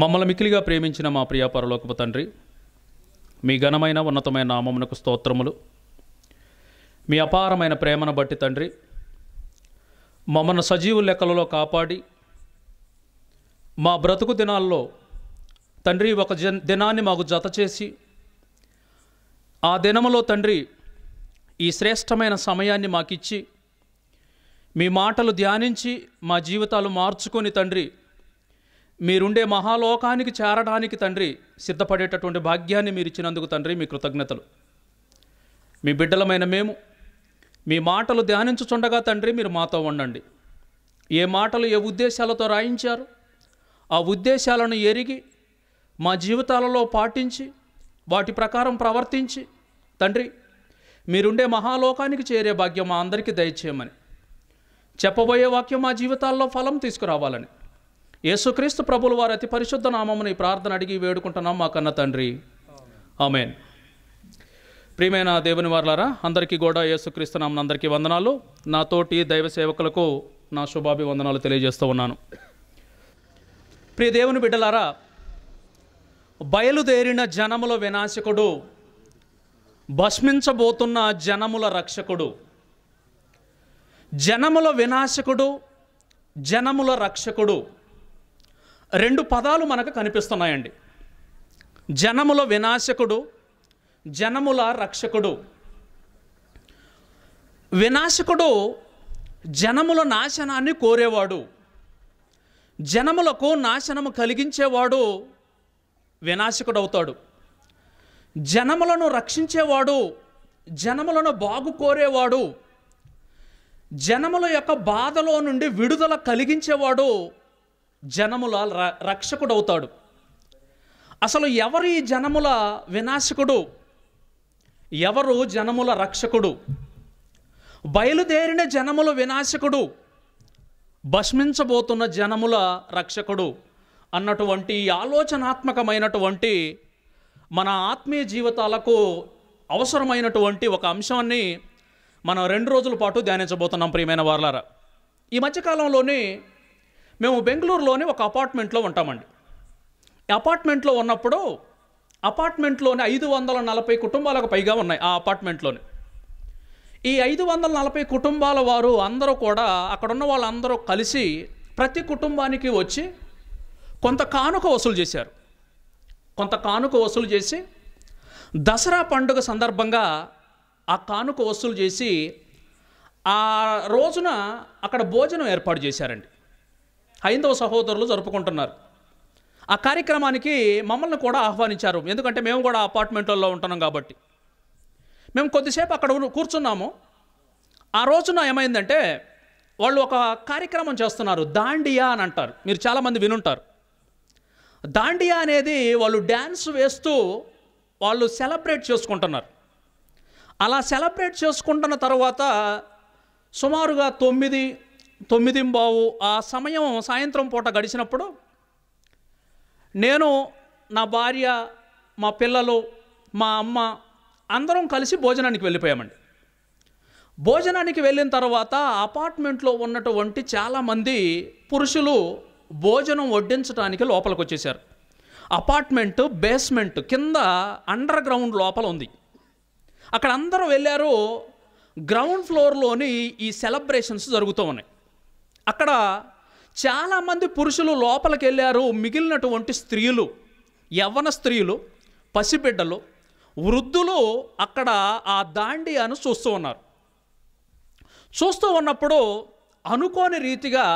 మమ్మల్ని మికిలిగా ప్రేమించిన మా ప్రియ పరలోకపు తండ్రి మీ ఘనమైన ఉన్నతమైన నామమునకు స్తోత్రములు మీ అపారమైన ప్రేమను బట్టి తండ్రి మమ్మల్ని సజీవు లెక్కలలో కాపాడి మా బ్రతుకు దినాల్లో తండ్రి ఒక జన్ దినాన్ని మాకు జత చేసి ఆ దినములో తండ్రి ఈ శ్రేష్టమైన సమయాన్ని మాకిచ్చి మీ మాటలు ధ్యానించి మా జీవితాలు మార్చుకొని తండ్రి మీరుండే మహాలోకానికి చేరడానికి తండ్రి సిద్ధపడేటటువంటి భాగ్యాన్ని మీరు ఇచ్చినందుకు తండ్రి మీ కృతజ్ఞతలు మీ బిడ్డలమైన మేము మీ మాటలు ధ్యానించుచుండగా తండ్రి మీరు మాతో ఉండండి ఏ మాటలు ఏ ఉద్దేశాలతో రాయించారు ఆ ఉద్దేశాలను ఎరిగి మా జీవితాలలో పాటించి వాటి ప్రకారం ప్రవర్తించి తండ్రి మీరుండే మహాలోకానికి చేరే భాగ్యం మా అందరికీ దయచేయమని చెప్పబోయే వాక్యం మా జీవితాల్లో ఫలం తీసుకురావాలని యేసుక్రీస్తు ప్రభులు వారి అతి పరిశుద్ధ నామముని ప్రార్థన అడిగి వేడుకుంటున్నాం మా కన్న తండ్రి ఆమెన్ ప్రియమైన దేవుని వార్లారా అందరికీ కూడా యేసుక్రీస్తు నామని అందరికీ వందనాలు నాతోటి దైవ సేవకులకు నా శుభాభివందనాలు తెలియజేస్తూ ఉన్నాను ప్రియ దేవుని బిడ్డలారా బయలుదేరిన జనముల వినాశకుడు భస్మించబోతున్న జనముల రక్షకుడు జనముల వినాశకుడు జనముల రక్షకుడు రెండు పదాలు మనకు కనిపిస్తున్నాయండి జనముల వినాశకుడు జనముల రక్షకుడు వినాశకుడు జనముల నాశనాన్ని కోరేవాడు జనములకు నాశనము కలిగించేవాడు వినాశకుడు అవుతాడు జనములను రక్షించేవాడు జనములను బాగు కోరేవాడు జనముల యొక్క బాధలో నుండి విడుదల కలిగించేవాడు జనముల రక్షకుడు అవుతాడు అసలు ఎవరు ఈ జనముల వినాశకుడు ఎవరు జనముల రక్షకుడు బయలుదేరిన జనముల వినాశకుడు భస్మించబోతున్న జనముల రక్షకుడు అన్నటువంటి ఆలోచనాత్మకమైనటువంటి మన ఆత్మీయ జీవితాలకు అవసరమైనటువంటి ఒక అంశాన్ని మనం రెండు రోజుల పాటు ధ్యానించబోతున్నాం ప్రియమైన వార్లారా ఈ మధ్యకాలంలోనే మేము బెంగళూరులోనే ఒక అపార్ట్మెంట్లో ఉంటామండి అపార్ట్మెంట్లో ఉన్నప్పుడు అపార్ట్మెంట్లోనే ఐదు వందల నలభై కుటుంబాలకు పైగా ఉన్నాయి ఆ అపార్ట్మెంట్లోనే ఈ ఐదు వందల నలభై కుటుంబాల వారు అందరూ కూడా అక్కడున్న వాళ్ళందరూ కలిసి ప్రతి కుటుంబానికి వచ్చి కొంత కానుక వసూలు చేశారు కొంత కానుక వసూలు చేసి దసరా పండుగ సందర్భంగా ఆ కానుక వసూలు చేసి ఆ రోజున అక్కడ భోజనం ఏర్పాటు చేశారండి హైందవ సహోదరులు జరుపుకుంటున్నారు ఆ కార్యక్రమానికి మమ్మల్ని కూడా ఆహ్వానించారు ఎందుకంటే మేము కూడా అపార్ట్మెంట్లలో ఉంటున్నాం కాబట్టి మేము కొద్దిసేపు అక్కడ కూర్చున్నాము ఆ రోజున ఏమైందంటే వాళ్ళు ఒక కార్యక్రమం చేస్తున్నారు దాండియా అని అంటారు మీరు చాలామంది వినుంటారు దాండియా అనేది వాళ్ళు డ్యాన్స్ వేస్తూ వాళ్ళు సెలబ్రేట్ చేసుకుంటున్నారు అలా సెలబ్రేట్ చేసుకుంటున్న తర్వాత సుమారుగా తొమ్మిది తొమ్మిది బావు ఆ సమయం సాయంత్రం పూట గడిచినప్పుడు నేను నా భార్య మా పిల్లలు మా అమ్మ అందరం కలిసి భోజనానికి వెళ్ళిపోయామండి భోజనానికి వెళ్ళిన తర్వాత అపార్ట్మెంట్లో ఉన్నటువంటి చాలామంది పురుషులు భోజనం వడ్డించడానికి లోపలికి వచ్చేసారు అపార్ట్మెంట్ బేస్మెంట్ కింద అండర్ గ్రౌండ్ లోపల ఉంది అక్కడ అందరూ వెళ్ళారు గ్రౌండ్ ఫ్లోర్లోని ఈ సెలబ్రేషన్స్ జరుగుతూ ఉన్నాయి అక్కడ చాలామంది పురుషులు లోపలికి వెళ్ళారు మిగిలినటువంటి స్త్రీలు యవ్వన స్త్రీలు పసిబిడ్డలు వృద్ధులు అక్కడ ఆ దాండియాను చూస్తూ ఉన్నారు చూస్తూ ఉన్నప్పుడు అనుకోని రీతిగా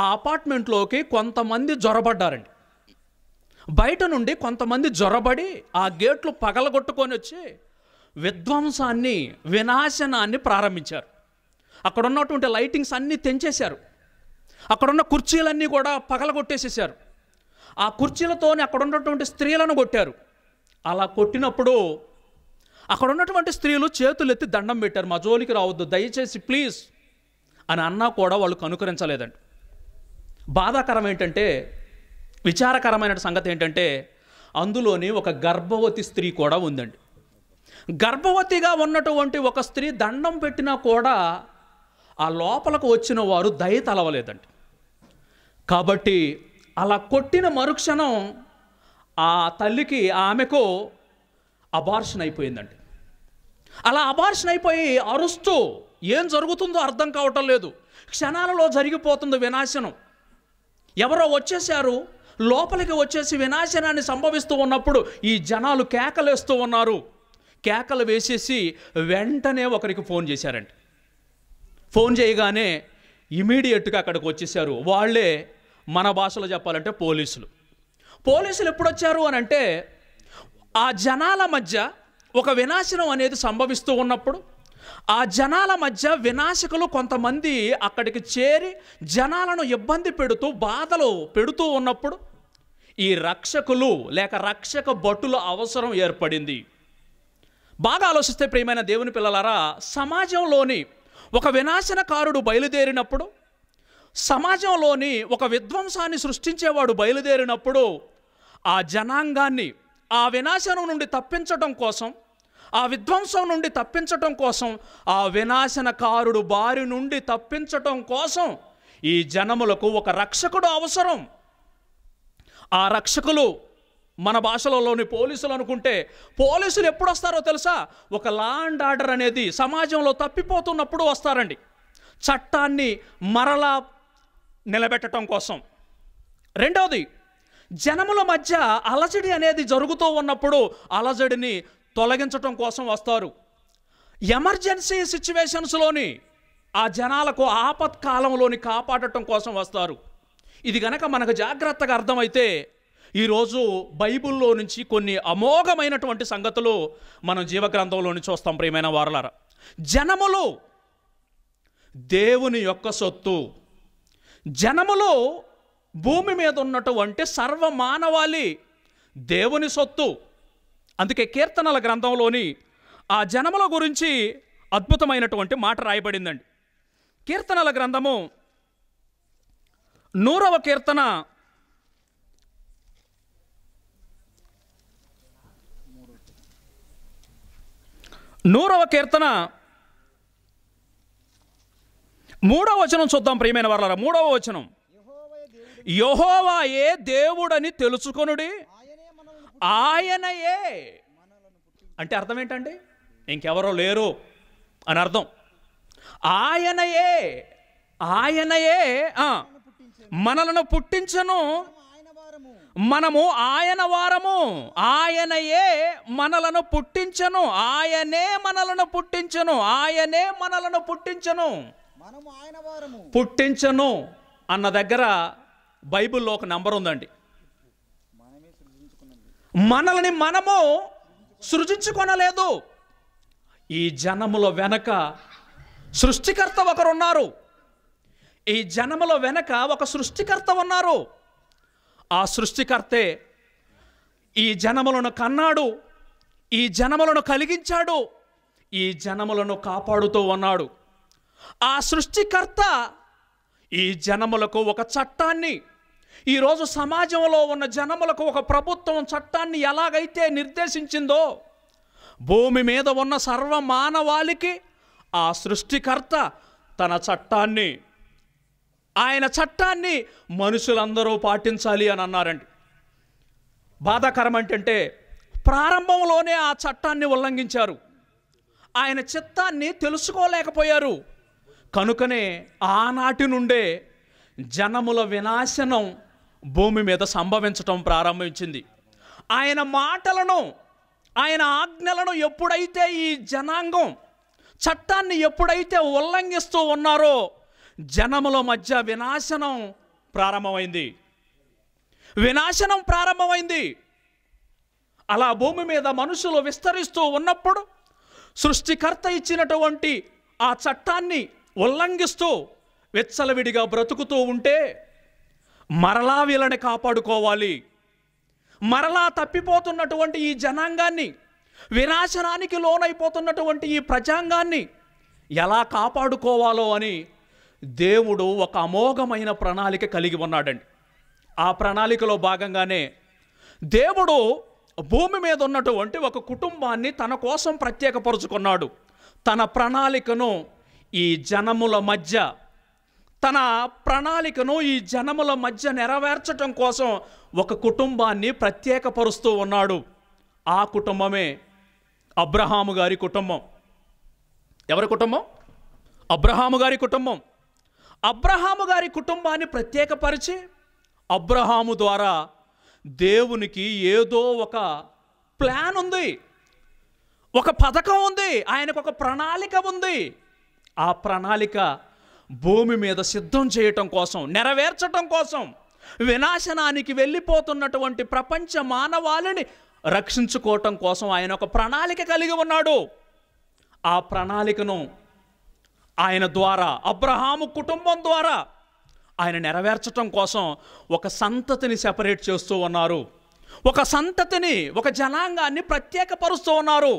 ఆ అపార్ట్మెంట్లోకి కొంతమంది జ్వరబడ్డారండి బయట నుండి కొంతమంది జ్వరబడి ఆ గేట్లు పగలగొట్టుకొని వచ్చి విధ్వంసాన్ని వినాశనాన్ని ప్రారంభించారు అక్కడ ఉన్నటువంటి లైటింగ్స్ అన్నీ తెంచేశారు అక్కడున్న కుర్చీలన్నీ కూడా పగలగొట్టేసేసారు ఆ కుర్చీలతోనే అక్కడ ఉన్నటువంటి స్త్రీలను కొట్టారు అలా కొట్టినప్పుడు అక్కడ ఉన్నటువంటి స్త్రీలు చేతులు ఎత్తి దండం పెట్టారు మా జోలికి రావద్దు దయచేసి ప్లీజ్ అని అన్నా కూడా వాళ్ళు కనుకరించలేదండి బాధాకరం ఏంటంటే విచారకరమైన సంగతి ఏంటంటే అందులోని ఒక గర్భవతి స్త్రీ కూడా ఉందండి గర్భవతిగా ఉన్నటువంటి ఒక స్త్రీ దండం పెట్టినా కూడా ఆ లోపలకు వచ్చిన వారు దయ తలవలేదండి కాబట్టి అలా కొట్టిన మరుక్షణం ఆ తల్లికి ఆమెకు అబార్షన్ అయిపోయిందండి అలా అబార్షన్ అయిపోయి అరుస్తూ ఏం జరుగుతుందో అర్థం కావటం లేదు క్షణాలలో జరిగిపోతుంది వినాశనం ఎవరో వచ్చేశారు లోపలికి వచ్చేసి వినాశనాన్ని సంభవిస్తూ ఉన్నప్పుడు ఈ జనాలు కేకలేస్తూ ఉన్నారు కేకలు వేసేసి వెంటనే ఒకరికి ఫోన్ చేశారండి ఫోన్ చేయగానే ఇమీడియట్గా అక్కడికి వచ్చేసారు వాళ్ళే మన భాషలో చెప్పాలంటే పోలీసులు పోలీసులు ఎప్పుడొచ్చారు అని అంటే ఆ జనాల మధ్య ఒక వినాశనం అనేది సంభవిస్తూ ఉన్నప్పుడు ఆ జనాల మధ్య వినాశకులు కొంతమంది అక్కడికి చేరి జనాలను ఇబ్బంది పెడుతూ బాధలు పెడుతూ ఉన్నప్పుడు ఈ రక్షకులు లేక రక్షక భటుల అవసరం ఏర్పడింది బాగా ఆలోచిస్తే ప్రియమైన దేవుని పిల్లలారా సమాజంలోని ఒక వినాశనకారుడు బయలుదేరినప్పుడు సమాజంలోని ఒక విధ్వంసాన్ని సృష్టించేవాడు బయలుదేరినప్పుడు ఆ జనాంగాన్ని ఆ వినాశనం నుండి తప్పించటం కోసం ఆ విధ్వంసం నుండి తప్పించటం కోసం ఆ వినాశనకారుడు బారి నుండి తప్పించటం కోసం ఈ జనములకు ఒక రక్షకుడు అవసరం ఆ రక్షకులు మన భాషలలోని పోలీసులు అనుకుంటే పోలీసులు ఎప్పుడు వస్తారో తెలుసా ఒక లా అండ్ ఆర్డర్ అనేది సమాజంలో తప్పిపోతున్నప్పుడు వస్తారండి చట్టాన్ని మరలా నిలబెట్టడం కోసం రెండవది జనముల మధ్య అలజడి అనేది జరుగుతూ ఉన్నప్పుడు అలజడిని తొలగించటం కోసం వస్తారు ఎమర్జెన్సీ సిచ్యువేషన్స్లోని ఆ జనాలకు ఆపత్కాలంలోని కాపాడటం కోసం వస్తారు ఇది గనక మనకు జాగ్రత్తగా అర్థమైతే ఈరోజు బైబిల్లో నుంచి కొన్ని అమోఘమైనటువంటి సంగతులు మనం జీవగ్రంథంలోని చూస్తాం ప్రియమైన వారలారా జనములు దేవుని యొక్క సొత్తు జనములో భూమి మీద ఉన్నటువంటి సర్వ మానవాళి దేవుని సొత్తు అందుకే కీర్తనల గ్రంథంలోని ఆ జనముల గురించి అద్భుతమైనటువంటి మాట రాయబడిందండి కీర్తనల గ్రంథము నూరవ కీర్తన నూరవ కీర్తన మూడవ వచనం చూద్దాం ప్రియమైన వర్లరా మూడవ వచనం యహోవాయే దేవుడని తెలుసుకొనుడి ఆయనయే అంటే అర్థం ఏంటండి ఇంకెవరో లేరు అని అర్థం ఆయనయే ఆయనయే మనలను పుట్టించను మనము ఆయన వారము ఆయనయే మనలను పుట్టించను ఆయనే మనలను పుట్టించను ఆయనే మనలను పుట్టించను పుట్టించను అన్న దగ్గర బైబిల్లో ఒక నంబర్ ఉందండి మనల్ని మనము సృజించుకొనలేదు ఈ జనముల వెనక సృష్టికర్త ఒకరున్నారు ఈ జనముల వెనక ఒక సృష్టికర్త ఉన్నారు ఆ సృష్టికర్తే ఈ జనములను కన్నాడు ఈ జనములను కలిగించాడు ఈ జనములను కాపాడుతూ ఉన్నాడు ఆ సృష్టికర్త ఈ జనములకు ఒక చట్టాన్ని ఈరోజు సమాజంలో ఉన్న జనములకు ఒక ప్రభుత్వం చట్టాన్ని ఎలాగైతే నిర్దేశించిందో భూమి మీద ఉన్న సర్వ మానవాళికి ఆ సృష్టికర్త తన చట్టాన్ని ఆయన చట్టాన్ని మనుషులందరూ పాటించాలి అని అన్నారండి బాధాకరం ఏంటంటే ప్రారంభంలోనే ఆ చట్టాన్ని ఉల్లంఘించారు ఆయన చిత్తాన్ని తెలుసుకోలేకపోయారు కనుకనే ఆనాటి నుండే జనముల వినాశనం భూమి మీద సంభవించటం ప్రారంభించింది ఆయన మాటలను ఆయన ఆజ్ఞలను ఎప్పుడైతే ఈ జనాంగం చట్టాన్ని ఎప్పుడైతే ఉల్లంఘిస్తూ ఉన్నారో జనముల మధ్య వినాశనం ప్రారంభమైంది వినాశనం ప్రారంభమైంది అలా భూమి మీద మనుషులు విస్తరిస్తూ ఉన్నప్పుడు సృష్టికర్త ఇచ్చినటువంటి ఆ చట్టాన్ని ఉల్లంఘిస్తూ వెచ్చలవిడిగా బ్రతుకుతూ ఉంటే మరలా వీళ్ళని కాపాడుకోవాలి మరలా తప్పిపోతున్నటువంటి ఈ జనాంగాన్ని వినాశనానికి లోనైపోతున్నటువంటి ఈ ప్రజాంగాన్ని ఎలా కాపాడుకోవాలో అని దేవుడు ఒక అమోఘమైన ప్రణాళిక కలిగి ఉన్నాడండి ఆ ప్రణాళికలో భాగంగానే దేవుడు భూమి మీద ఉన్నటువంటి ఒక కుటుంబాన్ని తన కోసం ప్రత్యేకపరుచుకున్నాడు తన ప్రణాళికను ఈ జనముల మధ్య తన ప్రణాళికను ఈ జనముల మధ్య నెరవేర్చటం కోసం ఒక కుటుంబాన్ని ప్రత్యేకపరుస్తూ ఉన్నాడు ఆ కుటుంబమే అబ్రహాము గారి కుటుంబం ఎవరి కుటుంబం అబ్రహాము గారి కుటుంబం అబ్రహాము గారి కుటుంబాన్ని ప్రత్యేకపరిచి అబ్రహాము ద్వారా దేవునికి ఏదో ఒక ప్లాన్ ఉంది ఒక పథకం ఉంది ఆయనకు ఒక ప్రణాళిక ఉంది ఆ ప్రణాళిక భూమి మీద సిద్ధం చేయటం కోసం నెరవేర్చటం కోసం వినాశనానికి వెళ్ళిపోతున్నటువంటి ప్రపంచ మానవాళిని రక్షించుకోవటం కోసం ఆయన ఒక ప్రణాళిక కలిగి ఉన్నాడు ఆ ప్రణాళికను ఆయన ద్వారా అబ్రహాము కుటుంబం ద్వారా ఆయన నెరవేర్చటం కోసం ఒక సంతతిని సెపరేట్ చేస్తూ ఉన్నారు ఒక సంతతిని ఒక జనాంగాన్ని ప్రత్యేకపరుస్తూ ఉన్నారు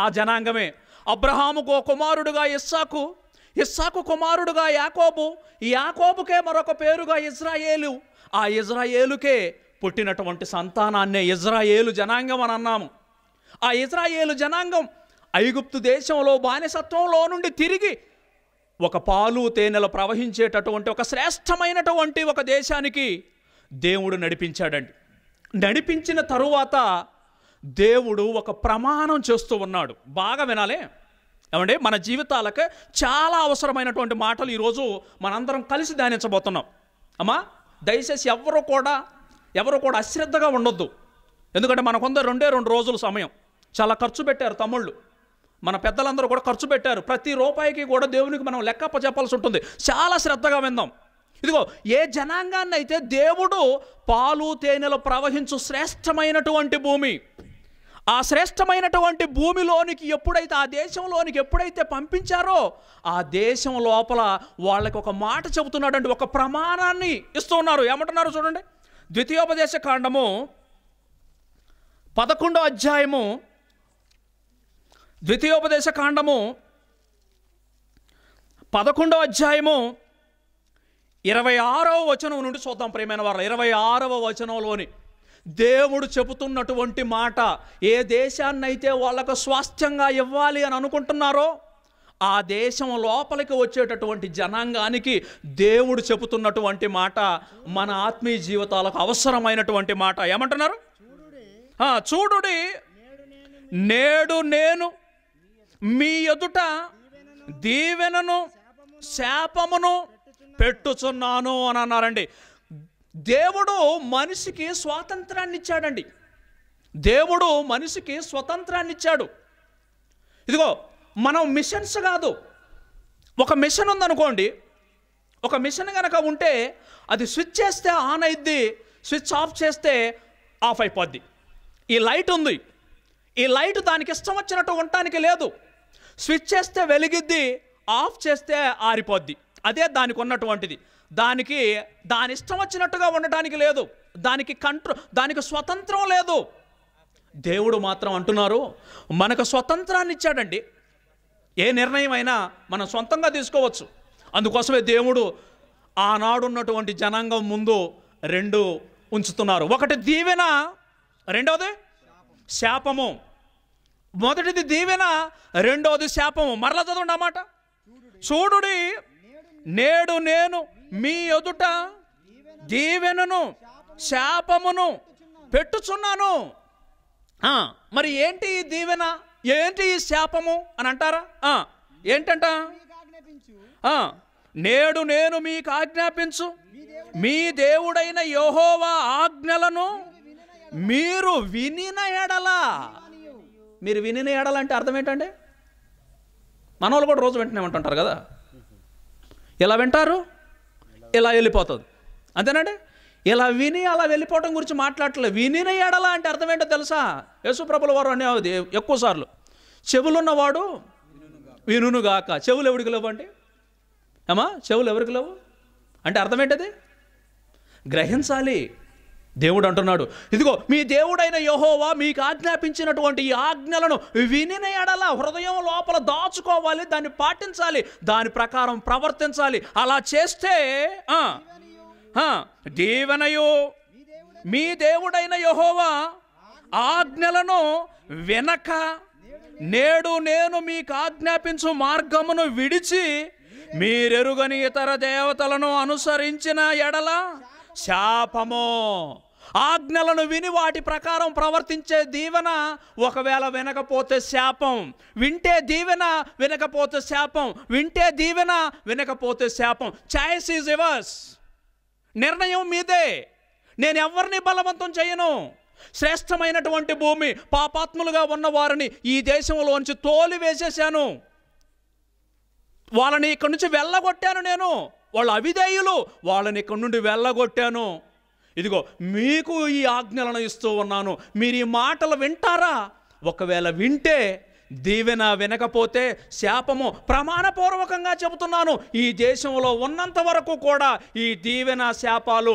ఆ జనాంగమే అబ్రహాముకు ఒక కుమారుడుగా ఇస్సాకు ఇస్సాకు కుమారుడుగా యాకోబు యాకోబుకే మరొక పేరుగా ఇజ్రాయేలు ఆ ఇజ్రాయేలుకే పుట్టినటువంటి సంతానాన్నే ఇజ్రాయేలు జనాంగం అని అన్నాము ఆ ఇజ్రాయేలు జనాంగం ఐగుప్తు దేశంలో బానిసత్వంలో నుండి తిరిగి ఒక పాలు తేనెలు ప్రవహించేటటువంటి ఒక శ్రేష్టమైనటువంటి ఒక దేశానికి దేవుడు నడిపించాడండి నడిపించిన తరువాత దేవుడు ఒక ప్రమాణం చేస్తూ ఉన్నాడు బాగా వినాలే ఏమంటే మన జీవితాలకు చాలా అవసరమైనటువంటి మాటలు ఈరోజు మనందరం కలిసి ధ్యానించబోతున్నాం అమ్మా దయచేసి ఎవరు కూడా ఎవరు కూడా అశ్రద్ధగా ఉండొద్దు ఎందుకంటే మనకుందో రెండే రెండు రోజుల సమయం చాలా ఖర్చు పెట్టారు తమ్ముళ్ళు మన పెద్దలందరూ కూడా ఖర్చు పెట్టారు ప్రతి రూపాయికి కూడా దేవునికి మనం లెక్కప్ప చెప్పాల్సి ఉంటుంది చాలా శ్రద్ధగా విందాం ఇదిగో ఏ జనాంగాన్ని అయితే దేవుడు పాలు తేనెలు ప్రవహించు శ్రేష్టమైనటువంటి భూమి ఆ శ్రేష్టమైనటువంటి భూమిలోనికి ఎప్పుడైతే ఆ దేశంలోనికి ఎప్పుడైతే పంపించారో ఆ దేశం లోపల వాళ్ళకి ఒక మాట చెబుతున్నాడండి ఒక ప్రమాణాన్ని ఇస్తున్నారు ఏమంటున్నారు చూడండి ద్వితీయోపదేశ కాండము పదకొండో అధ్యాయము ద్వితీయోపదేశ కాండము పదకొండో అధ్యాయము ఇరవై ఆరవ వచనం నుండి చూద్దాం ప్రేమైన వారు ఇరవై ఆరవ వచనంలోని దేవుడు చెబుతున్నటువంటి మాట ఏ దేశాన్నైతే వాళ్ళకు స్వాస్థ్యంగా ఇవ్వాలి అని అనుకుంటున్నారో ఆ దేశం లోపలికి వచ్చేటటువంటి జనాంగానికి దేవుడు చెబుతున్నటువంటి మాట మన ఆత్మీయ జీవితాలకు అవసరమైనటువంటి మాట ఏమంటున్నారు చూడుడి నేడు నేను మీ ఎదుట దీవెనను శాపమును పెట్టుచున్నాను అని అన్నారండి దేవుడు మనిషికి స్వాతంత్రాన్ని ఇచ్చాడండి దేవుడు మనిషికి స్వతంత్రాన్ని ఇచ్చాడు ఇదిగో మనం మిషన్స్ కాదు ఒక మిషన్ ఉందనుకోండి ఒక మిషన్ కనుక ఉంటే అది స్విచ్ చేస్తే ఆన్ అయిద్ది స్విచ్ ఆఫ్ చేస్తే ఆఫ్ అయిపోద్ది ఈ లైట్ ఉంది ఈ లైట్ దానికి ఇష్టం వచ్చినట్టు ఉండటానికి లేదు స్విచ్ చేస్తే వెలిగిద్ది ఆఫ్ చేస్తే ఆరిపోద్ది అదే దానికి ఉన్నటువంటిది దానికి దాని ఇష్టం వచ్చినట్టుగా ఉండటానికి లేదు దానికి కంట్రో దానికి స్వతంత్రం లేదు దేవుడు మాత్రం అంటున్నారు మనకు స్వతంత్రాన్ని ఇచ్చాడండి ఏ నిర్ణయం అయినా మనం సొంతంగా తీసుకోవచ్చు అందుకోసమే దేవుడు ఆనాడున్నటువంటి జనాంగం ముందు రెండు ఉంచుతున్నారు ఒకటి దీవెన రెండవది శాపము మొదటిది దీవెన రెండవది శాపము మరలా చదవండి అన్నమాట చూడుడి నేడు నేను మీ ఎదుట దీవెనను శాపమును పెట్టుచున్నాను మరి ఏంటి ఈ దీవెన ఏంటి ఈ శాపము అని అంటారా ఏంటంట నేడు నేను మీకు ఆజ్ఞాపించు మీ దేవుడైన యహోవా ఆజ్ఞలను మీరు వినిన ఎడలా మీరు వినిన ఎడలంటే అర్థం ఏంటంటే మనవాళ్ళు కూడా రోజు వెంటనే ఉంటుంటారు కదా ఇలా వింటారు ఇలా వెళ్ళిపోతుంది అంతేనండి ఇలా విని అలా వెళ్ళిపోవడం గురించి మాట్లాడట్లేదు వినిన ఎడలా అంటే అర్థం ఏంటో తెలుసా యేసుప్రభుల వారు అనేది ఎక్కువసార్లు చెవులున్నవాడు వినుగాక చెవులు ఎవరికి లేవు అండి ఏమా చెవులు ఎవరికి లేవు అంటే అర్థం ఏంటది గ్రహించాలి దేవుడు అంటున్నాడు ఇదిగో మీ దేవుడైన యహోవా మీకు ఆజ్ఞాపించినటువంటి ఈ ఆజ్ఞలను వినిన ఎడల హృదయం లోపల దాచుకోవాలి దాన్ని పాటించాలి దాని ప్రకారం ప్రవర్తించాలి అలా చేస్తే దీవెనయు మీ దేవుడైన యహోవా ఆజ్ఞలను వెనక నేడు నేను మీకు ఆజ్ఞాపించు మార్గమును విడిచి మీరెరుగని ఇతర దేవతలను అనుసరించిన ఎడల శాపము ఆజ్ఞలను విని వాటి ప్రకారం ప్రవర్తించే దీవెన ఒకవేళ వినకపోతే శాపం వింటే దీవెన వినకపోతే శాపం వింటే దీవెన వినకపోతే శాపం చాయిస్ ఈజ్ ఇవర్స్ నిర్ణయం మీదే నేను ఎవరిని బలవంతం చేయను శ్రేష్టమైనటువంటి భూమి పాపాత్ములుగా ఉన్నవారిని ఈ దేశంలోంచి తోలి వేసేశాను వాళ్ళని ఇక్కడి నుంచి వెళ్ళగొట్టాను నేను వాళ్ళ అవిధేయులు వాళ్ళని ఇక్కడి నుండి వెళ్ళగొట్టాను ఇదిగో మీకు ఈ ఆజ్ఞలను ఇస్తూ ఉన్నాను మీరు ఈ మాటలు వింటారా ఒకవేళ వింటే దీవెన వినకపోతే శాపము ప్రమాణపూర్వకంగా చెబుతున్నాను ఈ దేశంలో ఉన్నంత వరకు కూడా ఈ దీవెన శాపాలు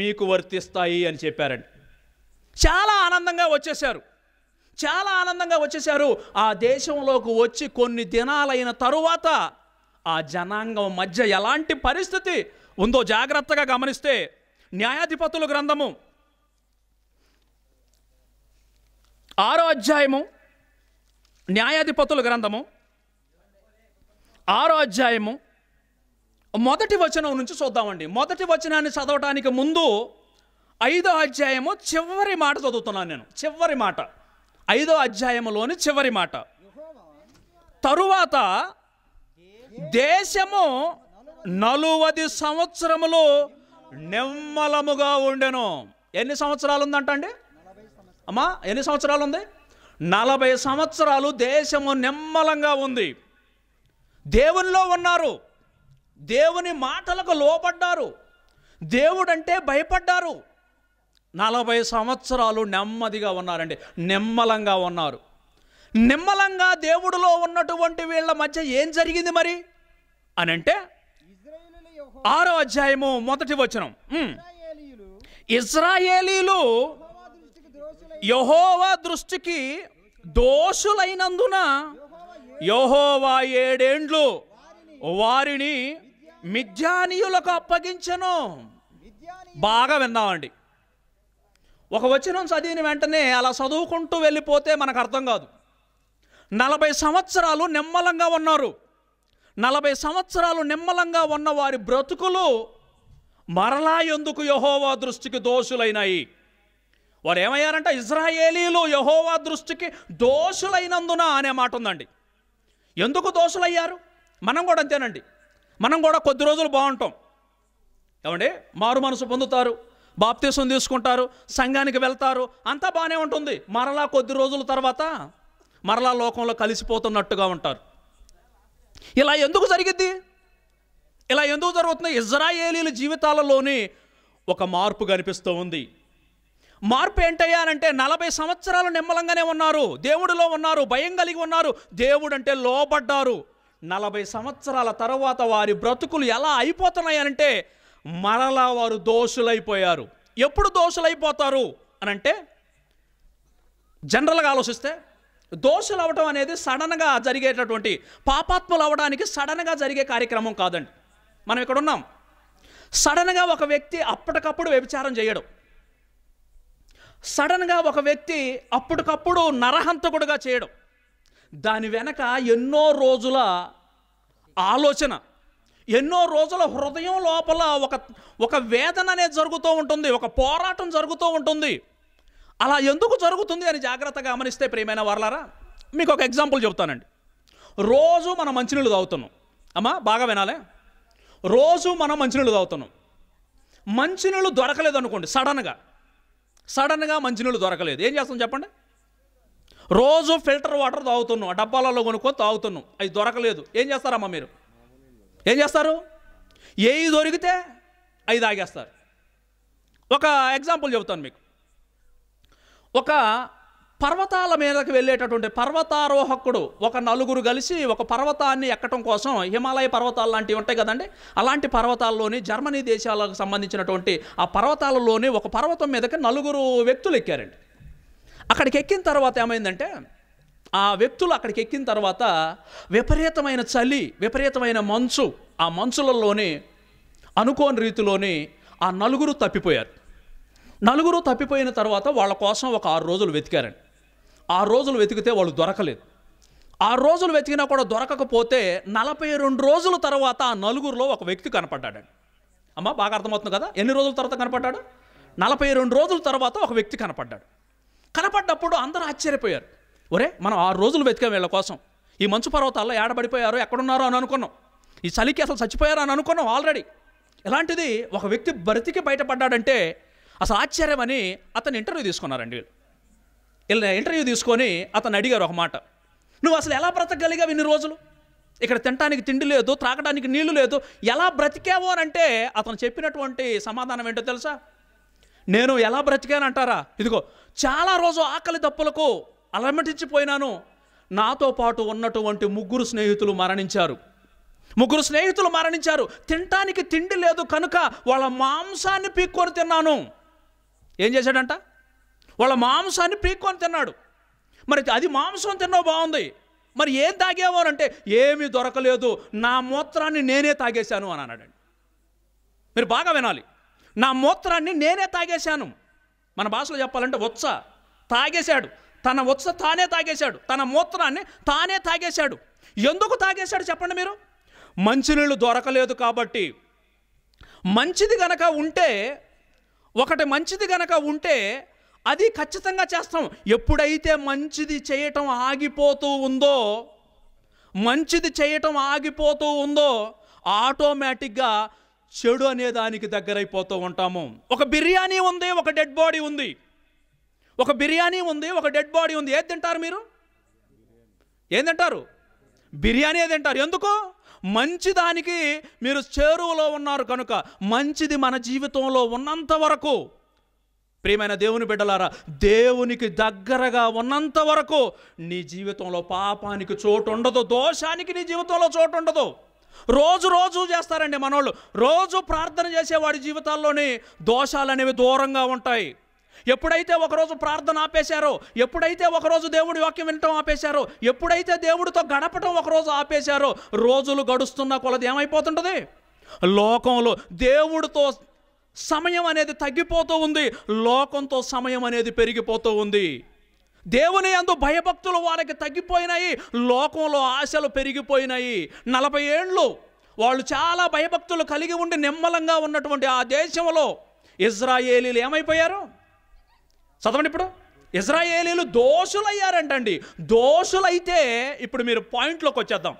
మీకు వర్తిస్తాయి అని చెప్పారండి చాలా ఆనందంగా వచ్చేశారు చాలా ఆనందంగా వచ్చేశారు ఆ దేశంలోకి వచ్చి కొన్ని దినాలైన తరువాత ఆ జనాంగం మధ్య ఎలాంటి పరిస్థితి ఉందో జాగ్రత్తగా గమనిస్తే న్యాయాధిపతుల గ్రంథము ఆరో అధ్యాయము న్యాయాధిపతుల గ్రంథము ఆరో అధ్యాయము మొదటి వచనం నుంచి చూద్దామండి మొదటి వచనాన్ని చదవటానికి ముందు ఐదో అధ్యాయము చివరి మాట చదువుతున్నాను నేను చివరి మాట ఐదో అధ్యాయములోని చివరి మాట తరువాత దేశము నలువది సంవత్సరములో నిమ్మలముగా ఉండెను ఎన్ని సంవత్సరాలు ఉందంటండి అమ్మా ఎన్ని సంవత్సరాలు ఉంది నలభై సంవత్సరాలు దేశము నిమ్మలంగా ఉంది దేవునిలో ఉన్నారు దేవుని మాటలకు లోపడ్డారు దేవుడంటే భయపడ్డారు నలభై సంవత్సరాలు నెమ్మదిగా ఉన్నారండి నిమ్మలంగా ఉన్నారు నిమ్మలంగా దేవుడిలో ఉన్నటువంటి వీళ్ళ మధ్య ఏం జరిగింది మరి అని అంటే ఆరో అధ్యాయము మొదటి వచనం ఇజ్రాయేలీలు యహోవా దృష్టికి దోషులైనందున యహోవా ఏడేండ్లు వారిని మిథ్యానీయులకు అప్పగించను బాగా విందామండి ఒక వచనం చదివిన వెంటనే అలా చదువుకుంటూ వెళ్ళిపోతే మనకు అర్థం కాదు నలభై సంవత్సరాలు నిమ్మలంగా ఉన్నారు నలభై సంవత్సరాలు నిమ్మలంగా ఉన్న వారి బ్రతుకులు మరలా ఎందుకు యహోవా దృష్టికి దోషులైనాయి వారు ఏమయ్యారంటే ఇజ్రాయేలీలు యహోవా దృష్టికి దోషులైనందున అనే మాట ఉందండి ఎందుకు దోషులయ్యారు మనం కూడా అంతేనండి మనం కూడా కొద్ది రోజులు బాగుంటాం ఏమండి మారు మనసు పొందుతారు బాప్తీసం తీసుకుంటారు సంఘానికి వెళ్తారు అంతా బాగానే ఉంటుంది మరలా కొద్ది రోజుల తర్వాత మరలా లోకంలో కలిసిపోతున్నట్టుగా ఉంటారు ఇలా ఎందుకు జరిగింది ఇలా ఎందుకు జరుగుతున్న ఇజ్రాయేలీల జీవితాలలోనే ఒక మార్పు కనిపిస్తూ ఉంది మార్పు ఏంటయ్యా అంటే నలభై సంవత్సరాలు నిమ్మలంగానే ఉన్నారు దేవుడిలో ఉన్నారు భయం కలిగి ఉన్నారు దేవుడు అంటే లోబడ్డారు నలభై సంవత్సరాల తర్వాత వారి బ్రతుకులు ఎలా అయిపోతున్నాయనంటే మరలా వారు దోషులైపోయారు ఎప్పుడు దోషులైపోతారు అనంటే జనరల్గా ఆలోచిస్తే దోషులు అవ్వటం అనేది సడన్గా జరిగేటటువంటి పాపాత్ములు అవడానికి సడన్గా జరిగే కార్యక్రమం కాదండి మనం ఇక్కడ ఉన్నాం సడన్గా ఒక వ్యక్తి అప్పటికప్పుడు వ్యభిచారం చేయడం సడన్గా ఒక వ్యక్తి అప్పటికప్పుడు నరహంతకుడుగా చేయడం దాని వెనక ఎన్నో రోజుల ఆలోచన ఎన్నో రోజుల హృదయం లోపల ఒక ఒక వేదన అనేది జరుగుతూ ఉంటుంది ఒక పోరాటం జరుగుతూ ఉంటుంది అలా ఎందుకు జరుగుతుంది అని జాగ్రత్తగా గమనిస్తే ప్రియమైన వర్లారా మీకు ఒక ఎగ్జాంపుల్ చెప్తానండి రోజు మనం మంచినీళ్ళు తాగుతున్నాం అమ్మా బాగా వినాలే రోజు మనం మంచినీళ్ళు తాగుతున్నాం మంచినీళ్ళు దొరకలేదు అనుకోండి సడన్గా సడన్గా మంచినీళ్ళు దొరకలేదు ఏం చేస్తాం చెప్పండి రోజు ఫిల్టర్ వాటర్ తాగుతున్నాం డబ్బాలలో కొనుక్కో తాగుతున్నాం అది దొరకలేదు ఏం చేస్తారమ్మా మీరు ఏం చేస్తారు ఏవి దొరికితే అవి తాగేస్తారు ఒక ఎగ్జాంపుల్ చెబుతాను మీకు ఒక పర్వతాల మీదకి వెళ్ళేటటువంటి పర్వతారోహకుడు ఒక నలుగురు కలిసి ఒక పర్వతాన్ని ఎక్కటం కోసం హిమాలయ పర్వతాలు లాంటివి ఉంటాయి కదండి అలాంటి పర్వతాల్లోని జర్మనీ దేశాలకు సంబంధించినటువంటి ఆ పర్వతాలలోని ఒక పర్వతం మీదకి నలుగురు వ్యక్తులు ఎక్కారండి అక్కడికి ఎక్కిన తర్వాత ఏమైందంటే ఆ వ్యక్తులు అక్కడికి ఎక్కిన తర్వాత విపరీతమైన చలి విపరీతమైన మంచు ఆ మంచులలోని అనుకోని రీతిలోని ఆ నలుగురు తప్పిపోయారు నలుగురు తప్పిపోయిన తర్వాత వాళ్ళ కోసం ఒక ఆరు రోజులు వెతికారండి ఆరు రోజులు వెతికితే వాళ్ళు దొరకలేదు ఆరు రోజులు వెతికినా కూడా దొరకకపోతే నలభై రెండు రోజుల తర్వాత ఆ నలుగురిలో ఒక వ్యక్తి కనపడ్డాడండి అమ్మ బాగా అర్థమవుతుంది కదా ఎన్ని రోజుల తర్వాత కనపడ్డాడు నలభై రెండు రోజుల తర్వాత ఒక వ్యక్తి కనపడ్డాడు కనపడ్డప్పుడు అందరూ ఆశ్చర్యపోయారు ఒరే మనం ఆరు రోజులు వెతికాం వీళ్ళ కోసం ఈ మంచు పర్వతాల్లో ఏడబడిపోయారు ఎక్కడున్నారో అని అనుకున్నాం ఈ చలికి అసలు చచ్చిపోయారు అని అనుకున్నాం ఆల్రెడీ ఇలాంటిది ఒక వ్యక్తి బ్రతికి బయటపడ్డాడంటే అసలు ఆశ్చర్యమని అతను ఇంటర్వ్యూ తీసుకున్నారండి వీళ్ళు ఇంటర్వ్యూ తీసుకొని అతను అడిగారు ఒక మాట నువ్వు అసలు ఎలా బ్రతకగలిగావు ఇన్ని రోజులు ఇక్కడ తినడానికి తిండి లేదు త్రాగడానికి నీళ్లు లేదు ఎలా బ్రతికావో అని అంటే అతను చెప్పినటువంటి సమాధానం ఏంటో తెలుసా నేను ఎలా బ్రతికానంటారా ఇదిగో చాలా రోజు ఆకలి దప్పులకు అలమటించిపోయినాను నాతో పాటు ఉన్నటువంటి ముగ్గురు స్నేహితులు మరణించారు ముగ్గురు స్నేహితులు మరణించారు తినటానికి తిండి లేదు కనుక వాళ్ళ మాంసాన్ని పీక్కొని తిన్నాను ఏం చేశాడంట వాళ్ళ మాంసాన్ని పీక్కొని తిన్నాడు మరి అది మాంసం తిన్నావు బాగుంది మరి ఏం తాగేవారు అంటే ఏమీ దొరకలేదు నా మూత్రాన్ని నేనే తాగేశాను అని అన్నాడండి మీరు బాగా వినాలి నా మూత్రాన్ని నేనే తాగేశాను మన భాషలో చెప్పాలంటే ఉత్స తాగేశాడు తన ఉత్స తానే తాగేశాడు తన మూత్రాన్ని తానే తాగేశాడు ఎందుకు తాగేశాడు చెప్పండి మీరు మంచినీళ్ళు దొరకలేదు కాబట్టి మంచిది కనుక ఉంటే ఒకటి మంచిది గనక ఉంటే అది ఖచ్చితంగా చేస్తాం ఎప్పుడైతే మంచిది చేయటం ఆగిపోతూ ఉందో మంచిది చేయటం ఆగిపోతూ ఉందో ఆటోమేటిక్గా చెడు అనే దానికి దగ్గరైపోతూ ఉంటాము ఒక బిర్యానీ ఉంది ఒక డెడ్ బాడీ ఉంది ఒక బిర్యానీ ఉంది ఒక డెడ్ బాడీ ఉంది ఏది తింటారు మీరు ఏం తింటారు బిర్యానీ తింటారు ఎందుకు మంచిదానికి మీరు చేరువలో ఉన్నారు కనుక మంచిది మన జీవితంలో ఉన్నంత వరకు ప్రియమైన దేవుని బిడ్డలారా దేవునికి దగ్గరగా ఉన్నంత వరకు నీ జీవితంలో పాపానికి చోటు ఉండదు దోషానికి నీ జీవితంలో చోటు ఉండదు రోజు రోజు చేస్తారండి మనోళ్ళు రోజు ప్రార్థన చేసేవాడి జీవితాల్లోని దోషాలు అనేవి దూరంగా ఉంటాయి ఎప్పుడైతే ఒకరోజు ప్రార్థన ఆపేశారో ఎప్పుడైతే ఒకరోజు దేవుడి వాక్యం వినటం ఆపేశారో ఎప్పుడైతే దేవుడితో గడపటం ఒకరోజు ఆపేశారో రోజులు గడుస్తున్న కొలది ఏమైపోతుంటుంది లోకంలో దేవుడితో సమయం అనేది తగ్గిపోతూ ఉంది లోకంతో సమయం అనేది పెరిగిపోతూ ఉంది దేవుని అందు భయభక్తులు వాళ్ళకి తగ్గిపోయినాయి లోకంలో ఆశలు పెరిగిపోయినాయి నలభై ఏళ్ళు వాళ్ళు చాలా భయభక్తులు కలిగి ఉండి నిమ్మలంగా ఉన్నటువంటి ఆ దేశంలో ఇజ్రాయేలీలు ఏమైపోయారు చదవండి ఇప్పుడు ఇజ్రాయేలీలు దోషులయ్యారంటండి దోషులైతే ఇప్పుడు మీరు పాయింట్లోకి వచ్చేద్దాం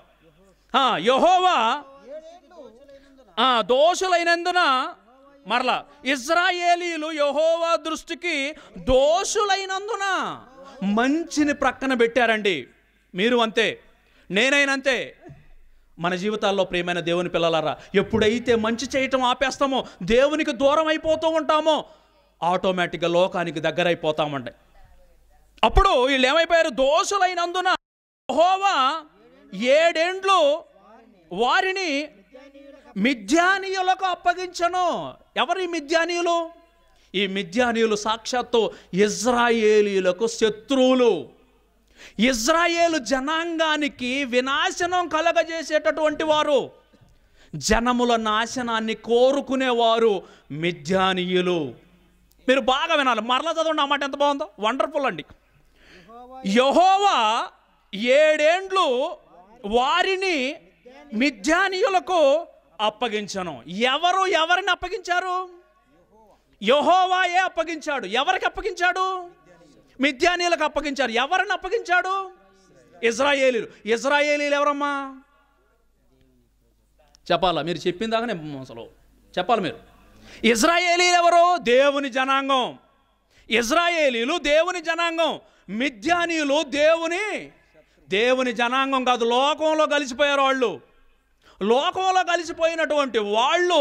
యహోవా దోషులైనందున మరలా ఇజ్రాయేలీలు యహోవా దృష్టికి దోషులైనందున మంచిని ప్రక్కన పెట్టారండి మీరు అంతే నేనైనంతే మన జీవితాల్లో ప్రియమైన దేవుని పిల్లలారా ఎప్పుడైతే మంచి చేయటం ఆపేస్తామో దేవునికి దూరం అయిపోతూ ఉంటామో ఆటోమేటిక్గా లోకానికి దగ్గరైపోతామండి అప్పుడు వీళ్ళు ఏమైపోయారు దోషులైనందున హోవా ఏడేండ్లు వారిని మిథ్యానీయులకు అప్పగించను ఎవరి మిథ్యానీయులు ఈ మిథ్యానీయులు సాక్షాత్తు ఇజ్రాయేలీలకు శత్రువులు ఇజ్రాయేలు జనాంగానికి వినాశనం కలగజేసేటటువంటి వారు జనముల నాశనాన్ని కోరుకునేవారు మిథ్యానీయులు మీరు బాగా వినాలి మరలా చదవండి ఆ మాట ఎంత బాగుందో వండర్ఫుల్ అండి యహోవా ఏడేండ్లు వారిని మిథ్యానీయులకు అప్పగించను ఎవరు ఎవరిని అప్పగించారు యహోవాయే అప్పగించాడు ఎవరికి అప్పగించాడు మిథ్యానీయులకు అప్పగించారు ఎవరిని అప్పగించాడు ఇజ్రాయేలీలు ఇజ్రాయేలీలు ఎవరమ్మా చెప్పాలా మీరు చెప్పిన దాకా నేను అసలు చెప్పాలి మీరు ఇజ్రాయేలీలు ఎవరో దేవుని జనాంగం ఇజ్రాయేలీలు దేవుని జనాంగం మిథ్యానీయులు దేవుని దేవుని జనాంగం కాదు లోకంలో కలిసిపోయారు వాళ్ళు లోకంలో కలిసిపోయినటువంటి వాళ్ళు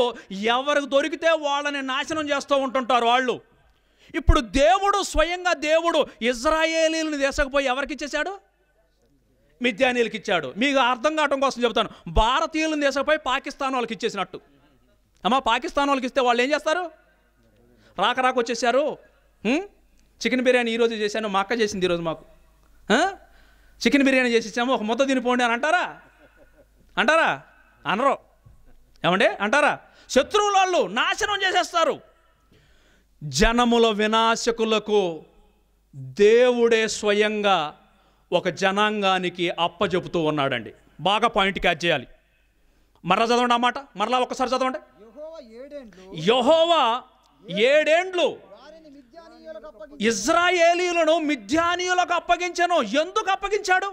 ఎవరికి దొరికితే వాళ్ళని నాశనం చేస్తూ ఉంటుంటారు వాళ్ళు ఇప్పుడు దేవుడు స్వయంగా దేవుడు ఇజ్రాయేలీలను తీసకపోయి ఎవరికి ఇచ్చేశాడు మిథ్యానీలకు ఇచ్చాడు మీకు అర్థం కావటం కోసం చెబుతాను భారతీయులను తీసకపోయి పాకిస్తాన్ వాళ్ళకి ఇచ్చేసినట్టు అమ్మ పాకిస్తాన్ వాళ్ళకి ఇస్తే వాళ్ళు ఏం చేస్తారు రాక రాక వచ్చేసారు చికెన్ బిర్యానీ ఈరోజు చేశాను మా అక్క చేసింది ఈరోజు మాకు చికెన్ బిర్యానీ చేసి ఇచ్చాము ఒక ముద్ద తినిపోండి అని అంటారా అంటారా అనరు ఏమండి అంటారా శత్రువుల వాళ్ళు నాశనం చేసేస్తారు జనముల వినాశకులకు దేవుడే స్వయంగా ఒక జనాంగానికి అప్పజెపుతూ ఉన్నాడండి బాగా పాయింట్ క్యాచ్ చేయాలి మరలా చదవండి అన్నమాట మరలా ఒకసారి చదవండి యహోవా ఏడేండ్లు ఇజ్రాయేలీలను మిథ్యానీయులకు అప్పగించను ఎందుకు అప్పగించాడు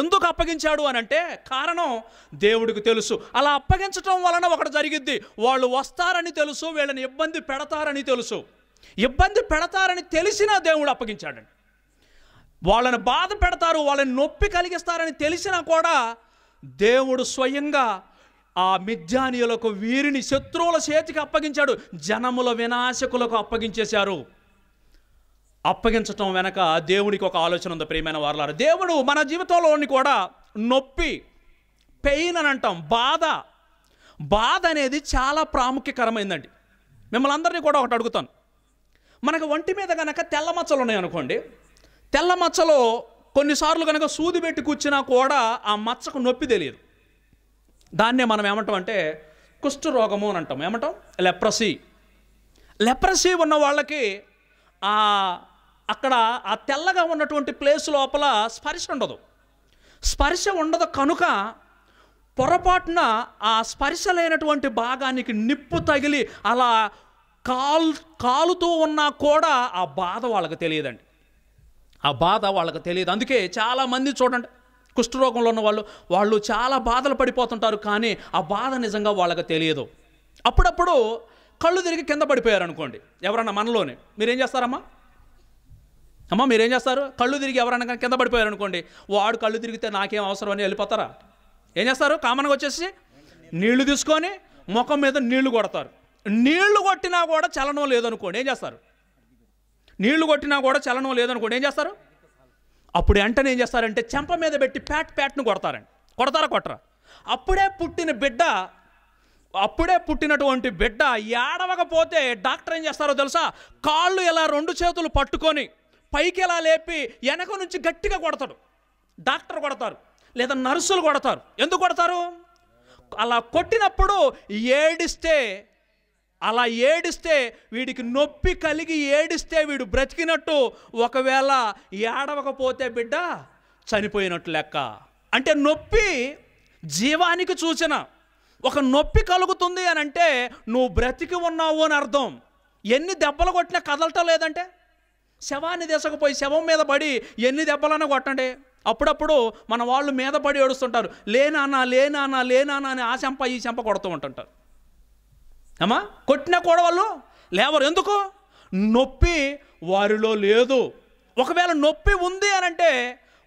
ఎందుకు అప్పగించాడు అని అంటే కారణం దేవుడికి తెలుసు అలా అప్పగించడం వలన ఒకటి జరిగిద్ది వాళ్ళు వస్తారని తెలుసు వీళ్ళని ఇబ్బంది పెడతారని తెలుసు ఇబ్బంది పెడతారని తెలిసినా దేవుడు అప్పగించాడండి వాళ్ళని బాధ పెడతారు వాళ్ళని నొప్పి కలిగిస్తారని తెలిసినా కూడా దేవుడు స్వయంగా ఆ మిద్యానీయులకు వీరిని శత్రువుల చేతికి అప్పగించాడు జనముల వినాశకులకు అప్పగించేశారు అప్పగించటం వెనక దేవుడికి ఒక ఆలోచన ఉంది ప్రియమైన వారులారు దేవుడు మన జీవితంలోని కూడా నొప్పి పెయిన్ అని అంటాం బాధ బాధ అనేది చాలా ప్రాముఖ్యకరమైందండి మిమ్మల్ని అందరినీ కూడా ఒకటి అడుగుతాను మనకు ఒంటి మీద కనుక తెల్ల మచ్చలు ఉన్నాయనుకోండి తెల్ల మచ్చలో కొన్నిసార్లు కనుక సూది పెట్టి కూర్చున్నా కూడా ఆ మచ్చకు నొప్పి తెలియదు దాన్నే మనం ఏమంటాం అంటే కుష్ఠరోగము అని అంటాం ఏమంటాం లెప్రసీ లెప్రసీ ఉన్న వాళ్ళకి అక్కడ ఆ తెల్లగా ఉన్నటువంటి ప్లేస్ లోపల స్పర్శ ఉండదు స్పర్శ ఉండదు కనుక పొరపాటున ఆ స్పర్శ లేనటువంటి భాగానికి నిప్పు తగిలి అలా కాల్ కాలుతూ ఉన్నా కూడా ఆ బాధ వాళ్ళకి తెలియదండి ఆ బాధ వాళ్ళకి తెలియదు అందుకే చాలామంది చూడండి కుష్ఠరోగంలో ఉన్న వాళ్ళు వాళ్ళు చాలా బాధలు పడిపోతుంటారు కానీ ఆ బాధ నిజంగా వాళ్ళకి తెలియదు అప్పుడప్పుడు కళ్ళు తిరిగి కింద పడిపోయారు అనుకోండి ఎవరన్నా మనలోనే మీరేం చేస్తారమ్మా అమ్మ మీరేం చేస్తారు కళ్ళు తిరిగి ఎవరన్నా కింద పడిపోయారు అనుకోండి వాడు కళ్ళు తిరిగితే నాకేం అవసరం అని వెళ్ళిపోతారా ఏం చేస్తారు కామన్గా వచ్చేసి నీళ్లు తీసుకొని ముఖం మీద నీళ్లు కొడతారు నీళ్లు కొట్టినా కూడా చలనం లేదనుకోండి ఏం చేస్తారు నీళ్లు కొట్టినా కూడా చలనం లేదనుకోండి ఏం చేస్తారు అప్పుడు వెంటనే ఏం చేస్తారంటే చెంప మీద పెట్టి ప్యాట్ ప్యాట్ను కొడతారండి కొడతారా కొట్టరా అప్పుడే పుట్టిన బిడ్డ అప్పుడే పుట్టినటువంటి బిడ్డ ఏడవకపోతే డాక్టర్ ఏం చేస్తారో తెలుసా కాళ్ళు ఇలా రెండు చేతులు పట్టుకొని పైకి ఇలా లేపి వెనక నుంచి గట్టిగా కొడతాడు డాక్టర్ కొడతారు లేదా నర్సులు కొడతారు ఎందుకు కొడతారు అలా కొట్టినప్పుడు ఏడిస్తే అలా ఏడిస్తే వీడికి నొప్పి కలిగి ఏడిస్తే వీడు బ్రతికినట్టు ఒకవేళ ఏడవకపోతే బిడ్డ చనిపోయినట్టు లెక్క అంటే నొప్పి జీవానికి సూచన ఒక నొప్పి కలుగుతుంది అని అంటే నువ్వు బ్రతికి ఉన్నావు అని అర్థం ఎన్ని దెబ్బలు కొట్టినా కదలటం లేదంటే శవాన్ని దిశకపోయి శవం మీద పడి ఎన్ని దెబ్బలన్నా కొట్టండి అప్పుడప్పుడు మన వాళ్ళు మీద పడి ఏడుస్తుంటారు లేనానా లేనానా లేనానా అని ఆ చెంప ఈ చెంప కొడుతూ ఉంటుంటారు అమ్మా కొట్టిన కూడా వాళ్ళు లేవరు ఎందుకు నొప్పి వారిలో లేదు ఒకవేళ నొప్పి ఉంది అని అంటే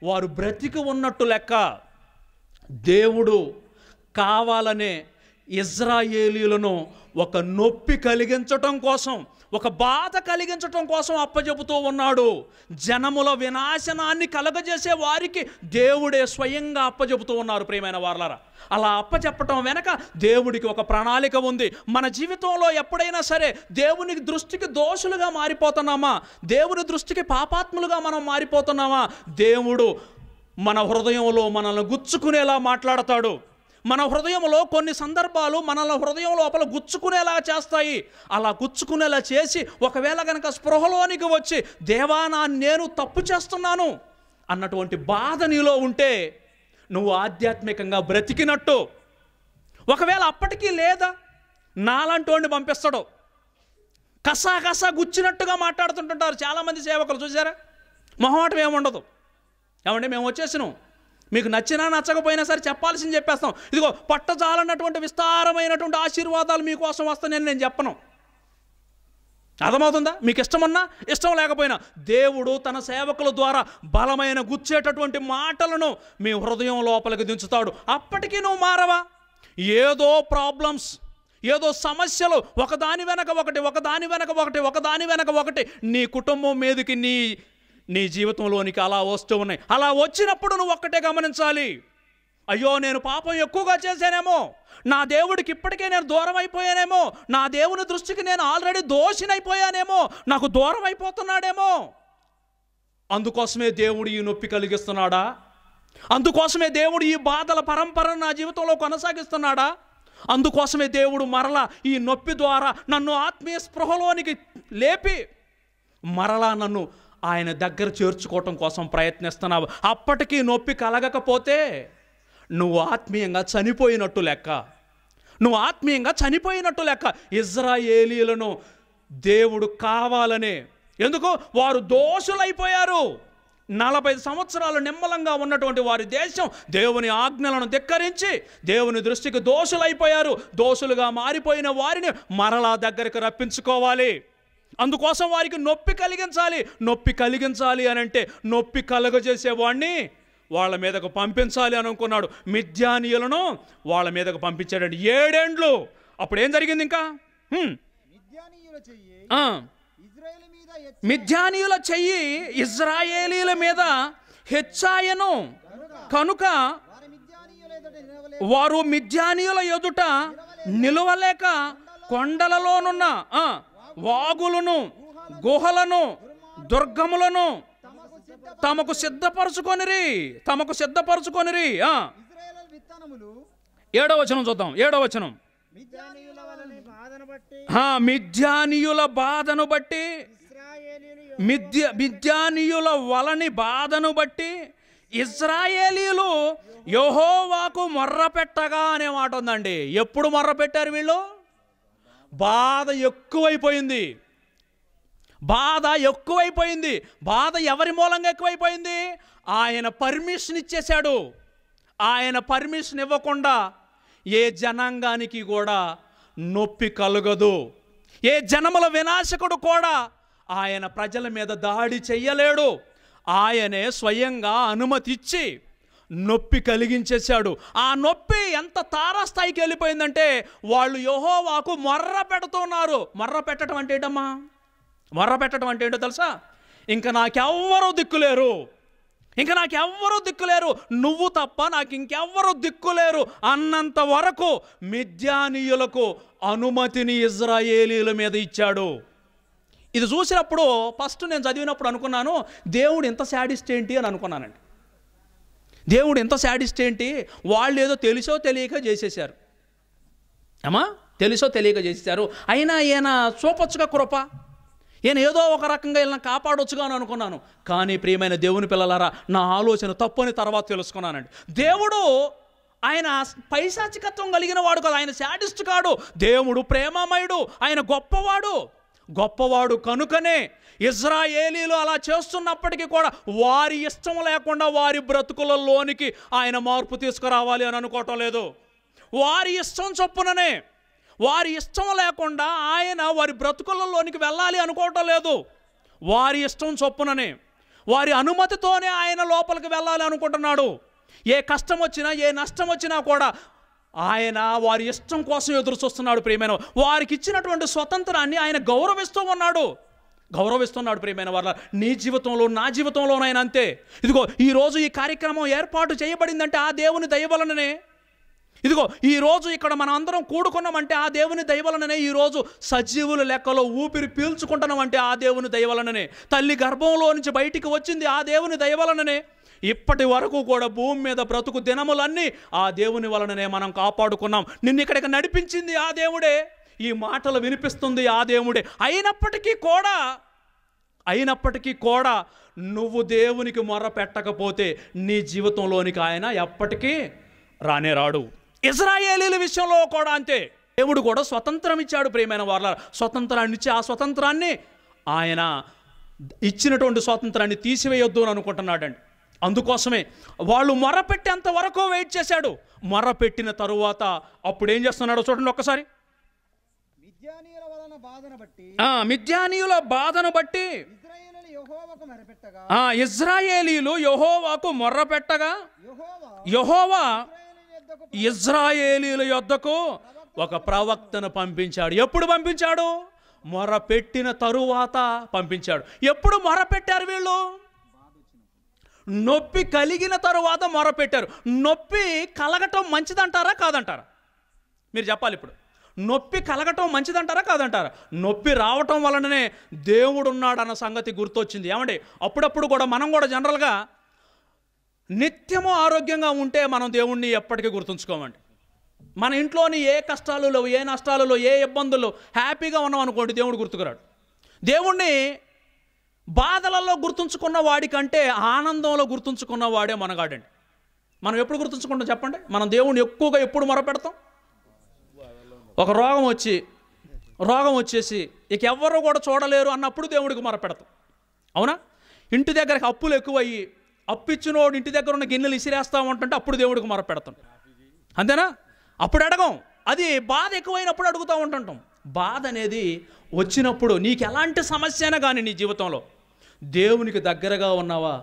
వారు బ్రతికి ఉన్నట్టు లెక్క దేవుడు కావాలనే ఇజ్రాయేలీలను ఒక నొప్పి కలిగించటం కోసం ఒక బాధ కలిగించటం కోసం అప్పజెపుతూ ఉన్నాడు జనముల వినాశనాన్ని కలగజేసే వారికి దేవుడే స్వయంగా అప్పజెపుతూ ఉన్నారు ప్రియమైన వార్లరా అలా అప్పచెప్పటం వెనక దేవుడికి ఒక ప్రణాళిక ఉంది మన జీవితంలో ఎప్పుడైనా సరే దేవుని దృష్టికి దోషులుగా మారిపోతున్నామా దేవుని దృష్టికి పాపాత్ములుగా మనం మారిపోతున్నామా దేవుడు మన హృదయంలో మనల్ని గుచ్చుకునేలా మాట్లాడతాడు మన హృదయంలో కొన్ని సందర్భాలు మనల హృదయం లోపల గుచ్చుకునేలా చేస్తాయి అలా గుచ్చుకునేలా చేసి ఒకవేళ కనుక స్పృహలోనికి వచ్చి దేవా నా నేను తప్పు చేస్తున్నాను అన్నటువంటి బాధ నీలో ఉంటే నువ్వు ఆధ్యాత్మికంగా బ్రతికినట్టు ఒకవేళ అప్పటికీ లేదా వాడిని పంపిస్తాడు కసా గుచ్చినట్టుగా మాట్లాడుతుంటుంటారు చాలామంది సేవకులు చూసారా మొహమాటం ఏముండదు ఏమంటే మేము వచ్చేసినాం మీకు నచ్చినా నచ్చకపోయినా సరే చెప్పాల్సింది చెప్పేస్తాం ఇదిగో పట్టజాలన్నటువంటి విస్తారమైనటువంటి ఆశీర్వాదాలు మీకోసం వస్తాయని నేను చెప్పను అర్థమవుతుందా మీకు ఇష్టమన్నా ఇష్టం లేకపోయినా దేవుడు తన సేవకుల ద్వారా బలమైన గుచ్చేటటువంటి మాటలను మీ హృదయం లోపలికి దించుతాడు అప్పటికీ నువ్వు మారవా ఏదో ప్రాబ్లమ్స్ ఏదో సమస్యలు ఒకదాని వెనక ఒకటి ఒకదాని వెనక ఒకటి ఒకదాని వెనక ఒకటి నీ కుటుంబం మీదకి నీ నీ జీవితంలోనికి అలా వస్తూ ఉన్నాయి అలా వచ్చినప్పుడు నువ్వు ఒక్కటే గమనించాలి అయ్యో నేను పాపం ఎక్కువగా చేశానేమో నా దేవుడికి ఇప్పటికే నేను దూరం అయిపోయానేమో నా దేవుని దృష్టికి నేను ఆల్రెడీ దోషినైపోయానేమో నాకు దూరం అయిపోతున్నాడేమో అందుకోసమే దేవుడు ఈ నొప్పి కలిగిస్తున్నాడా అందుకోసమే దేవుడు ఈ బాధల పరంపరను నా జీవితంలో కొనసాగిస్తున్నాడా అందుకోసమే దేవుడు మరలా ఈ నొప్పి ద్వారా నన్ను ఆత్మీయ స్పృహలోనికి లేపి మరలా నన్ను ఆయన దగ్గర చేర్చుకోవటం కోసం ప్రయత్నిస్తున్నావు అప్పటికీ నొప్పి కలగకపోతే నువ్వు ఆత్మీయంగా చనిపోయినట్టు లెక్క నువ్వు ఆత్మీయంగా చనిపోయినట్టు లెక్క ఇజ్రాయేలీలను దేవుడు కావాలనే ఎందుకు వారు దోషులైపోయారు నలభై సంవత్సరాలు నిమ్మలంగా ఉన్నటువంటి వారి దేశం దేవుని ఆజ్ఞలను ధిక్కరించి దేవుని దృష్టికి దోషులైపోయారు దోషులుగా మారిపోయిన వారిని మరలా దగ్గరికి రప్పించుకోవాలి అందుకోసం వారికి నొప్పి కలిగించాలి నొప్పి కలిగించాలి అని అంటే నొప్పి కలగజేసేవాడిని వాళ్ళ మీదకు పంపించాలి అని అనుకున్నాడు మిథ్యానీయులను వాళ్ళ మీదకు పంపించాడండి ఏడేండ్లు అప్పుడు ఏం జరిగింది ఇంకా మిథ్యానీయుల చెయ్యి ఇజ్రాయేలీల మీద హెచ్చాయను కనుక వారు మిథ్యానీయుల ఎదుట నిలవలేక కొండలలోనున్న వాగులను గుహలను దుర్గములను తమకు సిద్ధపరచుకొనిరి తమకు సిద్ధపరచుకొనిరి ఏడవ వచనం చూద్దాం ఏడవ వచనం మిద్యానీయుల బాధను బట్టి మిద్య మిద్యానీయుల వలని బాధను బట్టి ఇజ్రాయేలీలు యహోవాకు మొర్ర పెట్టగా అనే మాట ఉందండి ఎప్పుడు మొర్ర పెట్టారు వీళ్ళు బాధ ఎక్కువైపోయింది బాధ ఎక్కువైపోయింది బాధ ఎవరి మూలంగా ఎక్కువైపోయింది ఆయన పర్మిషన్ ఇచ్చేశాడు ఆయన పర్మిషన్ ఇవ్వకుండా ఏ జనాంగానికి కూడా నొప్పి కలగదు ఏ జనముల వినాశకుడు కూడా ఆయన ప్రజల మీద దాడి చెయ్యలేడు ఆయనే స్వయంగా అనుమతిచ్చి నొప్పి కలిగించేశాడు ఆ నొప్పి ఎంత తారాస్థాయికి వెళ్ళిపోయిందంటే వాళ్ళు యహోవాకు మొర్ర పెడుతున్నారు మొర్ర పెట్టడం అంటే ఏంటమ్మా మొర్ర పెట్టడం అంటే ఏంటో తెలుసా ఇంకా నాకెవ్వరూ దిక్కులేరు ఇంకా నాకెవ్వరూ దిక్కులేరు నువ్వు తప్ప నాకు ఇంకెవ్వరూ దిక్కులేరు అన్నంత వరకు మిద్యానీయులకు అనుమతిని ఇజ్రాయేలీల మీద ఇచ్చాడు ఇది చూసినప్పుడు ఫస్ట్ నేను చదివినప్పుడు అనుకున్నాను దేవుడు ఇంత శాడిస్ట్ ఏంటి అని అనుకున్నానండి దేవుడు ఎంత శాడిస్ట్ ఏంటి వాళ్ళు ఏదో తెలుసో తెలియక చేసేసారు ఏమా తెలుసో తెలియక చేసేసారు అయినా ఈయన చూపొచ్చుగా కృప నేను ఏదో ఒక రకంగా ఇలా కాపాడొచ్చుగా అని అనుకున్నాను కానీ ప్రియమైన దేవుని పిల్లలారా నా ఆలోచన తప్పని తర్వాత తెలుసుకున్నానండి దేవుడు ఆయన పైశాచికత్వం కలిగిన వాడు కదా ఆయన శాడిస్ట్ కాడు దేవుడు ప్రేమమయుడు ఆయన గొప్పవాడు గొప్పవాడు కనుకనే ఇజ్రాయేలీలు అలా చేస్తున్నప్పటికీ కూడా వారి ఇష్టం లేకుండా వారి బ్రతుకులలోనికి ఆయన మార్పు తీసుకురావాలి అని అనుకోవటం లేదు వారి ఇష్టం చొప్పుననే వారి ఇష్టం లేకుండా ఆయన వారి బ్రతుకులలోనికి వెళ్ళాలి అనుకోవటం లేదు వారి ఇష్టం చొప్పుననే వారి అనుమతితోనే ఆయన లోపలికి వెళ్ళాలి అనుకుంటున్నాడు ఏ కష్టం వచ్చినా ఏ నష్టం వచ్చినా కూడా ఆయన వారి ఇష్టం కోసం ఎదురు చూస్తున్నాడు ప్రియమైన వారికి ఇచ్చినటువంటి స్వతంత్రాన్ని ఆయన గౌరవిస్తూ ఉన్నాడు గౌరవిస్తున్నాడు ప్రియమైన వాళ్ళ నీ జీవితంలో నా జీవితంలోనైనా అంతే ఇదిగో ఈరోజు ఈ కార్యక్రమం ఏర్పాటు చేయబడిందంటే ఆ దేవుని దయవలననే ఇదిగో ఈరోజు ఇక్కడ మనం అందరం కూడుకున్నామంటే ఆ దేవుని దయవలననే ఈరోజు సజీవుల లెక్కలో ఊపిరి పీల్చుకుంటున్నామంటే ఆ దేవుని దయవలననే తల్లి గర్భంలో నుంచి బయటికి వచ్చింది ఆ దేవుని దయవలననే ఇప్పటి వరకు కూడా భూమి మీద బ్రతుకు దినములన్నీ ఆ దేవుని వలననే మనం కాపాడుకున్నాం నిన్ను ఇక్కడికి నడిపించింది ఆ దేవుడే ఈ మాటలు వినిపిస్తుంది ఆ దేవుడే అయినప్పటికీ కూడా అయినప్పటికీ కూడా నువ్వు దేవునికి మొర పెట్టకపోతే నీ జీవితంలోనికి ఆయన ఎప్పటికీ రానే రాడు ఇజ్రాయేలీల విషయంలో కూడా అంతే దేవుడు కూడా స్వతంత్రం ఇచ్చాడు ప్రియమైన వాళ్ళ స్వతంత్రాన్ని ఇచ్చి ఆ స్వతంత్రాన్ని ఆయన ఇచ్చినటువంటి స్వాతంత్రాన్ని తీసివేయొద్దు అని అనుకుంటున్నాడండి అందుకోసమే వాళ్ళు మొరపెట్టేంత వరకు వెయిట్ చేశాడు మొరపెట్టిన తరువాత అప్పుడు ఏం చేస్తున్నాడో చూడండి ఒక్కసారి మిద్యానీయుల బాధను బట్టి ఇజ్రాయేలీలు యహోవాకు మొర్ర పెట్టగా యహోవా ఇజ్రాయేలీల యొద్దకు ఒక ప్రవక్తను పంపించాడు ఎప్పుడు పంపించాడు మొర పెట్టిన తరువాత పంపించాడు ఎప్పుడు మొర పెట్టారు వీళ్ళు నొప్పి కలిగిన తరువాత మొర పెట్టారు నొప్పి కలగటం మంచిదంటారా కాదంటారా మీరు చెప్పాలి ఇప్పుడు నొప్పి కలగటం మంచిదంటారా కాదంటారా నొప్పి రావటం వలననే దేవుడు ఉన్నాడు అన్న సంగతి గుర్తొచ్చింది ఏమండి అప్పుడప్పుడు కూడా మనం కూడా జనరల్గా నిత్యము ఆరోగ్యంగా ఉంటే మనం దేవుణ్ణి ఎప్పటికీ గుర్తుంచుకోమండి మన ఇంట్లోని ఏ లేవు ఏ నష్టాలలో ఏ ఇబ్బందులు హ్యాపీగా ఉన్నాం అనుకోండి దేవుడు గుర్తుకురాడు దేవుణ్ణి బాధలలో గుర్తుంచుకున్న వాడికంటే ఆనందంలో గుర్తుంచుకున్న వాడే మనగాడండి మనం ఎప్పుడు గుర్తుంచుకుంటాం చెప్పండి మనం దేవుణ్ణి ఎక్కువగా ఎప్పుడు మొరపెడతాం ఒక రోగం వచ్చి రోగం వచ్చేసి ఇక ఎవ్వరూ కూడా చూడలేరు అన్నప్పుడు దేవుడికి మొరపెడతాం అవునా ఇంటి దగ్గరికి అప్పులు ఎక్కువయ్యి అప్పిచ్చినోడు ఇంటి దగ్గర ఉన్న గిన్నెలు ఇసిరేస్తా ఉంటుంటే అప్పుడు దేవుడికి మొరపెడతాం అంతేనా అప్పుడు అడగం అది బాధ ఎక్కువైనప్పుడు అడుగుతూ ఉంటుంటాం బాధ అనేది వచ్చినప్పుడు నీకు ఎలాంటి సమస్య అయినా కానీ నీ జీవితంలో దేవునికి దగ్గరగా ఉన్నావా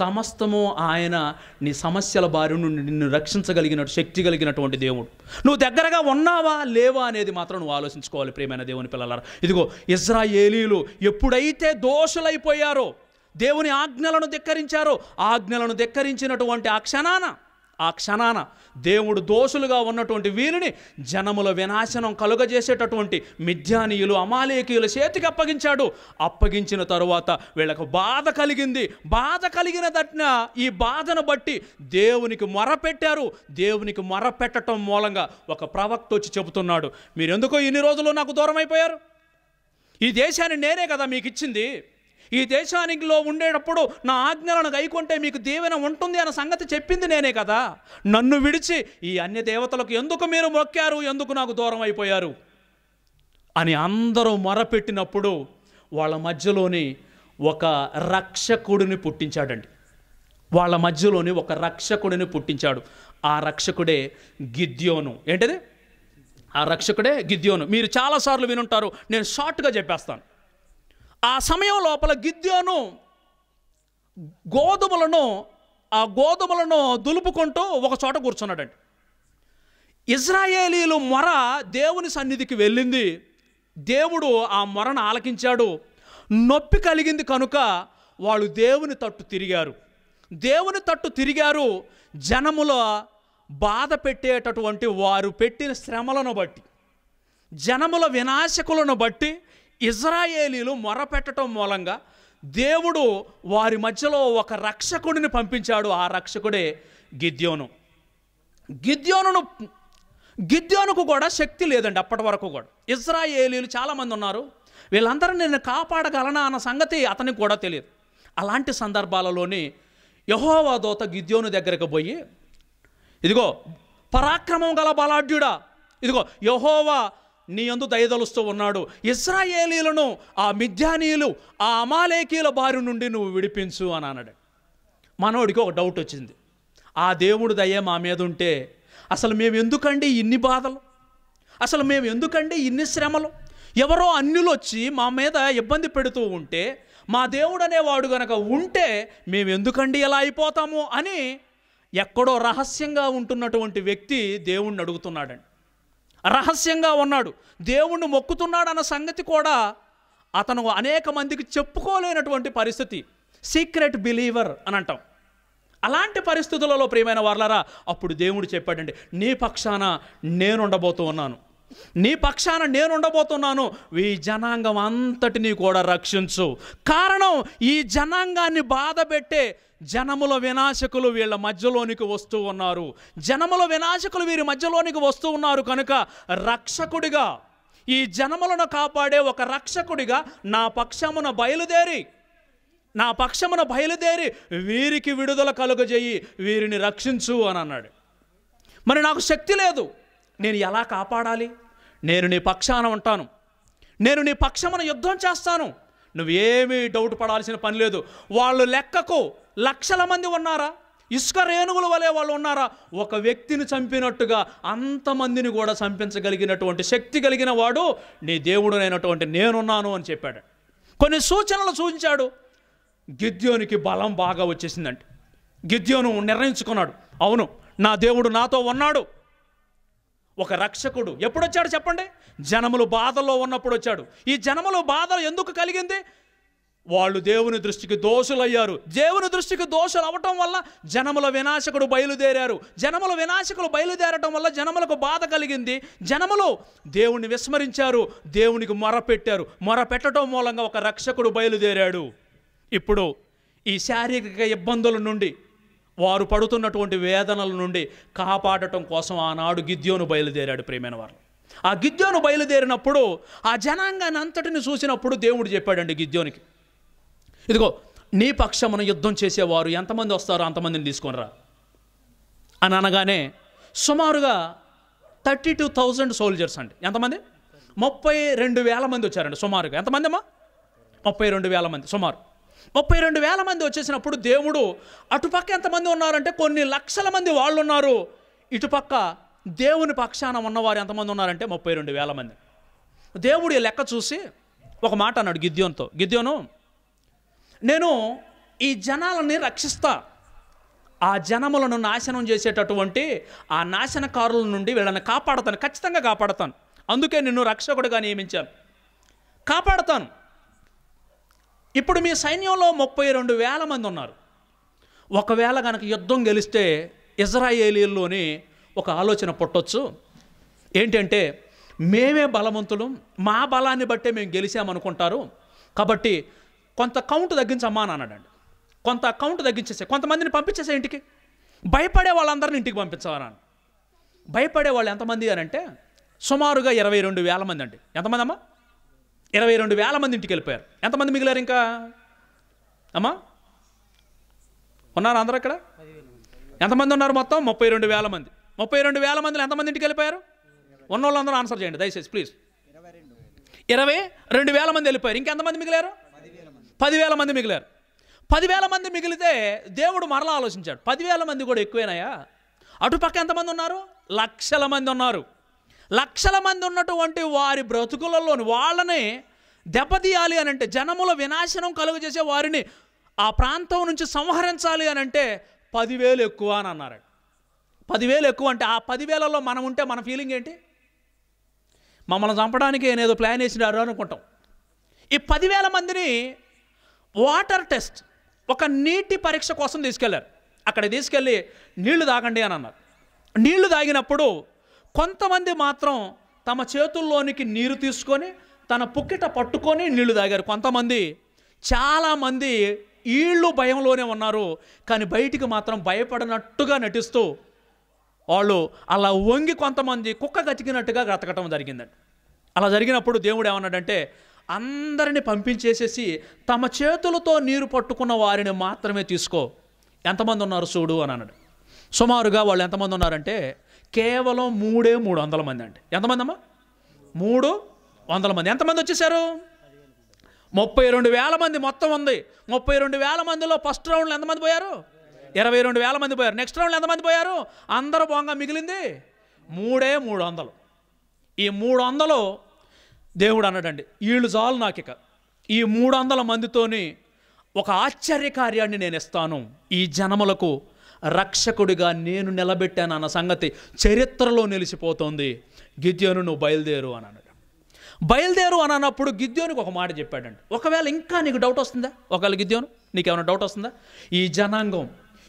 సమస్తము ఆయన నీ సమస్యల బారి నుండి నిన్ను రక్షించగలిగిన శక్తి కలిగినటువంటి దేవుడు నువ్వు దగ్గరగా ఉన్నావా లేవా అనేది మాత్రం నువ్వు ఆలోచించుకోవాలి ప్రేమైన దేవుని పిల్లలారా ఇదిగో ఇజ్రాయేలీలు ఎప్పుడైతే దోషులైపోయారో దేవుని ఆజ్ఞలను ధిక్కరించారో ఆజ్ఞలను ధిక్కరించినటువంటి ఆ క్షణాన ఆ క్షణాన దేవుడు దోషులుగా ఉన్నటువంటి వీరిని జనముల వినాశనం కలుగజేసేటటువంటి మిథ్యానీయులు అమాలేకీయుల చేతికి అప్పగించాడు అప్పగించిన తరువాత వీళ్ళకు బాధ కలిగింది బాధ కలిగిన దట్న ఈ బాధను బట్టి దేవునికి మొరపెట్టారు దేవునికి మొరపెట్టడం మూలంగా ఒక ప్రవక్త వచ్చి చెబుతున్నాడు మీరెందుకో ఇన్ని రోజులు నాకు దూరం అయిపోయారు ఈ దేశాన్ని నేనే కదా మీకు ఇచ్చింది ఈ దేశానికిలో ఉండేటప్పుడు నా ఆజ్ఞలను గైకుంటే మీకు దీవెన ఉంటుంది అన్న సంగతి చెప్పింది నేనే కదా నన్ను విడిచి ఈ అన్య దేవతలకు ఎందుకు మీరు మొక్కారు ఎందుకు నాకు దూరం అయిపోయారు అని అందరూ మొరపెట్టినప్పుడు వాళ్ళ మధ్యలోని ఒక రక్షకుడిని పుట్టించాడండి వాళ్ళ మధ్యలోని ఒక రక్షకుడిని పుట్టించాడు ఆ రక్షకుడే గిద్యోను ఏంటిది ఆ రక్షకుడే గిద్యోను మీరు చాలాసార్లు వినుంటారు నేను షార్ట్గా చెప్పేస్తాను ఆ సమయం లోపల గిద్యోను గోధుమలను ఆ గోధుమలను దులుపుకుంటూ ఒక చోట కూర్చున్నాడండి ఇజ్రాయేలీలు మొర దేవుని సన్నిధికి వెళ్ళింది దేవుడు ఆ మొరను ఆలకించాడు నొప్పి కలిగింది కనుక వాళ్ళు దేవుని తట్టు తిరిగారు దేవుని తట్టు తిరిగారు జనముల బాధ పెట్టేటటువంటి వారు పెట్టిన శ్రమలను బట్టి జనముల వినాశకులను బట్టి ఇజ్రాయేలీలు మొరపెట్టడం మూలంగా దేవుడు వారి మధ్యలో ఒక రక్షకుడిని పంపించాడు ఆ రక్షకుడే గిద్యోను గిద్యోను గిద్యోనుకు కూడా శక్తి లేదండి అప్పటి వరకు కూడా ఇజ్రాయేలీలు చాలామంది ఉన్నారు వీళ్ళందరూ నేను కాపాడగలనా అన్న సంగతి అతనికి కూడా తెలియదు అలాంటి సందర్భాలలోని యహోవా దోత గిద్యోను దగ్గరకు పోయి ఇదిగో పరాక్రమం గల బలాఢ్యుడా ఇదిగో యహోవా నీ అందు దయదలుస్తూ ఉన్నాడు ఇస్రాయేలీలను ఆ మిథ్యానీయులు ఆ అమాలేకీల బారి నుండి నువ్వు విడిపించు అని అన్నాడు మనోడికి ఒక డౌట్ వచ్చింది ఆ దేవుడు దయ మా మీద ఉంటే అసలు మేము ఎందుకండి ఇన్ని బాధలు అసలు మేము ఎందుకండి ఇన్ని శ్రమలు ఎవరో అన్యులు వచ్చి మా మీద ఇబ్బంది పెడుతూ ఉంటే మా దేవుడు అనేవాడు గనక ఉంటే మేము ఎందుకండి ఇలా అయిపోతాము అని ఎక్కడో రహస్యంగా ఉంటున్నటువంటి వ్యక్తి దేవుణ్ణి అడుగుతున్నాడండి రహస్యంగా ఉన్నాడు దేవుణ్ణి మొక్కుతున్నాడు అన్న సంగతి కూడా అతను అనేక మందికి చెప్పుకోలేనటువంటి పరిస్థితి సీక్రెట్ బిలీవర్ అని అంటాం అలాంటి పరిస్థితులలో ప్రియమైన వాళ్ళరా అప్పుడు దేవుడు చెప్పాడండి నీ పక్షాన నేనుండబోతూ ఉన్నాను నీ పక్షాన నేను ఉండబోతున్నాను ఈ జనాంగం అంతటినీ కూడా రక్షించు కారణం ఈ జనాంగాన్ని బాధ పెట్టే జనముల వినాశకులు వీళ్ళ మధ్యలోనికి వస్తూ ఉన్నారు జనముల వినాశకులు వీరి మధ్యలోనికి వస్తూ ఉన్నారు కనుక రక్షకుడిగా ఈ జనములను కాపాడే ఒక రక్షకుడిగా నా పక్షమున బయలుదేరి నా పక్షమున బయలుదేరి వీరికి విడుదల కలుగజేయి వీరిని రక్షించు అని అన్నాడు మరి నాకు శక్తి లేదు నేను ఎలా కాపాడాలి నేను నీ పక్షాన ఉంటాను నేను నీ పక్షమున యుద్ధం చేస్తాను నువ్వేమీ డౌట్ పడాల్సిన పని లేదు వాళ్ళు లెక్కకు లక్షల మంది ఉన్నారా ఇసుక రేణుగుల వలె వాళ్ళు ఉన్నారా ఒక వ్యక్తిని చంపినట్టుగా అంతమందిని కూడా చంపించగలిగినటువంటి శక్తి కలిగిన వాడు నీ దేవుడు అయినటువంటి నేనున్నాను అని చెప్పాడు కొన్ని సూచనలు సూచించాడు గిద్యోనికి బలం బాగా వచ్చేసిందంటే గిద్యోను నిర్ణయించుకున్నాడు అవును నా దేవుడు నాతో ఉన్నాడు ఒక రక్షకుడు ఎప్పుడు వచ్చాడు చెప్పండి జనములు బాధల్లో ఉన్నప్పుడు వచ్చాడు ఈ జనములు బాధలు ఎందుకు కలిగింది వాళ్ళు దేవుని దృష్టికి దోషులయ్యారు దేవుని దృష్టికి దోషులు అవటం వల్ల జనముల వినాశకుడు బయలుదేరారు జనముల వినాశకులు బయలుదేరటం వల్ల జనములకు బాధ కలిగింది జనములు దేవుణ్ణి విస్మరించారు దేవునికి మొరపెట్టారు మొరపెట్టడం మూలంగా ఒక రక్షకుడు బయలుదేరాడు ఇప్పుడు ఈ శారీరక ఇబ్బందుల నుండి వారు పడుతున్నటువంటి వేదనల నుండి కాపాడటం కోసం ఆనాడు గిద్యోను బయలుదేరాడు ప్రేమైన వారు ఆ గిద్యోను బయలుదేరినప్పుడు ఆ జనాంగాన్ని అంతటిని చూసినప్పుడు దేవుడు చెప్పాడండి గిద్యోనికి ఇదిగో నీ పక్షమున యుద్ధం చేసేవారు ఎంతమంది వస్తారో అంతమందిని రా అని అనగానే సుమారుగా థర్టీ టూ థౌజండ్ సోల్జర్స్ అండి ఎంతమంది ముప్పై రెండు వేల మంది వచ్చారండి సుమారుగా ఎంతమంది అమ్మా ముప్పై రెండు వేల మంది సుమారు ముప్పై రెండు వేల మంది వచ్చేసినప్పుడు దేవుడు అటుపక్క ఎంతమంది ఉన్నారంటే కొన్ని లక్షల మంది వాళ్ళు ఉన్నారు ఇటుపక్క దేవుని పక్షాన ఉన్నవారు ఎంతమంది ఉన్నారంటే ముప్పై రెండు వేల మంది దేవుడు ఈ లెక్క చూసి ఒక మాట అన్నాడు గిద్యోన్తో గిద్యోను నేను ఈ జనాలని రక్షిస్తా ఆ జనములను నాశనం చేసేటటువంటి ఆ నాశనకారుల నుండి వీళ్ళని కాపాడతాను ఖచ్చితంగా కాపాడతాను అందుకే నిన్ను రక్షకుడిగా నియమించాను కాపాడతాను ఇప్పుడు మీ సైన్యంలో ముప్పై రెండు వేల మంది ఉన్నారు ఒకవేళ కనుక యుద్ధం గెలిస్తే ఇజ్రాయేలీల్లోని ఒక ఆలోచన పుట్టొచ్చు ఏంటంటే మేమే బలవంతులు మా బలాన్ని బట్టే మేము గెలిచామనుకుంటారు కాబట్టి కొంత కౌంట్ తగ్గించమ్మా అని అన్నాడండి కొంత కౌంట్ తగ్గించేసే కొంతమందిని పంపించేసే ఇంటికి భయపడే వాళ్ళందరిని ఇంటికి పంపించవరాను భయపడే వాళ్ళు ఎంతమంది అని అంటే సుమారుగా ఇరవై రెండు వేల మంది అండి ఎంతమంది అమ్మా ఇరవై రెండు వేల మంది ఇంటికి వెళ్ళిపోయారు ఎంతమంది మిగిలారు ఇంకా అమ్మా ఉన్నారు అందరు అక్కడ ఎంతమంది ఉన్నారు మొత్తం ముప్పై రెండు వేల మంది ముప్పై రెండు వేల మందిలో ఎంతమంది ఇంటికి వెళ్ళిపోయారు ఉన్న వాళ్ళందరూ ఆన్సర్ చేయండి దయచేసి ప్లీజ్ ఇరవై రెండు వేల మంది వెళ్ళిపోయారు ఇంకెంతమంది మిగిలారు పదివేల మంది మిగిలారు పదివేల మంది మిగిలితే దేవుడు మరలా ఆలోచించాడు పదివేల మంది కూడా ఎక్కువేనాయా అటుపక్క ఎంతమంది ఉన్నారు లక్షల మంది ఉన్నారు లక్షల మంది ఉన్నటువంటి వారి బ్రతుకులలోని వాళ్ళని దెబ్బతీయాలి అని అంటే జనముల వినాశనం కలుగజేసే వారిని ఆ ప్రాంతం నుంచి సంహరించాలి అని అంటే పదివేలు ఎక్కువ అని అన్నారు పదివేలు ఎక్కువ అంటే ఆ పదివేలలో మనం ఉంటే మన ఫీలింగ్ ఏంటి మమ్మల్ని చంపడానికి నేనేదో ప్లాన్ వేసినారు అనుకుంటాం ఈ పదివేల మందిని వాటర్ టెస్ట్ ఒక నీటి పరీక్ష కోసం తీసుకెళ్లారు అక్కడ తీసుకెళ్ళి నీళ్లు తాగండి అని అన్నారు నీళ్లు తాగినప్పుడు కొంతమంది మాత్రం తమ చేతుల్లోనికి నీరు తీసుకొని తన పుక్కిట పట్టుకొని నీళ్లు తాగారు కొంతమంది చాలామంది ఈళ్ళు భయంలోనే ఉన్నారు కానీ బయటికి మాత్రం భయపడినట్టుగా నటిస్తూ వాళ్ళు అలా వంగి కొంతమంది కుక్క గతికినట్టుగా బ్రతకటం జరిగిందండి అలా జరిగినప్పుడు దేవుడు ఏమన్నాడంటే అందరిని పంపించేసేసి తమ చేతులతో నీరు పట్టుకున్న వారిని మాత్రమే తీసుకో ఎంతమంది ఉన్నారు చూడు అని అన్నాడు సుమారుగా వాళ్ళు ఎంతమంది ఉన్నారంటే కేవలం మూడే మూడు వందల మంది అండి ఎంతమంది అమ్మా మూడు వందల మంది ఎంతమంది వచ్చేసారు ముప్పై రెండు వేల మంది మొత్తం ఉంది ముప్పై రెండు వేల మందిలో ఫస్ట్ రౌండ్లో ఎంతమంది పోయారు ఇరవై రెండు వేల మంది పోయారు నెక్స్ట్ రౌండ్లో ఎంతమంది పోయారు అందరూ బొంగ మిగిలింది మూడే మూడు వందలు ఈ మూడు వందలు దేవుడు అన్నాడండి వీళ్ళు చాలు నాకు ఇక ఈ మూడు వందల మందితోని ఒక ఆశ్చర్యకార్యాన్ని నేను ఇస్తాను ఈ జనములకు రక్షకుడిగా నేను నిలబెట్టాను అన్న సంగతి చరిత్రలో నిలిచిపోతుంది గిద్యోను నువ్వు బయలుదేరు అని అన్నాడు బయలుదేరు అని అన్నప్పుడు గిద్యోనికి ఒక మాట చెప్పాడండి ఒకవేళ ఇంకా నీకు డౌట్ వస్తుందా ఒకవేళ గిద్యోను నీకేమైనా డౌట్ వస్తుందా ఈ జనాంగం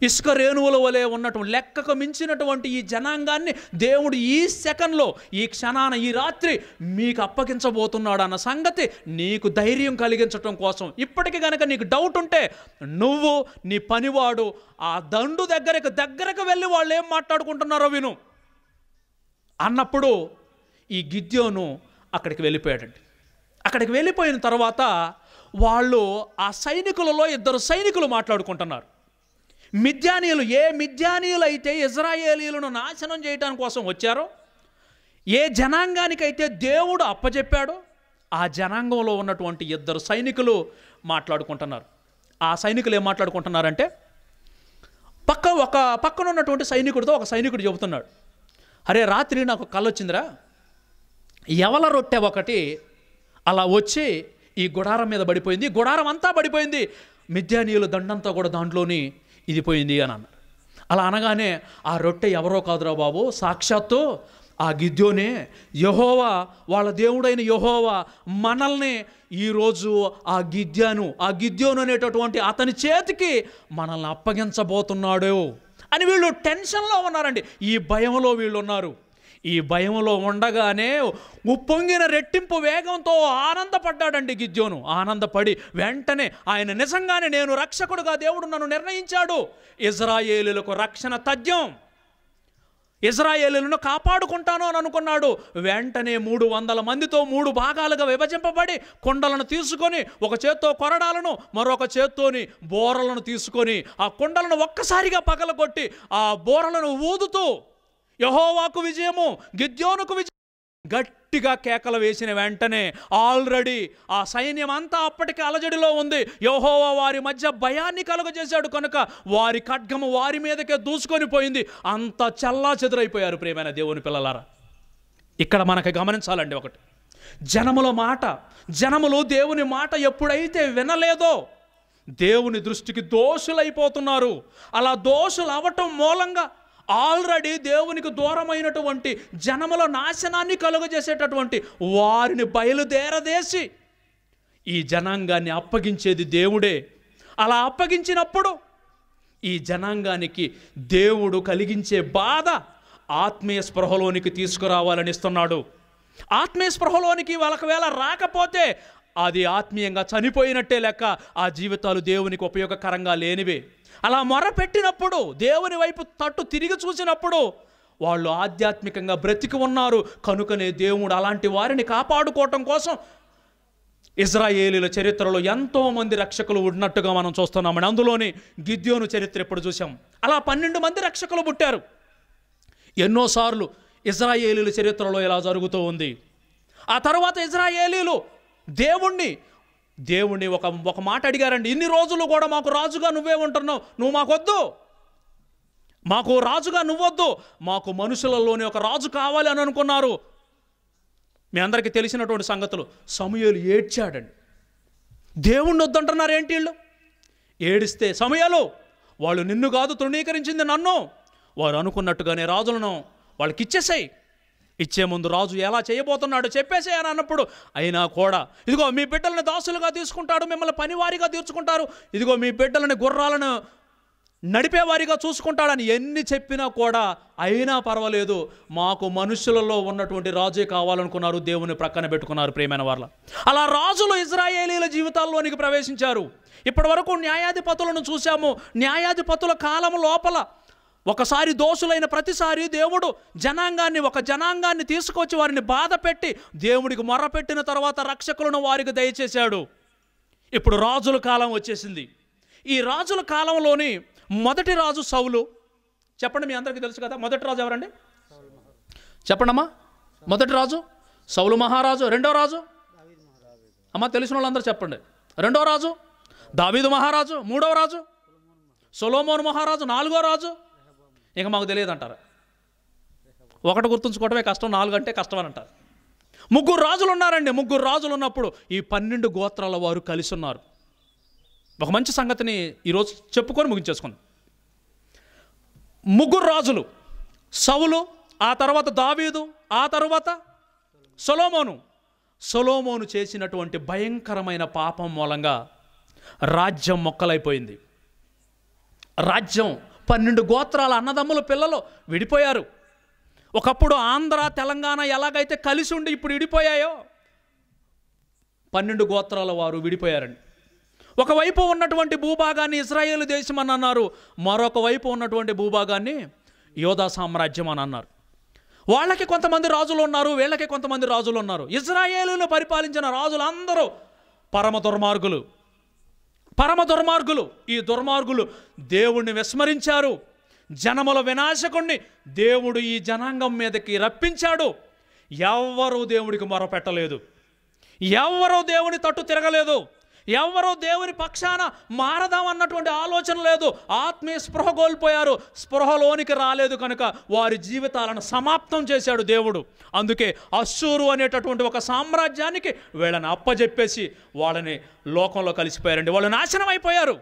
ఇసుక రేణువుల వలె ఉన్నటువంటి లెక్కకు మించినటువంటి ఈ జనాంగాన్ని దేవుడు ఈ సెకండ్లో ఈ క్షణాన ఈ రాత్రి మీకు అప్పగించబోతున్నాడు అన్న సంగతి నీకు ధైర్యం కలిగించడం కోసం ఇప్పటికి కనుక నీకు డౌట్ ఉంటే నువ్వు నీ పనివాడు ఆ దండు దగ్గరకు దగ్గరకు వెళ్ళి వాళ్ళు ఏం మాట్లాడుకుంటున్నారో విను అన్నప్పుడు ఈ గిద్యోను అక్కడికి వెళ్ళిపోయాడండి అక్కడికి వెళ్ళిపోయిన తర్వాత వాళ్ళు ఆ సైనికులలో ఇద్దరు సైనికులు మాట్లాడుకుంటున్నారు మిథ్యానీయులు ఏ మిథ్యానీయులు అయితే ఇజ్రాయేలీలను నాశనం చేయడానికి కోసం వచ్చారో ఏ జనాంగానికైతే దేవుడు అప్పచెప్పాడో ఆ జనాంగంలో ఉన్నటువంటి ఇద్దరు సైనికులు మాట్లాడుకుంటున్నారు ఆ సైనికులు ఏం మాట్లాడుకుంటున్నారంటే పక్క ఒక పక్కన ఉన్నటువంటి సైనికుడితో ఒక సైనికుడు చెబుతున్నాడు అరే రాత్రి నాకు కళ్ళు వచ్చిందిరా ఎవల రొట్టె ఒకటి అలా వచ్చి ఈ గుడారం మీద పడిపోయింది గుడారం అంతా పడిపోయింది మిథ్యానీయుల దండంతా కూడా దాంట్లోని ఇది పోయింది అని అన్నారు అలా అనగానే ఆ రొట్టె ఎవరో కాదురా బాబు సాక్షాత్తు ఆ గిద్యోనే యహోవా వాళ్ళ దేవుడైన యహోవా మనల్ని ఈరోజు ఆ గిద్యాను ఆ గిద్యోను అనేటటువంటి అతని చేతికి మనల్ని అప్పగించబోతున్నాడు అని వీళ్ళు టెన్షన్లో ఉన్నారండి ఈ భయంలో వీళ్ళు ఉన్నారు ఈ భయంలో ఉండగానే ఉప్పొంగిన రెట్టింపు వేగంతో ఆనందపడ్డాడండి గిజ్జోను ఆనందపడి వెంటనే ఆయన నిజంగానే నేను రక్షకుడుగా దేవుడు నన్ను నిర్ణయించాడు ఇజ్రాయేలులకు రక్షణ తథ్యం ఇజ్రాయేలులను కాపాడుకుంటాను అని అనుకున్నాడు వెంటనే మూడు వందల మందితో మూడు భాగాలుగా విభజింపబడి కుండలను తీసుకొని ఒక చేత్తో కొరడాలను మరొక చేత్తోని బోరలను తీసుకొని ఆ కుండలను ఒక్కసారిగా పగలగొట్టి ఆ బోరలను ఊదుతూ యహోవాకు విజయము గిద్యోనుకు విజయం గట్టిగా కేకలు వేసిన వెంటనే ఆల్రెడీ ఆ సైన్యం అంతా అప్పటికే అలజడిలో ఉంది యహోవా వారి మధ్య భయాన్ని కలుగజేశాడు కనుక వారి ఖడ్గము వారి మీదకే దూసుకొని పోయింది అంత చల్లా చెదురైపోయారు ప్రేమైన దేవుని పిల్లలారా ఇక్కడ మనకు గమనించాలండి ఒకటి జనముల మాట జనములు దేవుని మాట ఎప్పుడైతే వినలేదో దేవుని దృష్టికి దోషులైపోతున్నారు అలా దోషులు అవటం మూలంగా ఆల్రెడీ దేవునికి దూరమైనటువంటి జనముల నాశనాన్ని కలుగజేసేటటువంటి వారిని బయలుదేరదేసి ఈ జనాంగాన్ని అప్పగించేది దేవుడే అలా అప్పగించినప్పుడు ఈ జనాంగానికి దేవుడు కలిగించే బాధ ఆత్మీయ స్పృహలోనికి తీసుకురావాలని ఇస్తున్నాడు ఆత్మీయ స్పృహలోనికి ఒకవేళ రాకపోతే అది ఆత్మీయంగా చనిపోయినట్టే లెక్క ఆ జీవితాలు దేవునికి ఉపయోగకరంగా లేనివే అలా మొరపెట్టినప్పుడు దేవుని వైపు తట్టు తిరిగి చూసినప్పుడు వాళ్ళు ఆధ్యాత్మికంగా బ్రతికి ఉన్నారు కనుకనే దేవుడు అలాంటి వారిని కాపాడుకోవటం కోసం ఇజ్రాయేలీల చరిత్రలో ఎంతోమంది రక్షకులు ఉన్నట్టుగా మనం చూస్తున్నామని అందులోని గిద్యోను చరిత్ర ఎప్పుడు చూసాం అలా పన్నెండు మంది రక్షకులు పుట్టారు ఎన్నోసార్లు ఇజ్రాయేలీల చరిత్రలో ఇలా జరుగుతూ ఉంది ఆ తర్వాత ఇజ్రాయేలీలు దేవుణ్ణి దేవుణ్ణి ఒక ఒక మాట అడిగారండి ఇన్ని రోజులు కూడా మాకు రాజుగా నువ్వే ఉంటున్నావు నువ్వు మాకొద్దు మాకు రాజుగా నువ్వొద్దు మాకు మనుషులలోనే ఒక రాజు కావాలి అని అనుకున్నారు మీ అందరికీ తెలిసినటువంటి సంగతులు సమయాలు ఏడ్చాడండి దేవుణ్ణి వద్దంటున్నారు ఏంటి వీళ్ళు ఏడిస్తే సమయాలు వాళ్ళు నిన్ను కాదు తృణీకరించింది నన్ను వారు అనుకున్నట్టుగానే రాజులను వాళ్ళకి ఇచ్చేసాయి ఇచ్చే ముందు రాజు ఎలా చేయబోతున్నాడు అని అన్నప్పుడు అయినా కూడా ఇదిగో మీ బిడ్డలను దాసులుగా తీసుకుంటాడు మిమ్మల్ని పనివారిగా తీర్చుకుంటారు ఇదిగో మీ బిడ్డలని గుర్రాలను నడిపేవారిగా చూసుకుంటాడని ఎన్ని చెప్పినా కూడా అయినా పర్వాలేదు మాకు మనుషులలో ఉన్నటువంటి రాజే కావాలనుకున్నారు దేవుని ప్రక్కన పెట్టుకున్నారు ప్రేమైన వాళ్ళ అలా రాజులు ఇజ్రాయేలీల జీవితాల్లోనికి ప్రవేశించారు ఇప్పటి వరకు న్యాయాధిపతులను చూశాము న్యాయాధిపతుల కాలం లోపల ఒకసారి దోషులైన ప్రతిసారి దేవుడు జనాంగాన్ని ఒక జనాంగాన్ని తీసుకొచ్చి వారిని బాధ పెట్టి దేవుడికి మొరపెట్టిన తర్వాత రక్షకులను వారికి దయచేశాడు ఇప్పుడు రాజుల కాలం వచ్చేసింది ఈ రాజుల కాలంలోని మొదటి రాజు సౌలు చెప్పండి మీ అందరికీ తెలుసు కదా మొదటి రాజు ఎవరండి చెప్పండమ్మా మొదటి రాజు సౌలు మహారాజు రెండో రాజు అమ్మా తెలిసిన వాళ్ళందరూ చెప్పండి రెండో రాజు దావీదు మహారాజు మూడవ రాజు సొలోమోన్ మహారాజు నాలుగో రాజు ఇక మాకు తెలియదు అంటారు ఒకటి గుర్తుంచుకోవటమే కష్టం నాలుగు అంటే కష్టం అని అంటారు ముగ్గురు రాజులు ఉన్నారండి ముగ్గురు రాజులు ఉన్నప్పుడు ఈ పన్నెండు గోత్రాల వారు కలిసి ఉన్నారు ఒక మంచి సంగతిని ఈరోజు చెప్పుకొని ముగించేసుకుంది ముగ్గురు రాజులు సవులు ఆ తర్వాత దావీదు ఆ తర్వాత సొలోమోను సొలోమోను చేసినటువంటి భయంకరమైన పాపం మూలంగా రాజ్యం మొక్కలైపోయింది రాజ్యం పన్నెండు గోత్రాల అన్నదమ్ముల పిల్లలు విడిపోయారు ఒకప్పుడు ఆంధ్ర తెలంగాణ ఎలాగైతే కలిసి ఉండి ఇప్పుడు విడిపోయాయో పన్నెండు గోత్రాల వారు విడిపోయారండి ఒకవైపు ఉన్నటువంటి భూభాగాన్ని ఇజ్రాయేల్ దేశం అని అన్నారు మరొక వైపు ఉన్నటువంటి భూభాగాన్ని యోధా సామ్రాజ్యం అని అన్నారు వాళ్ళకి కొంతమంది రాజులు ఉన్నారు వీళ్ళకి కొంతమంది రాజులు ఉన్నారు ఇజ్రాయేలును పరిపాలించిన రాజులు అందరూ పరమ దుర్మార్గులు పరమ దుర్మార్గులు ఈ దుర్మార్గులు దేవుణ్ణి విస్మరించారు జనముల వినాశకుణ్ణి దేవుడు ఈ జనాంగం మీదకి రప్పించాడు ఎవ్వరూ దేవుడికి మొరపెట్టలేదు ఎవ్వరూ దేవుని తట్టు తిరగలేదు ఎవరో దేవుని పక్షాన మారదామన్నటువంటి ఆలోచన లేదు ఆత్మీయ స్పృహ కోల్పోయారు స్పృహలోనికి రాలేదు కనుక వారి జీవితాలను సమాప్తం చేశాడు దేవుడు అందుకే అసూరు అనేటటువంటి ఒక సామ్రాజ్యానికి వీళ్ళని అప్పజెప్పేసి వాళ్ళని లోకంలో కలిసిపోయారండి వాళ్ళు నాశనం అయిపోయారు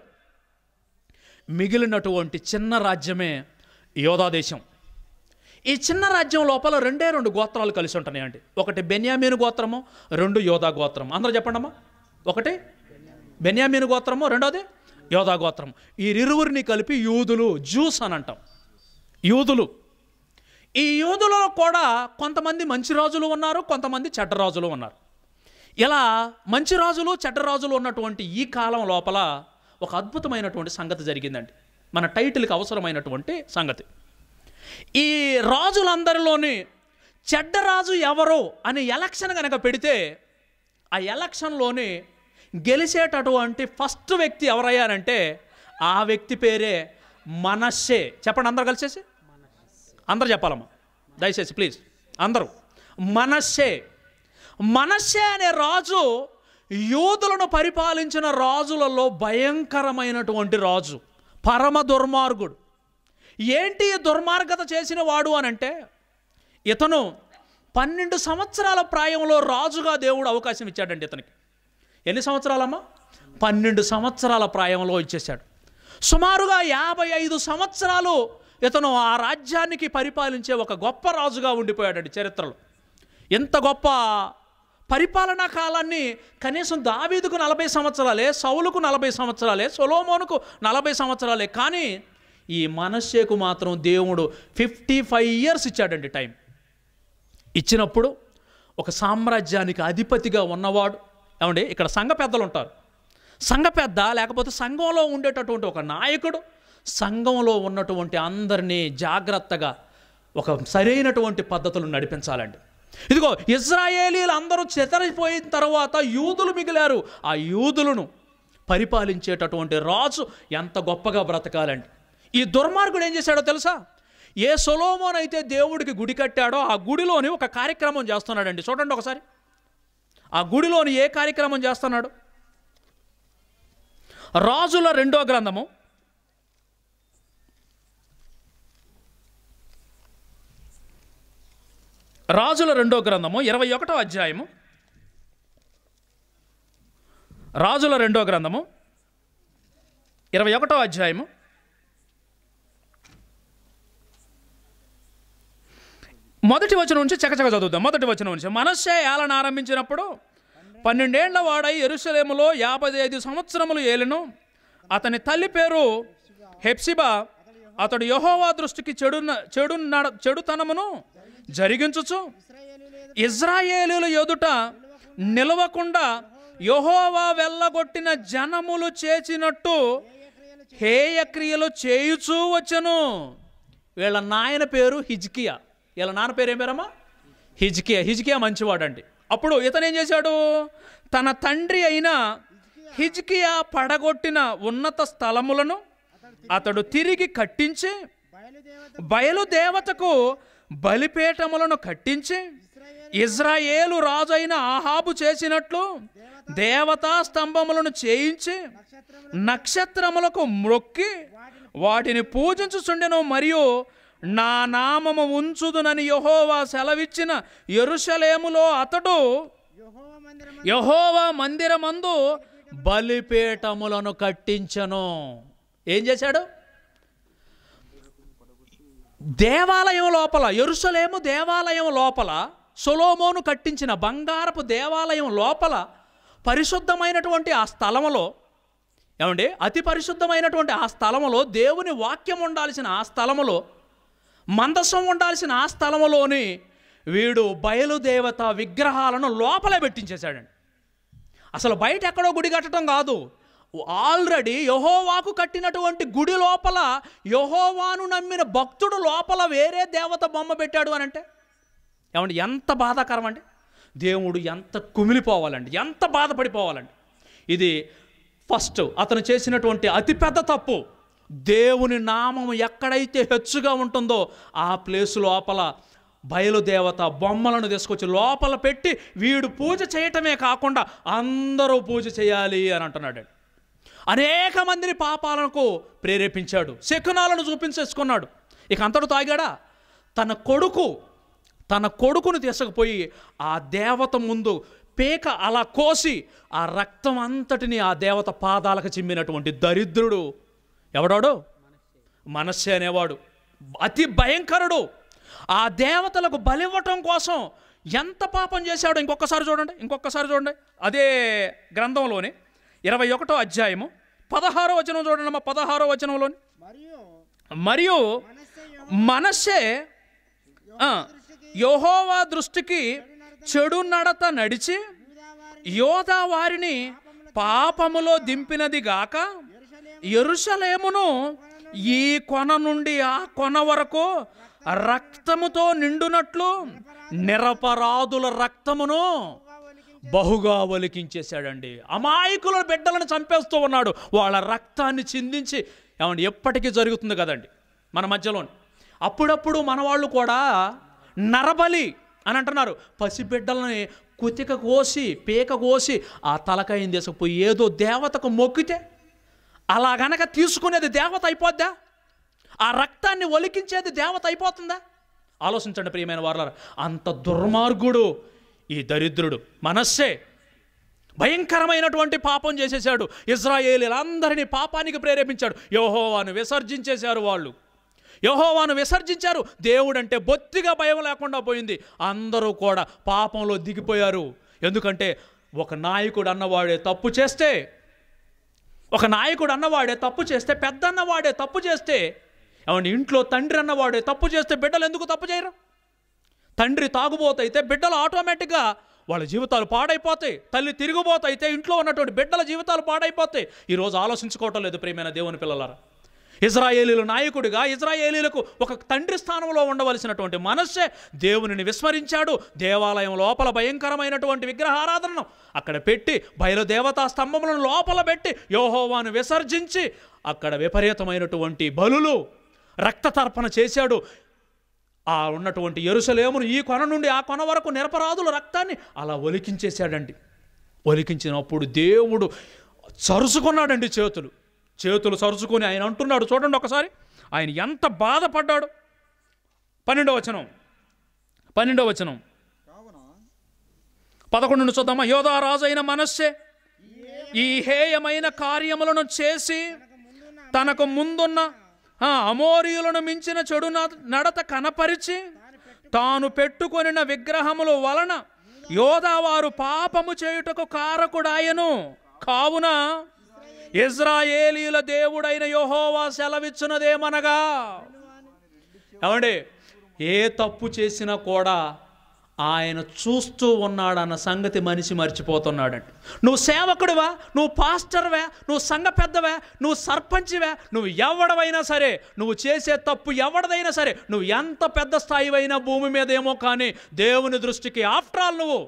మిగిలినటువంటి చిన్న రాజ్యమే యోధాదేశం ఈ చిన్న రాజ్యం లోపల రెండే రెండు గోత్రాలు కలిసి ఉంటున్నాయండి ఒకటి బెన్యామీన్ గోత్రము రెండు యోధా గోత్రం అందరూ చెప్పండమ్మా ఒకటి బెన్యామిన్ గోత్రము రెండోది యోధా గోత్రం వీరిరువురిని కలిపి యూదులు జ్యూస్ అని అంటాం యూదులు ఈ యూదులో కూడా కొంతమంది మంచి రాజులు ఉన్నారు కొంతమంది చెడ్డ రాజులు ఉన్నారు ఇలా మంచి రాజులు చెడ్డ రాజులు ఉన్నటువంటి ఈ కాలం లోపల ఒక అద్భుతమైనటువంటి సంగతి జరిగిందండి మన టైటిల్కి అవసరమైనటువంటి సంగతి ఈ రాజులందరిలోని చెడ్డ రాజు ఎవరు అని ఎలక్షన్ కనుక పెడితే ఆ ఎలక్షన్లోని అంటే ఫస్ట్ వ్యక్తి ఎవరయ్యారంటే ఆ వ్యక్తి పేరే మనస్సే చెప్పండి అందరు కలిసేసి అందరు చెప్పాలమ్మా దయచేసి ప్లీజ్ అందరూ మనస్సే మనస్సే అనే రాజు యూదులను పరిపాలించిన రాజులలో భయంకరమైనటువంటి రాజు పరమ దుర్మార్గుడు ఏంటి దుర్మార్గత చేసిన వాడు అనంటే ఇతను పన్నెండు సంవత్సరాల ప్రాయంలో రాజుగా దేవుడు అవకాశం ఇచ్చాడండి ఇతనికి ఎన్ని సంవత్సరాలమ్మా పన్నెండు సంవత్సరాల ప్రాయంలో ఇచ్చేశాడు సుమారుగా యాభై ఐదు సంవత్సరాలు ఇతను ఆ రాజ్యానికి పరిపాలించే ఒక గొప్ప రాజుగా ఉండిపోయాడండి చరిత్రలో ఎంత గొప్ప పరిపాలనా కాలాన్ని కనీసం దావీదుకు నలభై సంవత్సరాలే సౌలుకు నలభై సంవత్సరాలే సొలోమోనుకు నలభై సంవత్సరాలే కానీ ఈ మనస్సేకు మాత్రం దేవుడు ఫిఫ్టీ ఫైవ్ ఇయర్స్ ఇచ్చాడండి టైం ఇచ్చినప్పుడు ఒక సామ్రాజ్యానికి అధిపతిగా ఉన్నవాడు ఏమండి ఇక్కడ సంఘ పెద్దలు ఉంటారు సంఘ పెద్ద లేకపోతే సంఘంలో ఉండేటటువంటి ఒక నాయకుడు సంఘంలో ఉన్నటువంటి అందరినీ జాగ్రత్తగా ఒక సరైనటువంటి పద్ధతులు నడిపించాలండి ఇదిగో ఇజ్రాయేలీలు అందరూ చెతరిపోయిన తర్వాత యూదులు మిగిలారు ఆ యూదులను పరిపాలించేటటువంటి రాజు ఎంత గొప్పగా బ్రతకాలండి ఈ దుర్మార్గుడు ఏం చేశాడో తెలుసా ఏ సొలోమోనైతే దేవుడికి గుడి కట్టాడో ఆ గుడిలోని ఒక కార్యక్రమం చేస్తున్నాడండి చూడండి ఒకసారి ఆ గుడిలోని ఏ కార్యక్రమం చేస్తున్నాడు రాజుల రెండో గ్రంథము రాజుల రెండో గ్రంథము ఇరవై ఒకటో అధ్యాయము రాజుల రెండో గ్రంథము ఇరవై ఒకటో అధ్యాయము మొదటి వచనం నుంచి చకచక చదువుతాం మొదటి వచనం నుంచి మనస్సే ఏలను ఆరంభించినప్పుడు పన్నెండేళ్ల వాడై ఎరుసలేములో యాభై ఐదు సంవత్సరములు ఏలను అతని తల్లి పేరు హెప్సిబా అతడు యహోవా దృష్టికి చెడు చెడు నడ చెడుతనమును జరిగించుచు ఇజ్రాయేలీల ఎదుట నిలవకుండా యహోవా వెళ్ళగొట్టిన జనములు చేసినట్టు హేయక్రియలు చేయుచూ వచ్చను వీళ్ళ నాయన పేరు హిజ్కియా ఇలా నాన్న పేరు ఏం పేరమ్మా హిజ్కియా హిజ్కియా మంచివాడండి అప్పుడు ఇతను ఏం చేశాడు తన తండ్రి అయిన హిజ్కియా పడగొట్టిన ఉన్నత స్థలములను అతడు తిరిగి కట్టించి బయలుదేవతకు బలిపేటములను కట్టించి ఇజ్రాయేలు రాజు అయిన ఆహాబు చేసినట్లు దేవతా స్తంభములను చేయించి నక్షత్రములకు మ్రొక్కి వాటిని పూజించుచుండెను మరియు నా నామము ఉంచుదునని యహోవా సెలవిచ్చిన ఎరుషలేములో అతడు యహోవా మందిరమందు బలిపీఠములను కట్టించను ఏం చేశాడు దేవాలయం లోపల ఎరుసలేము దేవాలయం లోపల సొలోమోను కట్టించిన బంగారపు దేవాలయం లోపల పరిశుద్ధమైనటువంటి ఆ స్థలంలో ఏమండి అతి పరిశుద్ధమైనటువంటి ఆ స్థలంలో దేవుని వాక్యం ఉండాల్సిన ఆ స్థలంలో మందసం ఉండాల్సిన ఆ స్థలంలోని వీడు బయలుదేవత విగ్రహాలను లోపలే పెట్టించేశాడండి అసలు బయట ఎక్కడో గుడి కట్టడం కాదు ఆల్రెడీ యహోవాకు కట్టినటువంటి గుడి లోపల యహోవాను నమ్మిన భక్తుడు లోపల వేరే దేవత బొమ్మ పెట్టాడు అని అంటే ఏమండి ఎంత బాధాకరం అండి దేవుడు ఎంత కుమిలిపోవాలండి ఎంత బాధపడిపోవాలండి ఇది ఫస్ట్ అతను చేసినటువంటి అతిపెద్ద తప్పు దేవుని నామం ఎక్కడైతే హెచ్చుగా ఉంటుందో ఆ ప్లేస్ లోపల బయలుదేవత బొమ్మలను తీసుకొచ్చి లోపల పెట్టి వీడు పూజ చేయటమే కాకుండా అందరూ పూజ చేయాలి అని అంటున్నాడు అనేక మందిని పాపాలకు ప్రేరేపించాడు శకునాలను చూపించేసుకున్నాడు ఇక అంతడు తాగాడా తన కొడుకు తన కొడుకును తీసుకుపోయి ఆ దేవత ముందు పేక అలా కోసి ఆ రక్తం అంతటిని ఆ దేవత పాదాలకు చిమ్మినటువంటి దరిద్రుడు ఎవడాడు మనస్సే అనేవాడు అతి భయంకరుడు ఆ దేవతలకు బలివ్వటం కోసం ఎంత పాపం చేశాడో ఇంకొకసారి చూడండి ఇంకొకసారి చూడండి అదే గ్రంథంలోని ఇరవై ఒకటో అధ్యాయము పదహారో వచనం చూడండి అమ్మ పదహారో వచనంలోని మరియు మనస్సే యోహోవా దృష్టికి చెడు నడత నడిచి యోధ వారిని పాపములో దింపినది గాక ఎరుషలేమును ఈ కొన నుండి ఆ కొన వరకు రక్తముతో నిండునట్లు నిరపరాధుల రక్తమును బహుగా ఒలికించేశాడండి అమాయకుల బిడ్డలను చంపేస్తూ ఉన్నాడు వాళ్ళ రక్తాన్ని చిందించి ఏమన్నా ఎప్పటికీ జరుగుతుంది కదండి మన మధ్యలో అప్పుడప్పుడు మన వాళ్ళు కూడా నరబలి అని అంటున్నారు పసిబిడ్డలని కుతిక కోసి పీక కోసి ఆ తలకాయని తీసుకుపోయి ఏదో దేవతకు మొక్కితే అలా గనక తీసుకునేది దేవత అయిపోద్దా ఆ రక్తాన్ని ఒలికించేది దేవత అయిపోతుందా ఆలోచించండి ప్రియమైన వారు అంత దుర్మార్గుడు ఈ దరిద్రుడు మనస్సే భయంకరమైనటువంటి పాపం చేసేసాడు ఇజ్రాయేలీలందరినీ పాపానికి ప్రేరేపించాడు యహోవాను విసర్జించేశారు వాళ్ళు యహోవాను విసర్జించారు దేవుడంటే బొత్తిగా భయం లేకుండా పోయింది అందరూ కూడా పాపంలో దిగిపోయారు ఎందుకంటే ఒక నాయకుడు అన్నవాడే తప్పు చేస్తే ఒక నాయకుడు అన్నవాడే తప్పు చేస్తే పెద్ద అన్నవాడే తప్పు చేస్తే ఏమంటే ఇంట్లో తండ్రి అన్నవాడే తప్పు చేస్తే బిడ్డలు ఎందుకు తప్పు చేయరు తండ్రి తాగుబోతైతే బిడ్డలు ఆటోమేటిక్గా వాళ్ళ జీవితాలు పాడైపోతాయి తల్లి తిరిగిపోతైతే ఇంట్లో ఉన్నటువంటి బిడ్డల జీవితాలు పాడైపోతాయి ఈరోజు ఆలోచించుకోవటం లేదు ప్రియమైన దేవుని పిల్లలారా ఇజ్రాయేలీల నాయకుడిగా ఇజ్రాయేలీలకు ఒక తండ్రి స్థానంలో ఉండవలసినటువంటి మనస్సే దేవునిని విస్మరించాడు దేవాలయం లోపల భయంకరమైనటువంటి విగ్రహారాధనను అక్కడ పెట్టి బయలుదేవతా స్తంభములను లోపల పెట్టి యోహోవాను విసర్జించి అక్కడ విపరీతమైనటువంటి బలులు రక్తతర్పణ చేశాడు ఆ ఉన్నటువంటి ఎరుసలేమును ఈ కొన నుండి ఆ కొన వరకు నిరపరాధుల రక్తాన్ని అలా ఒలికించేశాడండి ఒలికించినప్పుడు దేవుడు చరుచుకున్నాడండి చేతులు చేతులు సరుచుకొని ఆయన అంటున్నాడు చూడండి ఒకసారి ఆయన ఎంత బాధపడ్డాడు పన్నెండవ వచనం పన్నెండవ వచనం పదకొండును చూద్దామా యోధా రాజు అయిన మనస్సే ఈ హేయమైన కార్యములను చేసి తనకు ముందున్న అమోరియులను మించిన చెడు నడత కనపరిచి తాను పెట్టుకొనిన విగ్రహముల వలన యోధావారు పాపము చేయుటకు కారకుడాయను కావున ఇజ్రాయేలీల దేవుడైన యోహోవా సెలవిచ్చినదేమనగా ఏమండి ఏ తప్పు చేసినా కూడా ఆయన చూస్తూ ఉన్నాడన్న సంగతి మనిషి మర్చిపోతున్నాడంట నువ్వు సేవకుడివా నువ్వు పాస్టర్వే నువ్వు సంఘ పెద్దవే నువ్వు సర్పంచివే నువ్వు ఎవడవైనా సరే నువ్వు చేసే తప్పు ఎవడదైనా సరే నువ్వు ఎంత పెద్ద స్థాయివైనా భూమి మీద ఏమో కానీ దేవుని దృష్టికి ఆఫ్టర్ ఆల్ నువ్వు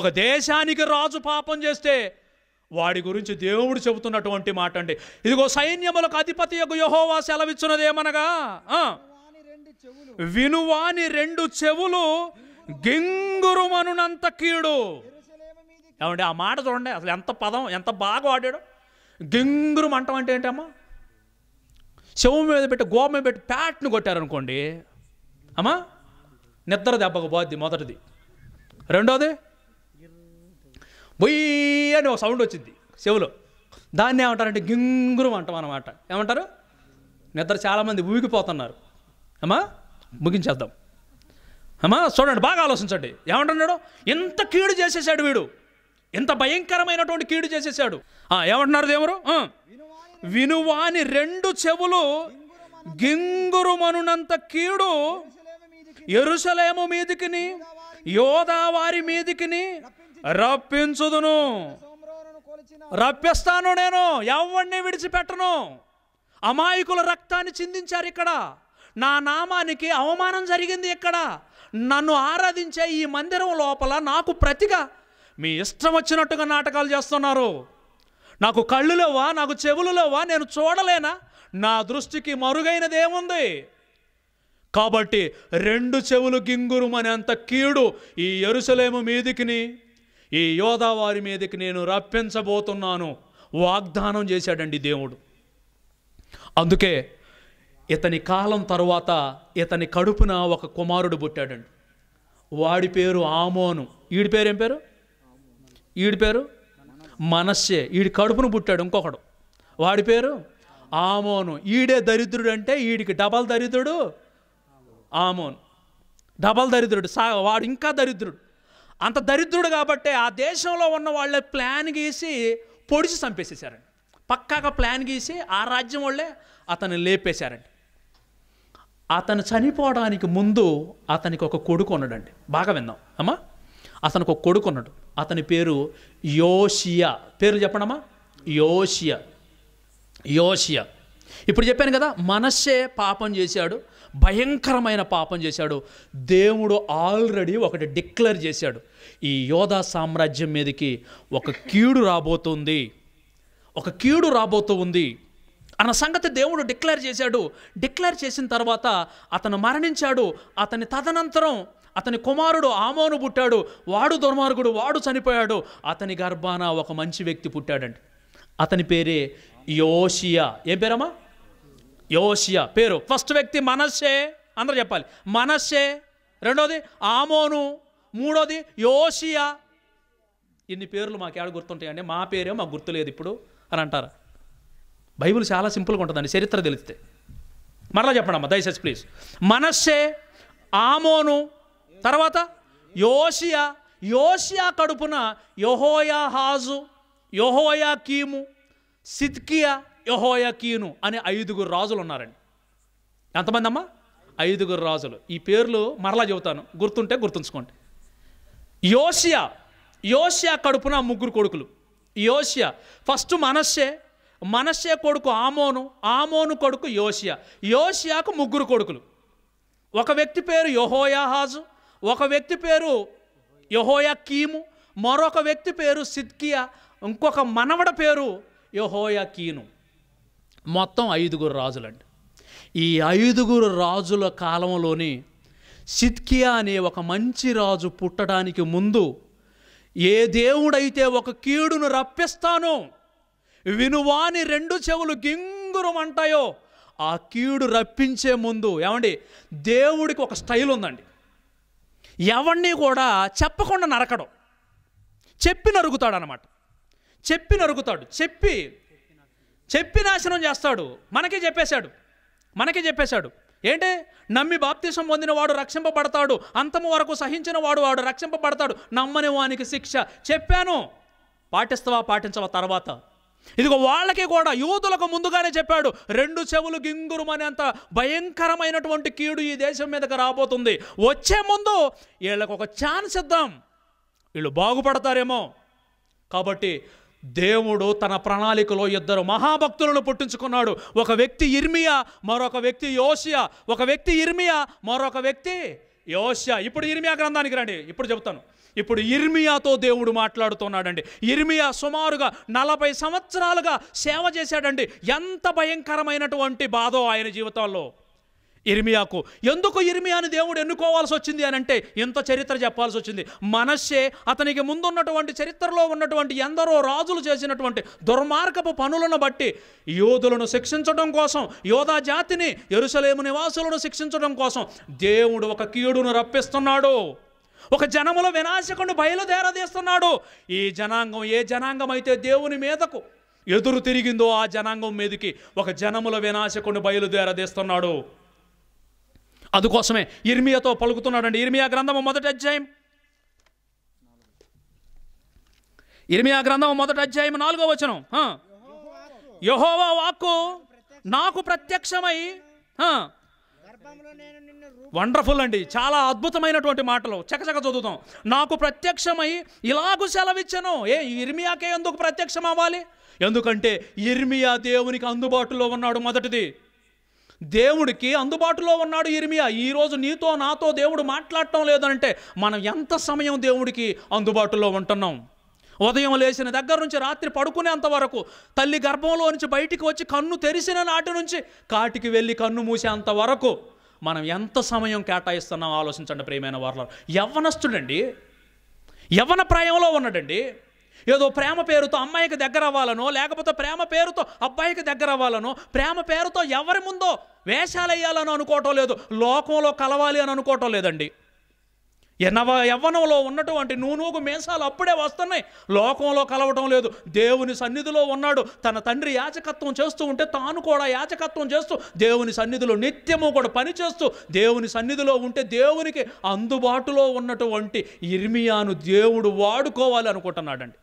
ఒక దేశానికి రాజు పాపం చేస్తే వాడి గురించి దేవుడు చెబుతున్నటువంటి మాట అండి ఇదిగో సైన్యములకు అధిపతి యొక్క యహోవా ఏమనగా వినువాని రెండు చెవులు గింగురుమనునంత కీడు ఏమండి ఆ మాట చూడండి అసలు ఎంత పదం ఎంత బాగా వాడాడు గింగురు అంటాం అంటే ఏంటమ్మా చెవు మీద పెట్టి గోమ మీద పెట్టి ప్యాట్ను కొట్టారనుకోండి అమ్మా నిద్ర దెబ్బకు పోద్ది మొదటిది రెండోది బొయ్యి అని ఒక సౌండ్ వచ్చింది చెవులో దాన్ని ఏమంటారంటే గింగురు అంటాం అనమాట ఏమంటారు నిద్ర చాలామంది ఊగిపోతున్నారు అమ్మా ముగించేద్దాం అమ్మా చూడండి బాగా ఆలోచించండి ఏమంటున్నాడు ఎంత కీడు చేసేసాడు వీడు ఎంత భయంకరమైనటువంటి కీడు చేసేసాడు ఏమంటున్నారు దేవుడు వినువాని రెండు చెవులు గింగురుమనునంత కీడు ఎరుసలేము మీదికిని యోదావారి మీదికిని రప్పించుదును రప్పిస్తాను నేను ఎవరిని విడిచిపెట్టను అమాయకుల రక్తాన్ని చిందించారు ఇక్కడ నా నామానికి అవమానం జరిగింది ఇక్కడ నన్ను ఆరాధించే ఈ మందిరం లోపల నాకు ప్రతిగా మీ ఇష్టం వచ్చినట్టుగా నాటకాలు చేస్తున్నారు నాకు కళ్ళు లేవా నాకు చెవులు లేవా నేను చూడలేనా నా దృష్టికి మరుగైనది ఏముంది కాబట్టి రెండు చెవులు అంత కీడు ఈ ఎరుసలేము మీదికిని ఈ యోధావారి మీదకి నేను రప్పించబోతున్నాను వాగ్దానం చేశాడండి దేవుడు అందుకే ఇతని కాలం తర్వాత ఇతని కడుపున ఒక కుమారుడు పుట్టాడండి వాడి పేరు ఆమోను ఈడి పేరు ఏం పేరు ఈడి పేరు మనస్సే ఈడి కడుపును పుట్టాడు ఇంకొకడు వాడి పేరు ఆమోను ఈడే దరిద్రుడు అంటే ఈడికి డబల్ దరిద్రుడు ఆమోన్ డబల్ దరిద్రుడు సా వాడు ఇంకా దరిద్రుడు అంత దరిద్రుడు కాబట్టి ఆ దేశంలో ఉన్న వాళ్ళే ప్లాన్ గీసి పొడిచి చంపేసేసారండి పక్కాగా ప్లాన్ గీసి ఆ రాజ్యం వాళ్ళే అతను లేపేశారండి అతను చనిపోవడానికి ముందు అతనికి ఒక కొడుకు ఉన్నాడండి బాగా విన్నాం అమ్మా అతనికి ఒక కొడుకు ఉన్నాడు అతని పేరు యోషియా పేరు చెప్పండమ్మా యోషియా యోషియా ఇప్పుడు చెప్పాను కదా మనస్సే పాపం చేశాడు భయంకరమైన పాపం చేశాడు దేవుడు ఆల్రెడీ ఒకటి డిక్లేర్ చేశాడు ఈ యోధా సామ్రాజ్యం మీదకి ఒక కీడు రాబోతుంది ఒక కీడు రాబోతూ ఉంది అన్న సంగతి దేవుడు డిక్లేర్ చేశాడు డిక్లేర్ చేసిన తర్వాత అతను మరణించాడు అతని తదనంతరం అతని కుమారుడు ఆమోను పుట్టాడు వాడు దుర్మార్గుడు వాడు చనిపోయాడు అతని గర్భాన ఒక మంచి వ్యక్తి పుట్టాడండి అతని పేరే యోషియా ఏం పేరమ్మా యోషియా పేరు ఫస్ట్ వ్యక్తి మనస్సే అందరూ చెప్పాలి మనస్సే రెండోది ఆమోను మూడోది యోషియా ఇన్ని పేర్లు మాకేడ గుర్తుంటాయండి మా పేరే మాకు గుర్తులేదు ఇప్పుడు అని అంటారు బైబిల్ చాలా సింపుల్గా ఉంటుందండి చరిత్ర తెలిస్తే మరలా చెప్పండి అమ్మ దయచేసి ప్లీజ్ మనస్సే ఆమోను తర్వాత యోషియా యోషియా కడుపున యహోయా హాజు యహోయా కీము సిద్కియా యహోయా కీను అనే ఐదుగురు రాజులు ఉన్నారండి ఎంతమంది అమ్మా ఐదుగురు రాజులు ఈ పేర్లు మరలా చెబుతాను గుర్తుంటే గుర్తుంచుకోండి యోషియా యోషియా కడుపున ముగ్గురు కొడుకులు యోషియా ఫస్ట్ మనస్సే మనస్సే కొడుకు ఆమోను ఆమోను కొడుకు యోషియా యోషియాకు ముగ్గురు కొడుకులు ఒక వ్యక్తి పేరు యహోయాహాజు ఒక వ్యక్తి పేరు యహోయా కీము మరొక వ్యక్తి పేరు సిద్కియా ఇంకొక మనవడ పేరు యహోయా కీను మొత్తం ఐదుగురు రాజులండి ఈ ఐదుగురు రాజుల కాలంలోని సిద్కియా అనే ఒక మంచి రాజు పుట్టడానికి ముందు ఏ దేవుడైతే ఒక కీడును రప్పిస్తానో వినువాని రెండు చెవులు గింగురమంటాయో ఆ కీడు రప్పించే ముందు ఏమండి దేవుడికి ఒక స్టైల్ ఉందండి ఎవరిని కూడా చెప్పకుండా నరకడం చెప్పి నరుగుతాడు అనమాట చెప్పి నరుగుతాడు చెప్పి చెప్పి నాశనం చేస్తాడు మనకే చెప్పేశాడు మనకే చెప్పేశాడు ఏంటి నమ్మి పొందిన వాడు రక్షింపబడతాడు అంతము వరకు సహించిన వాడు వాడు రక్షింపబడతాడు నమ్మని వానికి శిక్ష చెప్పాను పాటిస్తావా పాటించవా తర్వాత ఇదిగో వాళ్ళకి కూడా యూతులకు ముందుగానే చెప్పాడు రెండు చెవులు గింగురు అనేంత భయంకరమైనటువంటి కీడు ఈ దేశం మీదకి రాబోతుంది వచ్చే ముందు వీళ్ళకు ఒక ఛాన్స్ ఇద్దాం వీళ్ళు బాగుపడతారేమో కాబట్టి దేవుడు తన ప్రణాళికలో ఇద్దరు మహాభక్తులను పుట్టించుకున్నాడు ఒక వ్యక్తి ఇర్మియా మరొక వ్యక్తి యోషియా ఒక వ్యక్తి ఇర్మియా మరొక వ్యక్తి యోషియా ఇప్పుడు ఇర్మియా గ్రంథానికి రండి ఇప్పుడు చెప్తాను ఇప్పుడు ఇర్మియాతో దేవుడు మాట్లాడుతున్నాడండి ఇర్మియా సుమారుగా నలభై సంవత్సరాలుగా సేవ చేశాడండి ఎంత భయంకరమైనటువంటి బాధో ఆయన జీవితాల్లో ఇర్మియాకు ఎందుకు ఇర్మియాని దేవుడు ఎన్నుకోవాల్సి వచ్చింది అని అంటే ఎంత చరిత్ర చెప్పాల్సి వచ్చింది మనస్సే అతనికి ముందున్నటువంటి చరిత్రలో ఉన్నటువంటి ఎందరో రాజులు చేసినటువంటి దుర్మార్గపు పనులను బట్టి యోధులను శిక్షించడం కోసం యోధా జాతిని ఎరుసలేము నివాసులను శిక్షించడం కోసం దేవుడు ఒక కీడును రప్పిస్తున్నాడు ఒక జనముల వినాశకుడు బయలుదేరదీస్తున్నాడు ఈ జనాంగం ఏ జనాంగం అయితే దేవుని మీదకు ఎదురు తిరిగిందో ఆ జనాంగం మీదకి ఒక జనముల వినాశకుడు బయలుదేరదీస్తున్నాడు అందుకోసమే ఇర్మియాతో పలుకుతున్నాడండి ఇర్మియా గ్రంథము మొదటి అధ్యాయం ఇర్మియా గ్రంథం మొదటి అధ్యాయం నాలుగో వచనం యహోవా వాక్కు నాకు ప్రత్యక్షమై వండర్ఫుల్ అండి చాలా అద్భుతమైనటువంటి మాటలు చకచక చదువుతాం నాకు ప్రత్యక్షమై ఇలాగూ సెలవిచ్చను ఏ ఇర్మియాకే ఎందుకు ప్రత్యక్షం అవ్వాలి ఎందుకంటే ఇర్మియా దేవునికి అందుబాటులో ఉన్నాడు మొదటిది దేవుడికి అందుబాటులో ఉన్నాడు ఇరిమియా ఈరోజు నీతో నాతో దేవుడు మాట్లాడటం లేదంటే మనం ఎంత సమయం దేవుడికి అందుబాటులో ఉంటున్నాం ఉదయం లేచిన దగ్గర నుంచి రాత్రి పడుకునేంత వరకు తల్లి గర్భంలో నుంచి బయటికి వచ్చి కన్ను తెరిసిన నాటి నుంచి కాటికి వెళ్ళి కన్ను మూసేంత వరకు మనం ఎంత సమయం కేటాయిస్తున్నాం ఆలోచించండి ప్రియమైన వారిలో యవ్వనస్తుడండి యవ్వన ప్రాయంలో ఉన్నాడండి ఏదో ప్రేమ పేరుతో అమ్మాయికి దగ్గర అవ్వాలనో లేకపోతే ప్రేమ పేరుతో అబ్బాయికి దగ్గర అవ్వాలనో ప్రేమ పేరుతో ఎవరి ముందో వేషాలు వేయాలనో అనుకోవటం లేదు లోకంలో కలవాలి అని అనుకోవటం లేదండి ఎన్నవ యవ్వనంలో ఉన్నటువంటి నూనూగు మేషాలు అప్పుడే వస్తున్నాయి లోకంలో కలవటం లేదు దేవుని సన్నిధిలో ఉన్నాడు తన తండ్రి యాచకత్వం చేస్తూ ఉంటే తాను కూడా యాచకత్వం చేస్తూ దేవుని సన్నిధిలో నిత్యము కూడా పనిచేస్తూ దేవుని సన్నిధిలో ఉంటే దేవునికి అందుబాటులో ఉన్నటువంటి ఇర్మియాను దేవుడు వాడుకోవాలి అనుకుంటున్నాడండి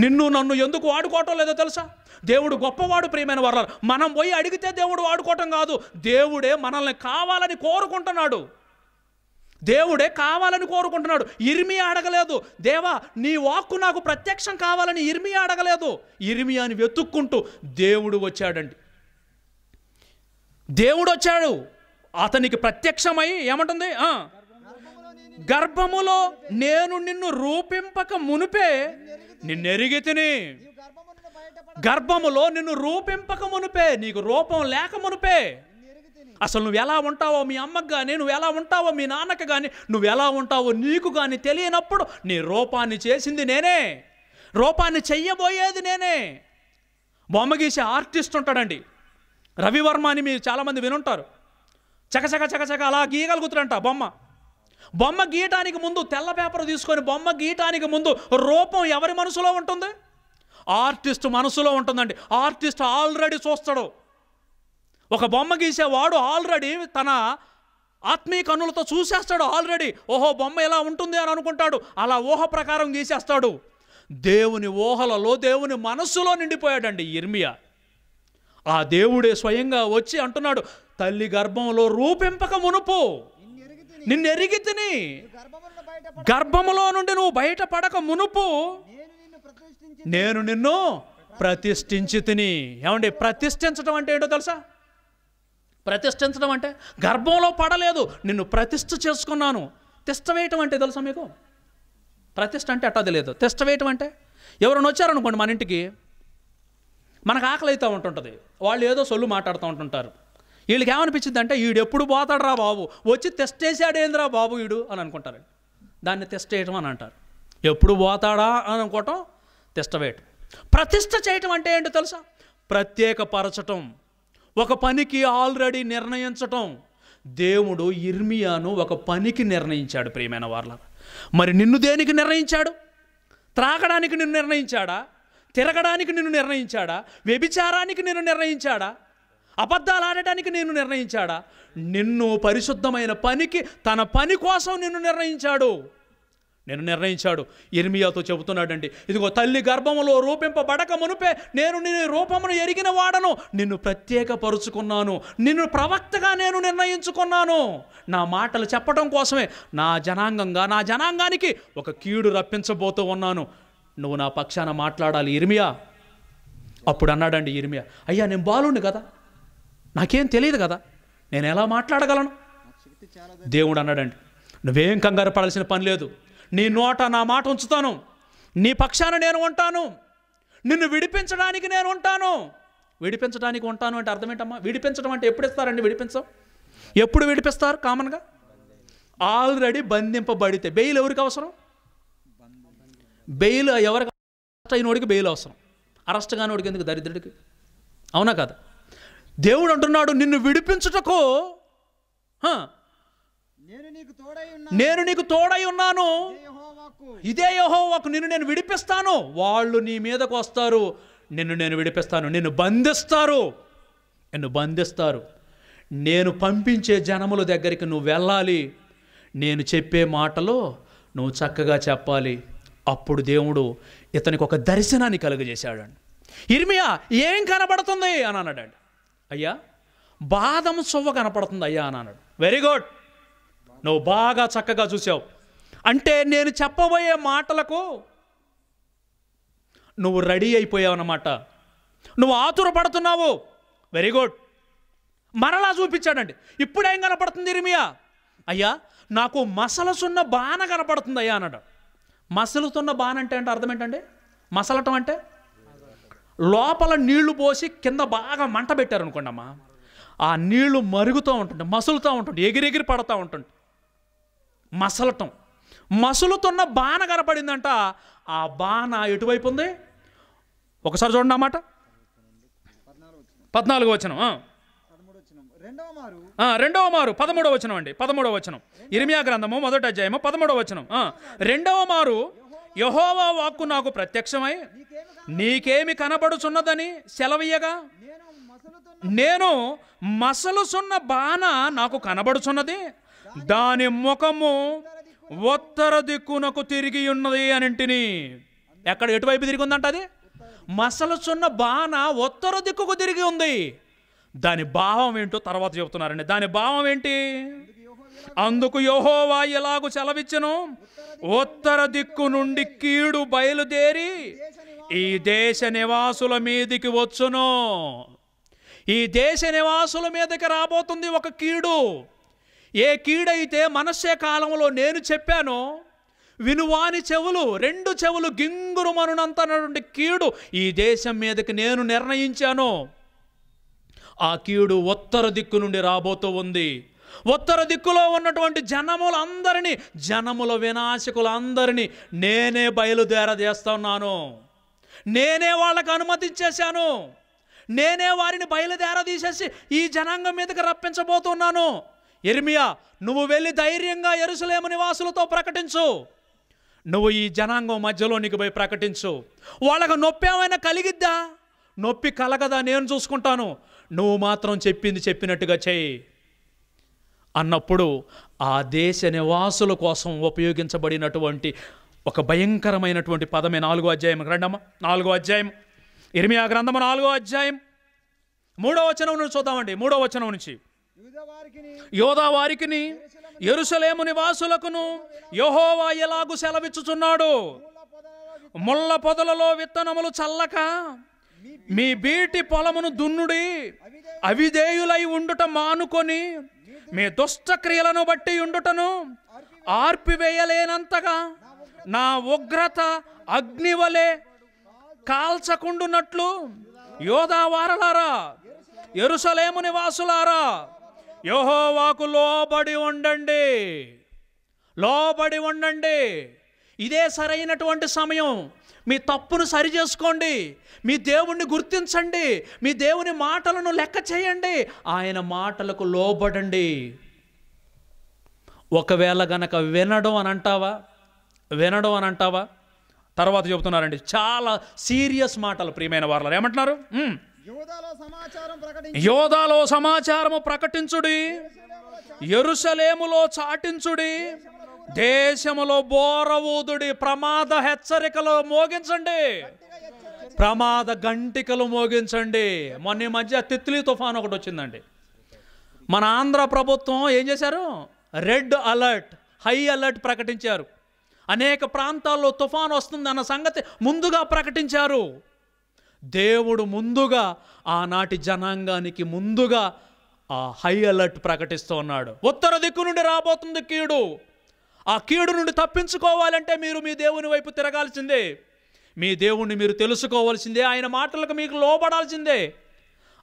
నిన్ను నన్ను ఎందుకు వాడుకోవటం లేదో తెలుసా దేవుడు గొప్పవాడు ప్రియమైన వరాలు మనం పోయి అడిగితే దేవుడు వాడుకోవటం కాదు దేవుడే మనల్ని కావాలని కోరుకుంటున్నాడు దేవుడే కావాలని కోరుకుంటున్నాడు ఇర్మి అడగలేదు దేవా నీ వాక్కు నాకు ప్రత్యక్షం కావాలని ఇర్మి అడగలేదు ఇర్మి అని వెతుక్కుంటూ దేవుడు వచ్చాడండి దేవుడు వచ్చాడు అతనికి ప్రత్యక్షమై ఏమంటుంది గర్భములో నేను నిన్ను రూపింపక మునిపే తిని గర్భములో నిన్ను రూపింపక మునిపే నీకు రూపం లేక మునిపే అసలు నువ్వు ఎలా ఉంటావో మీ అమ్మకు కానీ నువ్వు ఎలా ఉంటావో మీ నాన్నకు కానీ నువ్వు ఎలా ఉంటావో నీకు కానీ తెలియనప్పుడు నీ రూపాన్ని చేసింది నేనే రూపాన్ని చెయ్యబోయేది నేనే బొమ్మ గీసే ఆర్టిస్ట్ ఉంటాడండి రవివర్మ అని మీరు చాలామంది వినుంటారు చకచక చకచక అలా గీయగలుగుతారంట బొమ్మ బొమ్మ గీయటానికి ముందు తెల్ల పేపర్ తీసుకొని బొమ్మ గీయటానికి ముందు రూపం ఎవరి మనసులో ఉంటుంది ఆర్టిస్ట్ మనసులో ఉంటుందండి ఆర్టిస్ట్ ఆల్రెడీ చూస్తాడు ఒక బొమ్మ గీసేవాడు ఆల్రెడీ తన ఆత్మీయ కన్నులతో చూసేస్తాడు ఆల్రెడీ ఓహో బొమ్మ ఇలా ఉంటుంది అని అనుకుంటాడు అలా ఊహ ప్రకారం గీసేస్తాడు దేవుని ఊహలలో దేవుని మనస్సులో నిండిపోయాడండి ఇర్మియా ఆ దేవుడే స్వయంగా వచ్చి అంటున్నాడు తల్లి గర్భంలో రూపింపక మునుపు నిన్ను ఎరిగి తిని గర్భములో నుండి నువ్వు బయట పడక మునుపు నేను నిన్ను ప్రతిష్ఠించి తిని ఏమండి ప్రతిష్ఠించడం అంటే ఏంటో తెలుసా ప్రతిష్ఠించడం అంటే గర్భంలో పడలేదు నిన్ను ప్రతిష్ఠ చేసుకున్నాను తిష్టవేయటం అంటే తెలుసా మీకు ప్రతిష్ట అంటే అట్టది లేదు తిష్టవేయటం అంటే ఎవరైనా వచ్చారనుకోండి మన ఇంటికి మనకు ఆకలి అవుతూ ఉంటుంటుంది వాళ్ళు ఏదో సొల్లు మాట్లాడుతూ ఉంటుంటారు వీళ్ళకి ఏమనిపించింది అంటే వీడు ఎప్పుడు పోతాడురా బాబు వచ్చి టెస్ట్ వేసాడేంద్రా బాబు వీడు అని అనుకుంటారండి దాన్ని టెస్ట్ వేయటం అని అంటారు ఎప్పుడు పోతాడా అని అనుకోవటం టెస్ట్ వేయటం ప్రతిష్ట చేయటం అంటే ఏంటో తెలుసా ప్రత్యేకపరచటం ఒక పనికి ఆల్రెడీ నిర్ణయించటం దేవుడు ఇర్మియాను ఒక పనికి నిర్ణయించాడు ప్రియమైన వార్ల మరి నిన్ను దేనికి నిర్ణయించాడు త్రాగడానికి నిన్ను నిర్ణయించాడా తిరగడానికి నిన్ను నిర్ణయించాడా వ్యభిచారానికి నిన్ను నిర్ణయించాడా అబద్ధాలు ఆడటానికి నేను నిర్ణయించాడా నిన్ను పరిశుద్ధమైన పనికి తన పని కోసం నిన్ను నిర్ణయించాడు నేను నిర్ణయించాడు ఎర్మియాతో చెబుతున్నాడండి ఇదిగో తల్లి గర్భములో రూపింపబడక మునుపే నేను నేను రూపమును ఎరిగిన వాడను నిన్ను ప్రత్యేకపరుచుకున్నాను నిన్ను ప్రవక్తగా నేను నిర్ణయించుకున్నాను నా మాటలు చెప్పడం కోసమే నా జనాంగంగా నా జనాంగానికి ఒక కీడు రప్పించబోతూ ఉన్నాను నువ్వు నా పక్షాన మాట్లాడాలి ఇర్మియా అప్పుడు అన్నాడండి ఇర్మియా అయ్యా నేను బాలుండి కదా నాకేం తెలియదు కదా నేను ఎలా మాట్లాడగలను దేవుడు అన్నాడండి నువ్వేం కంగారు పడాల్సిన పని లేదు నీ నోట నా మాట ఉంచుతాను నీ పక్షాన నేను ఉంటాను నిన్ను విడిపించడానికి నేను ఉంటాను విడిపించడానికి ఉంటాను అంటే అర్థం ఏంటమ్మా విడిపించడం అంటే ఎప్పుడు ఇస్తారండి విడిపించం ఎప్పుడు విడిపిస్తారు కామన్గా ఆల్రెడీ బంధింపబడితే బెయిల్ ఎవరికి అవసరం బెయిల్ ఎవరికి అరెస్ట్ అయినోడికి బెయిల్ అవసరం అరెస్ట్ కానివాడికి ఎందుకు దరిద్రుడికి అవునా కదా దేవుడు అంటున్నాడు నిన్ను విడిపించుటకు నేను నీకు తోడై ఉన్నాను ఇదే ఒక నిన్ను నేను విడిపిస్తాను వాళ్ళు నీ మీదకు వస్తారు నిన్ను నేను విడిపిస్తాను నిన్ను బంధిస్తారు నిన్ను బంధిస్తారు నేను పంపించే జనముల దగ్గరికి నువ్వు వెళ్ళాలి నేను చెప్పే మాటలు నువ్వు చక్కగా చెప్పాలి అప్పుడు దేవుడు ఇతనికి ఒక దర్శనాన్ని కలుగజేశాడు ఇర్మియా ఏం కనబడుతుంది అని అన్నాడు అయ్యా బాదం సువ్వ కనపడుతుంది అయ్యా అని అన్నాడు వెరీ గుడ్ నువ్వు బాగా చక్కగా చూసావు అంటే నేను చెప్పబోయే మాటలకు నువ్వు రెడీ అయిపోయావు అన్నమాట నువ్వు ఆతురపడుతున్నావు వెరీ గుడ్ మరలా చూపించాడండి ఇప్పుడేం కనపడుతుంది ఇరిమియా అయ్యా నాకు మసలుసున్న బాణ కనపడుతుంది అయ్యా అన్నాడు మసలుతున్న బాణ అంటే అంటే అర్థం ఏంటండి మసలటం అంటే లోపల నీళ్లు పోసి కింద బాగా మంట పెట్టారు అనుకోండి అమ్మా ఆ నీళ్లు మరుగుతూ ఉంటుంది మసులుతూ ఉంటుంది ఎగిరెగిరి పడుతూ ఉంటుంది మసలటం మసులుతున్న బాణ కనపడిందంట ఆ బాణ ఎటువైపు ఉంది ఒకసారి చూడండి అన్నమాట పద్నాలుగు వచనం రెండవ మారు పదమూడవ వచనం అండి పదమూడవ వచనం ఇరిమియా గ్రంథము మొదటి అధ్యాయము పదమూడవ వచనం రెండవ మారు యహోవా వాక్కు నాకు ప్రత్యక్షమై నీకేమి కనబడుచున్నదని సెలవయ్యగా నేను మసలుసున్న బాణ నాకు కనబడుచున్నది దాని ముఖము ఉత్తర దిక్కునకు తిరిగి ఉన్నది అనింటిని ఎక్కడ ఎటువైపు తిరిగి ఉందంట అది మసలుచున్న బాణ ఉత్తర దిక్కుకు తిరిగి ఉంది దాని భావం ఏంటో తర్వాత చెబుతున్నారండి దాని భావం ఏంటి అందుకు యహోవా ఎలాగు సెలవిచ్చను ఉత్తర దిక్కు నుండి కీడు బయలుదేరి ఈ దేశ నివాసుల మీదికి వచ్చును ఈ దేశ నివాసుల మీదకి రాబోతుంది ఒక కీడు ఏ కీడైతే మనస్సే కాలంలో నేను చెప్పానో వినువాని చెవులు రెండు చెవులు గింగురు మనునంతనటువంటి కీడు ఈ దేశం మీదకి నేను నిర్ణయించాను ఆ కీడు ఉత్తర దిక్కు నుండి రాబోతూ ఉంది ఉత్తర దిక్కులో ఉన్నటువంటి జనములందరినీ జనముల వినాశకులందరినీ నేనే బయలుదేరదేస్తున్నాను నేనే వాళ్ళకు అనుమతించేశాను నేనే వారిని బయలుదేరదీసేసి ఈ జనాంగం మీదకి రప్పించబోతున్నాను ఎర్మియా నువ్వు వెళ్ళి ధైర్యంగా ఎరుసలేము నివాసులతో ప్రకటించు నువ్వు ఈ జనాంగం మధ్యలో నీకు పోయి ప్రకటించు వాళ్ళకు నొప్పి ఏమైనా కలిగిద్దా నొప్పి కలగదా నేను చూసుకుంటాను నువ్వు మాత్రం చెప్పింది చెప్పినట్టుగా చేయి అన్నప్పుడు ఆ దేశ నివాసుల కోసం ఉపయోగించబడినటువంటి ఒక భయంకరమైనటువంటి పదమే నాలుగో అధ్యాయం రెండమ్మ నాలుగో అధ్యాయం ఇరిమియా గ్రంథము నాలుగో అధ్యాయం మూడో వచనం నుంచి చూద్దామండి మూడో వచనం నుంచి వారికి ఎరుసలేము నివాసులకును యహోవా ఎలాగు సెలవిచ్చుచున్నాడు ముళ్ళ పొదలలో విత్తనములు చల్లక మీ బీటి పొలమును దున్నుడి అవిధేయులై ఉండుట మానుకొని మీ దుష్టక్రియలను బట్టి ఉండుటను ఆర్పివేయలేనంతగా నా ఉగ్రత అగ్నివలే కాల్చకుండునట్లు యోధావారలారా ఎరుసలేము నివాసులారా యోహోవాకు లోబడి ఉండండి లోబడి ఉండండి ఇదే సరైనటువంటి సమయం మీ తప్పును సరి చేసుకోండి మీ దేవుణ్ణి గుర్తించండి మీ దేవుని మాటలను లెక్క చేయండి ఆయన మాటలకు లోబడండి ఒకవేళ గనక వినడం అని అంటావా వినడం అని అంటావా తర్వాత చెబుతున్నారండి చాలా సీరియస్ మాటలు ప్రియమైన వారు ఏమంటున్నారు యోధాలో సమాచారము ప్రకటించుడి ఎరుసలేములో చాటించుడి దేశములో బోరవూదుడి ప్రమాద హెచ్చరికలు మోగించండి ప్రమాద గంటికలు మోగించండి మొన్న మధ్య తిత్లీ తుఫాన్ ఒకటి వచ్చిందండి మన ఆంధ్ర ప్రభుత్వం ఏం చేశారు రెడ్ అలర్ట్ హై అలర్ట్ ప్రకటించారు అనేక ప్రాంతాల్లో తుఫాను వస్తుందన్న సంగతి ముందుగా ప్రకటించారు దేవుడు ముందుగా ఆనాటి జనాంగానికి ముందుగా ఆ హై అలర్ట్ ప్రకటిస్తూ ఉన్నాడు ఉత్తర దిక్కు నుండి రాబోతుంది కీడు ఆ కీడు నుండి తప్పించుకోవాలంటే మీరు మీ దేవుని వైపు తిరగాల్సిందే మీ దేవుణ్ణి మీరు తెలుసుకోవాల్సిందే ఆయన మాటలకు మీకు లోబడాల్సిందే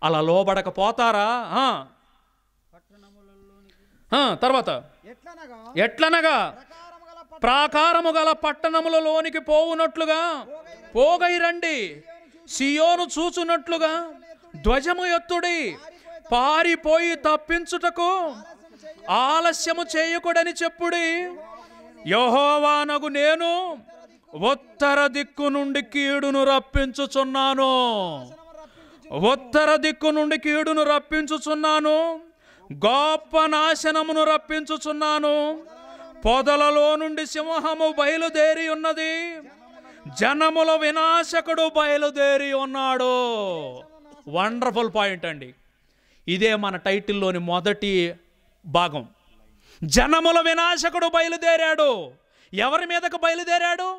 అలా లోబడకపోతారా తర్వాత ఎట్లనగా ప్రాకారము గల పట్టణములలోనికి పోవునట్లుగా పోగై రండి సియోను చూచునట్లుగా ధ్వజము ఎత్తుడి పారిపోయి తప్పించుటకు ఆలస్యము చేయకూడని చెప్పుడి యహోవానగు నేను ఉత్తర దిక్కు నుండి కీడును రప్పించుచున్నాను ఉత్తర దిక్కు నుండి కీడును రప్పించుచున్నాను గొప్ప నాశనమును రప్పించుచున్నాను పొదలలో నుండి సింహము బయలుదేరి ఉన్నది జనముల వినాశకుడు బయలుదేరి ఉన్నాడు వండర్ఫుల్ పాయింట్ అండి ఇదే మన టైటిల్లోని మొదటి భాగం జనముల వినాశకుడు బయలుదేరాడు ఎవరి మీదకు బయలుదేరాడు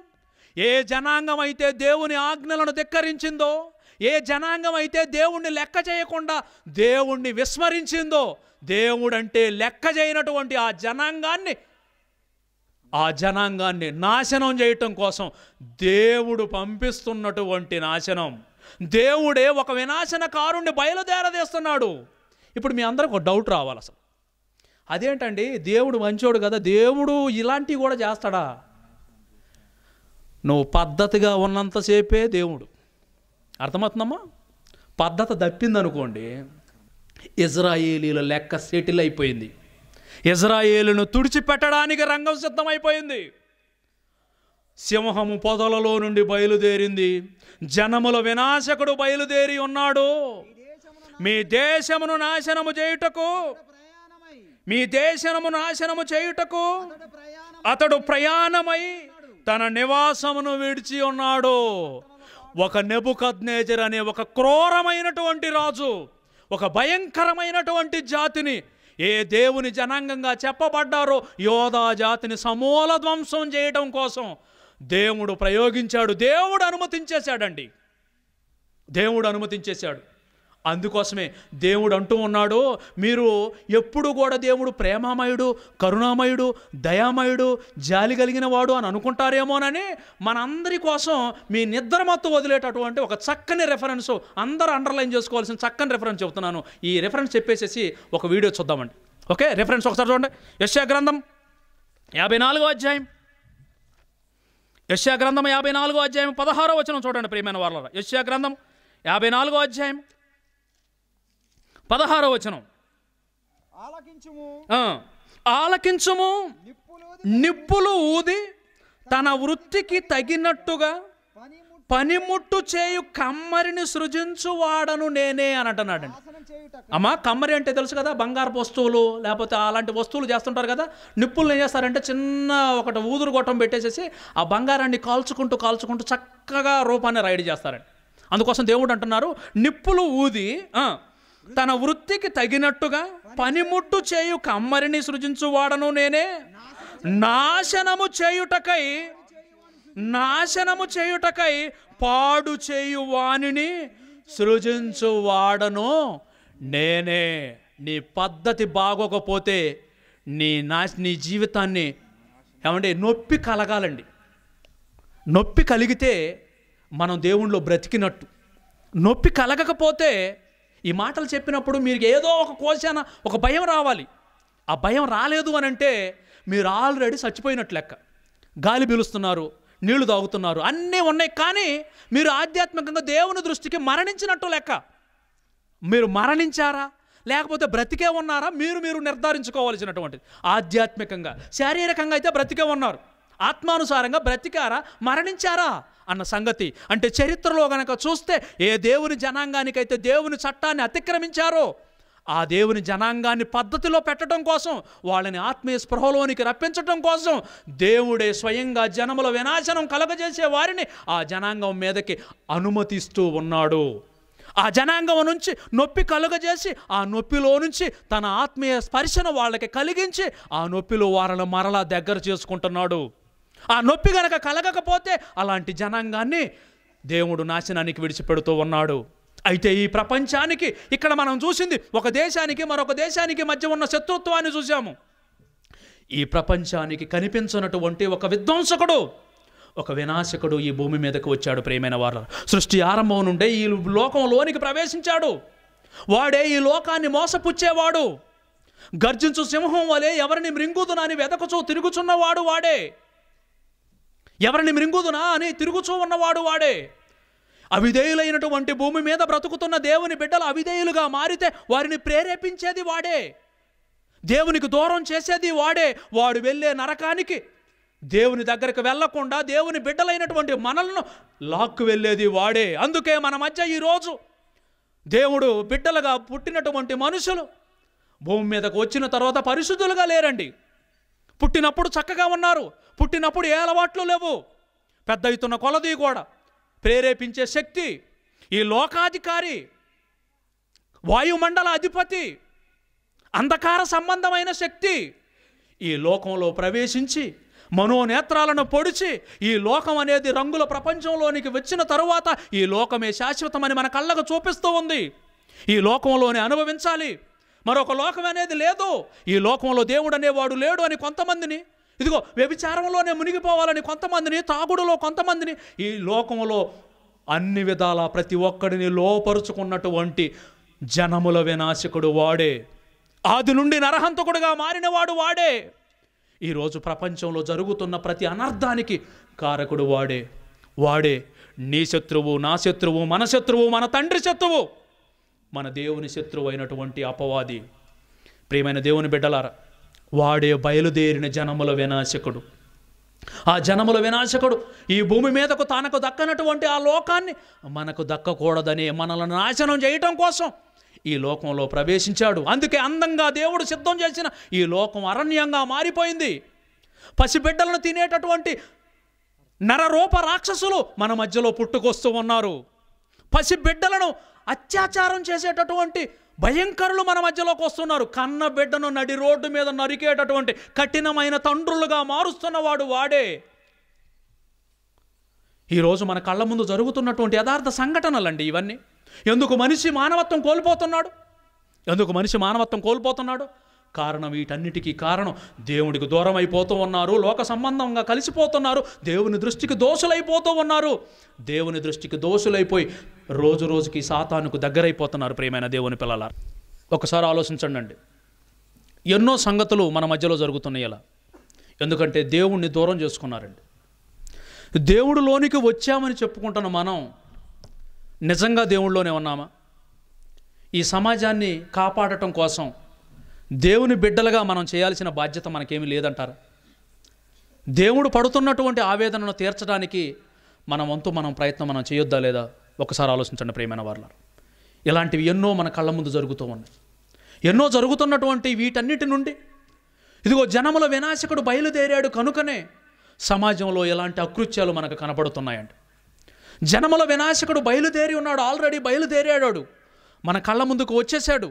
ఏ జనాంగం అయితే దేవుని ఆజ్ఞలను ధిక్కరించిందో ఏ జనాంగం అయితే దేవుణ్ణి లెక్క చేయకుండా దేవుణ్ణి విస్మరించిందో దేవుడంటే లెక్క చేయనటువంటి ఆ జనాంగాన్ని ఆ జనాంగాన్ని నాశనం చేయటం కోసం దేవుడు పంపిస్తున్నటువంటి నాశనం దేవుడే ఒక వినాశనకారుణ్ణి బయలుదేరదేస్తున్నాడు ఇప్పుడు మీ అందరికి ఒక డౌట్ రావాలి అసలు అదేంటండి దేవుడు మంచోడు కదా దేవుడు ఇలాంటివి కూడా చేస్తాడా నువ్వు పద్ధతిగా ఉన్నంతసేపే దేవుడు అర్థమవుతుందమ్మా పద్ధతి తప్పిందనుకోండి ఇజ్రాయేలీల లెక్క సెటిల్ అయిపోయింది ఇజ్రాయేలును తుడిచిపెట్టడానికి రంగం సిద్ధమైపోయింది సింహము పొదలలో నుండి బయలుదేరింది జనముల వినాశకుడు బయలుదేరి ఉన్నాడు మీ దేశమును నాశనము చేయుటకు మీ దేశము నాశనము చేయుటకు అతడు ప్రయాణమై తన నివాసమును విడిచి ఉన్నాడు ఒక నెబుకద్నేజర్ అనే ఒక క్రూరమైనటువంటి రాజు ఒక భయంకరమైనటువంటి జాతిని ఏ దేవుని జనాంగంగా చెప్పబడ్డారో యోధా జాతిని సమూల ధ్వంసం చేయటం కోసం దేవుడు ప్రయోగించాడు దేవుడు అనుమతించేశాడండి దేవుడు అనుమతించేశాడు అందుకోసమే దేవుడు అంటూ ఉన్నాడు మీరు ఎప్పుడు కూడా దేవుడు ప్రేమామయుడు కరుణామయుడు దయామయుడు జాలి కలిగిన వాడు అని అనుకుంటారేమోనని మనందరి కోసం మీ నిద్ర మొత్తం వదిలేటటువంటి ఒక చక్కని రెఫరెన్స్ అందరూ అండర్లైన్ చేసుకోవాల్సిన చక్కని రెఫరెన్స్ చెబుతున్నాను ఈ రెఫరెన్స్ చెప్పేసేసి ఒక వీడియో చూద్దామండి ఓకే రెఫరెన్స్ ఒకసారి చూడండి యశ్యా గ్రంథం యాభై నాలుగో అధ్యాయం యశ్యా గ్రంథం యాభై నాలుగో అధ్యాయం పదహారో వచనం చూడండి ప్రియమైన వాళ్ళ యశ్యా గ్రంథం యాభై నాలుగో అధ్యాయం పదహారో వచనం ఆలకించుము ఆలకించుము నిప్పులు ఊది తన వృత్తికి తగినట్టుగా పనిముట్టు చేయు కమ్మరిని సృజించువాడను నేనే అని అంటున్నాడండి అమ్మా కమ్మరి అంటే తెలుసు కదా బంగారపు వస్తువులు లేకపోతే అలాంటి వస్తువులు చేస్తుంటారు కదా నిప్పులు ఏం చేస్తారంటే చిన్న ఒకటి ఊదురు గొట్టం పెట్టేసేసి ఆ బంగారాన్ని కాల్చుకుంటూ కాల్చుకుంటూ చక్కగా రూపాన్ని రైడ్ చేస్తారండి అందుకోసం దేవుడు అంటున్నారు నిప్పులు ఊది తన వృత్తికి తగినట్టుగా పనిముట్టు చేయు కమ్మరిని సృజించువాడను నేనే నాశనము చేయుటకై నాశనము చేయుటకై పాడు చేయు వాణిని సృజించువాడను నేనే నీ పద్ధతి బాగోకపోతే నీ నా నీ జీవితాన్ని ఏమంటే నొప్పి కలగాలండి నొప్పి కలిగితే మనం దేవుణ్ణిలో బ్రతికినట్టు నొప్పి కలగకపోతే ఈ మాటలు చెప్పినప్పుడు మీరు ఏదో ఒక కోశాన ఒక భయం రావాలి ఆ భయం రాలేదు అని అంటే మీరు ఆల్రెడీ చచ్చిపోయినట్లు లెక్క గాలి పీలుస్తున్నారు నీళ్లు తాగుతున్నారు అన్నీ ఉన్నాయి కానీ మీరు ఆధ్యాత్మికంగా దేవుని దృష్టికి మరణించినట్టు లెక్క మీరు మరణించారా లేకపోతే బ్రతికే ఉన్నారా మీరు మీరు నిర్ధారించుకోవాల్సినటువంటిది ఆధ్యాత్మికంగా శారీరకంగా అయితే బ్రతికే ఉన్నారు ఆత్మానుసారంగా బ్రతికారా మరణించారా అన్న సంగతి అంటే చరిత్రలో గనక చూస్తే ఏ దేవుని జనాంగానికైతే దేవుని చట్టాన్ని అతిక్రమించారో ఆ దేవుని జనాంగాన్ని పద్ధతిలో పెట్టడం కోసం వాళ్ళని ఆత్మీయ స్పృహలోనికి రప్పించడం కోసం దేవుడే స్వయంగా జనముల వినాశనం కలగజేసే వారిని ఆ జనాంగం మీదకి అనుమతిస్తూ ఉన్నాడు ఆ జనాంగం నుంచి నొప్పి కలుగజేసి ఆ నొప్పిలో నుంచి తన ఆత్మీయ స్పర్శను వాళ్ళకి కలిగించి ఆ నొప్పిలో వారిని మరలా దగ్గర చేసుకుంటున్నాడు ఆ నొప్పి గనక కలగకపోతే అలాంటి జనాంగాన్ని దేవుడు నాశనానికి విడిచిపెడుతూ ఉన్నాడు అయితే ఈ ప్రపంచానికి ఇక్కడ మనం చూసింది ఒక దేశానికి మరొక దేశానికి మధ్య ఉన్న శత్రుత్వాన్ని చూసాము ఈ ప్రపంచానికి కనిపించినటువంటి ఒక విధ్వంసకుడు ఒక వినాశకుడు ఈ భూమి మీదకు వచ్చాడు ప్రేమైన వారు సృష్టి ఆరంభం నుండే ఈ లోకంలోనికి ప్రవేశించాడు వాడే ఈ లోకాన్ని మోసపుచ్చేవాడు గర్జించు సింహం వలె ఎవరిని మృంగుదునని వెదకుచూ తిరుగుచున్నవాడు వాడే ఎవరిని మృంగుదునా అని తిరుగుచూ ఉన్నవాడు వాడే అవిధేయులైనటువంటి భూమి మీద బ్రతుకుతున్న దేవుని బిడ్డలు అవిధేయులుగా మారితే వారిని ప్రేరేపించేది వాడే దేవునికి దూరం చేసేది వాడే వాడు వెళ్ళే నరకానికి దేవుని దగ్గరికి వెళ్లకుండా దేవుని బిడ్డలైనటువంటి మనలను లాక్కు వెళ్ళేది వాడే అందుకే మన మధ్య ఈరోజు దేవుడు బిడ్డలుగా పుట్టినటువంటి మనుషులు భూమి మీదకు వచ్చిన తర్వాత పరిశుద్ధులుగా లేరండి పుట్టినప్పుడు చక్కగా ఉన్నారు పుట్టినప్పుడు ఏ అలవాట్లు లేవు పెద్ద అవుతున్న కొలది కూడా ప్రేరేపించే శక్తి ఈ లోకాధికారి వాయుమండల అధిపతి అంధకార సంబంధమైన శక్తి ఈ లోకంలో ప్రవేశించి మనోనేత్రాలను పొడిచి ఈ లోకం అనేది రంగుల ప్రపంచంలోనికి వచ్చిన తరువాత ఈ లోకమే శాశ్వతమని మన కళ్ళకు చూపిస్తూ ఉంది ఈ లోకంలోనే అనుభవించాలి మరొక లోకం అనేది లేదు ఈ లోకంలో దేవుడు అనేవాడు లేడు అని కొంతమందిని ఇదిగో వ్యభిచారంలోనే మునిగిపోవాలని కొంతమందిని తాగుడులో కొంతమందిని ఈ లోకంలో అన్ని విధాల ప్రతి ఒక్కడిని లోపరుచుకున్నటువంటి జనముల వినాశకుడు వాడే ఆది నుండి నరహంతకుడుగా మారినవాడు వాడే ఈరోజు ప్రపంచంలో జరుగుతున్న ప్రతి అనర్థానికి కారకుడు వాడే వాడే నీ శత్రువు నా శత్రువు మన శత్రువు మన తండ్రి శత్రువు మన దేవుని శత్రువు అయినటువంటి అపవాది ప్రియమైన దేవుని బిడ్డలారా వాడే బయలుదేరిన జనముల వినాశకుడు ఆ జనముల వినాశకుడు ఈ భూమి మీదకు తనకు దక్కనటువంటి ఆ లోకాన్ని మనకు దక్కకూడదని మనల్ని నాశనం చేయటం కోసం ఈ లోకంలో ప్రవేశించాడు అందుకే అందంగా దేవుడు సిద్ధం చేసిన ఈ లోకం అరణ్యంగా మారిపోయింది పసిబిడ్డలను తినేటటువంటి నరరూప రాక్షసులు మన మధ్యలో పుట్టుకొస్తూ ఉన్నారు పసిబిడ్డలను అత్యాచారం చేసేటటువంటి భయంకరులు మన మధ్యలోకి వస్తున్నారు కన్న బిడ్డను నడి రోడ్డు మీద నరికేటటువంటి కఠినమైన తండ్రులుగా మారుస్తున్నవాడు వాడే ఈరోజు మన కళ్ళ ముందు జరుగుతున్నటువంటి యథార్థ సంఘటనలండి ఇవన్నీ ఎందుకు మనిషి మానవత్వం కోల్పోతున్నాడు ఎందుకు మనిషి మానవత్వం కోల్పోతున్నాడు కారణం వీటన్నిటికీ కారణం దేవుడికి దూరం అయిపోతూ ఉన్నారు లోక సంబంధంగా కలిసిపోతున్నారు దేవుని దృష్టికి దోషులైపోతూ ఉన్నారు దేవుని దృష్టికి దోషులైపోయి రోజు రోజుకి సాతానుకు దగ్గరైపోతున్నారు ప్రియమైన దేవుని పిల్లల ఒకసారి ఆలోచించండి అండి ఎన్నో సంగతులు మన మధ్యలో జరుగుతున్నాయి ఇలా ఎందుకంటే దేవుణ్ణి దూరం చేసుకున్నారండి దేవుడు లోనికి వచ్చామని చెప్పుకుంటున్న మనం నిజంగా దేవుడిలోనే ఉన్నామా ఈ సమాజాన్ని కాపాడటం కోసం దేవుని బిడ్డలుగా మనం చేయాల్సిన బాధ్యత మనకేమీ లేదంటారు దేవుడు పడుతున్నటువంటి ఆవేదనను తీర్చడానికి మన వంతు మనం ప్రయత్నం మనం చేయొద్దా లేదా ఒకసారి ఆలోచించండి ప్రేమైన వారు ఇలాంటివి ఎన్నో మన కళ్ళ ముందు జరుగుతూ ఉన్నాయి ఎన్నో జరుగుతున్నటువంటి వీటన్నిటి నుండి ఇదిగో జనముల వినాశకుడు బయలుదేరాడు కనుకనే సమాజంలో ఎలాంటి అకృత్యాలు మనకు కనపడుతున్నాయండి జనముల వినాశకుడు బయలుదేరి ఉన్నాడు ఆల్రెడీ బయలుదేరాడు మన కళ్ళ ముందుకు వచ్చేసాడు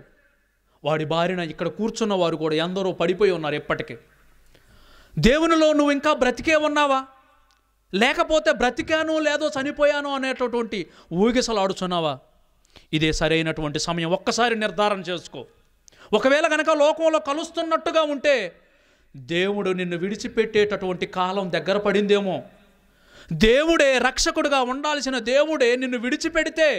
వాడి బారిన ఇక్కడ కూర్చున్న వారు కూడా ఎందరో పడిపోయి ఉన్నారు ఎప్పటికే దేవునిలో నువ్వు ఇంకా బ్రతికే ఉన్నావా లేకపోతే బ్రతికాను లేదో చనిపోయాను అనేటటువంటి ఊగిసలాడుచున్నావా ఇదే సరైనటువంటి సమయం ఒక్కసారి నిర్ధారణ చేసుకో ఒకవేళ కనుక లోకంలో కలుస్తున్నట్టుగా ఉంటే దేవుడు నిన్ను విడిచిపెట్టేటటువంటి కాలం దగ్గర పడిందేమో దేవుడే రక్షకుడుగా ఉండాల్సిన దేవుడే నిన్ను విడిచిపెడితే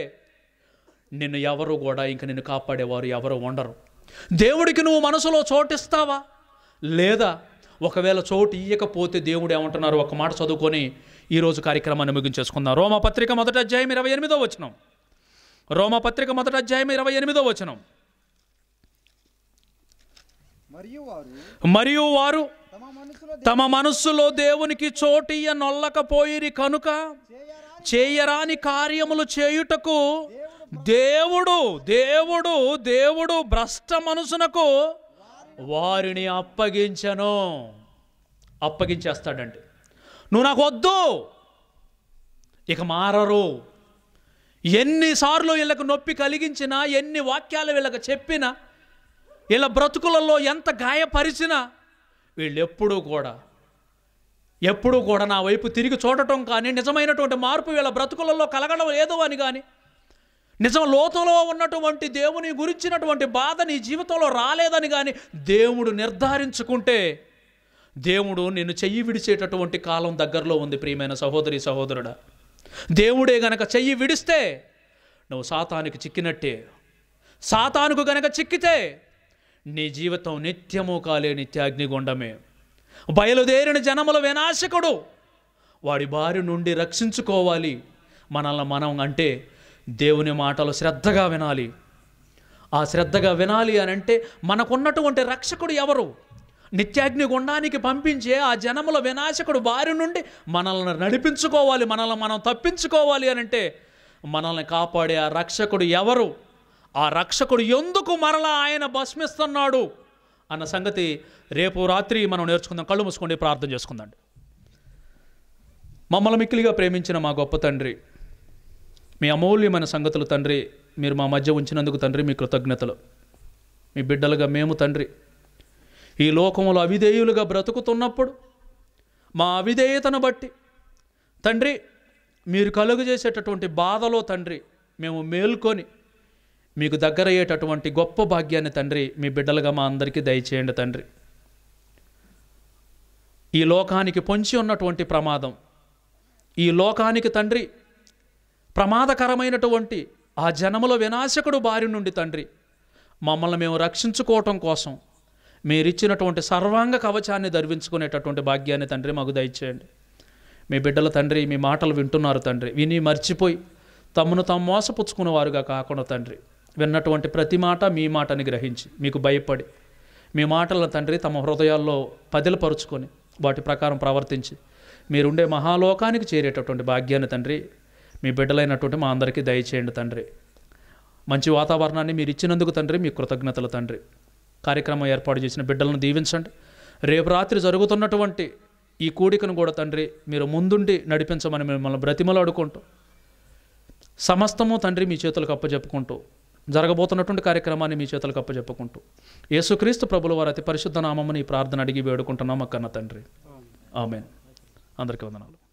నిన్ను ఎవరు కూడా ఇంక నిన్ను కాపాడేవారు ఎవరు ఉండరు దేవుడికి నువ్వు మనసులో చోటిస్తావా లేదా ఒకవేళ చోటు ఇయ్యకపోతే దేవుడు ఏమంటున్నారు ఒక మాట చదువుకొని ఈరోజు కార్యక్రమాన్ని ముగించేసుకుందాం రోమపత్రిక మొదట అధ్యాయం ఇరవై ఎనిమిదో వచనం రోమపత్రిక మొదట అధ్యాయం ఇరవై ఎనిమిదో వచనం మరియు వారు తమ మనస్సులో దేవునికి చోటియ్య నొల్లకపోయిరి కనుక చేయరాని కార్యములు చేయుటకు దేవుడు దేవుడు దేవుడు భ్రష్ట మనసునకు వారిని అప్పగించను అప్పగించేస్తాడండి నువ్వు నాకు వద్దు ఇక మారరు ఎన్నిసార్లు వీళ్ళకు నొప్పి కలిగించినా ఎన్ని వాక్యాలు వీళ్ళకి చెప్పినా వీళ్ళ బ్రతుకులలో ఎంత గాయపరిచినా వీళ్ళు ఎప్పుడూ కూడా ఎప్పుడూ కూడా నా వైపు తిరిగి చూడటం కానీ నిజమైనటువంటి మార్పు వీళ్ళ బ్రతుకులలో కలగడం లేదు అని కానీ నిజం లోతులో ఉన్నటువంటి దేవుని గురించినటువంటి బాధ నీ జీవితంలో రాలేదని కానీ దేవుడు నిర్ధారించుకుంటే దేవుడు నిన్ను చెయ్యి విడిచేటటువంటి కాలం దగ్గరలో ఉంది ప్రియమైన సహోదరి సహోదరుడా దేవుడే గనక చెయ్యి విడిస్తే నువ్వు సాతానికి చిక్కినట్టే సాతానుకు గనక చిక్కితే నీ జీవితం నిత్యము కాలే నిత్యాగ్నిగుండమే బయలుదేరిన జనముల వినాశకుడు వాడి బారి నుండి రక్షించుకోవాలి మనల్ని మనం అంటే దేవుని మాటలు శ్రద్ధగా వినాలి ఆ శ్రద్ధగా వినాలి అని అంటే మనకున్నటువంటి రక్షకుడు ఎవరు నిత్యాగ్ని గుండానికి పంపించే ఆ జనముల వినాశకుడు వారి నుండి మనల్ని నడిపించుకోవాలి మనల్ని మనం తప్పించుకోవాలి అని అంటే మనల్ని కాపాడే ఆ రక్షకుడు ఎవరు ఆ రక్షకుడు ఎందుకు మరలా ఆయన భస్మిస్తున్నాడు అన్న సంగతి రేపు రాత్రి మనం నేర్చుకుందాం కళ్ళు మూసుకోండి ప్రార్థన చేసుకుందాం మమ్మల్ని మిక్కిలిగా ప్రేమించిన మా గొప్ప తండ్రి మీ అమూల్యమైన సంగతులు తండ్రి మీరు మా మధ్య ఉంచినందుకు తండ్రి మీ కృతజ్ఞతలు మీ బిడ్డలుగా మేము తండ్రి ఈ లోకంలో అవిధేయులుగా బ్రతుకుతున్నప్పుడు మా అవిధేయతను బట్టి తండ్రి మీరు కలుగు చేసేటటువంటి బాధలో తండ్రి మేము మేల్కొని మీకు దగ్గరయ్యేటటువంటి గొప్ప భాగ్యాన్ని తండ్రి మీ బిడ్డలుగా మా అందరికీ దయచేయండి తండ్రి ఈ లోకానికి పొంచి ఉన్నటువంటి ప్రమాదం ఈ లోకానికి తండ్రి ప్రమాదకరమైనటువంటి ఆ జనముల వినాశకుడు బారి నుండి తండ్రి మమ్మల్ని మేము రక్షించుకోవటం కోసం మీరిచ్చినటువంటి సర్వాంగ కవచాన్ని ధరించుకునేటటువంటి భాగ్యాన్ని తండ్రి మాకు దయచేయండి మీ బిడ్డల తండ్రి మీ మాటలు వింటున్నారు తండ్రి విని మర్చిపోయి తమను తాము మోసపుచ్చుకునేవారుగా కాకుండా తండ్రి విన్నటువంటి ప్రతి మాట మీ మాటని గ్రహించి మీకు భయపడి మీ మాటల తండ్రి తమ హృదయాల్లో పదిలపరుచుకొని వాటి ప్రకారం ప్రవర్తించి మీరుండే మహాలోకానికి చేరేటటువంటి భాగ్యాన్ని తండ్రి మీ బిడ్డలైనటువంటి మా అందరికీ దయచేయండి తండ్రి మంచి వాతావరణాన్ని మీరు ఇచ్చినందుకు తండ్రి మీ కృతజ్ఞతలు తండ్రి కార్యక్రమం ఏర్పాటు చేసిన బిడ్డలను దీవించండి రేపు రాత్రి జరుగుతున్నటువంటి ఈ కూడికను కూడా తండ్రి మీరు ముందుండి నడిపించమని మిమ్మల్ని బ్రతిమలు అడుకుంటూ సమస్తము తండ్రి మీ చేతులకు అప్పజెప్పుకుంటూ జరగబోతున్నటువంటి కార్యక్రమాన్ని మీ చేతులకు అప్పజెప్పుకుంటూ యేసుక్రీస్తు ప్రభుల వారి అతి పరిశుద్ధ నామముని ప్రార్థన అడిగి వేడుకుంటున్నాం అక్కన్న తండ్రి ఆమెన్ అందరికీ వందనాలు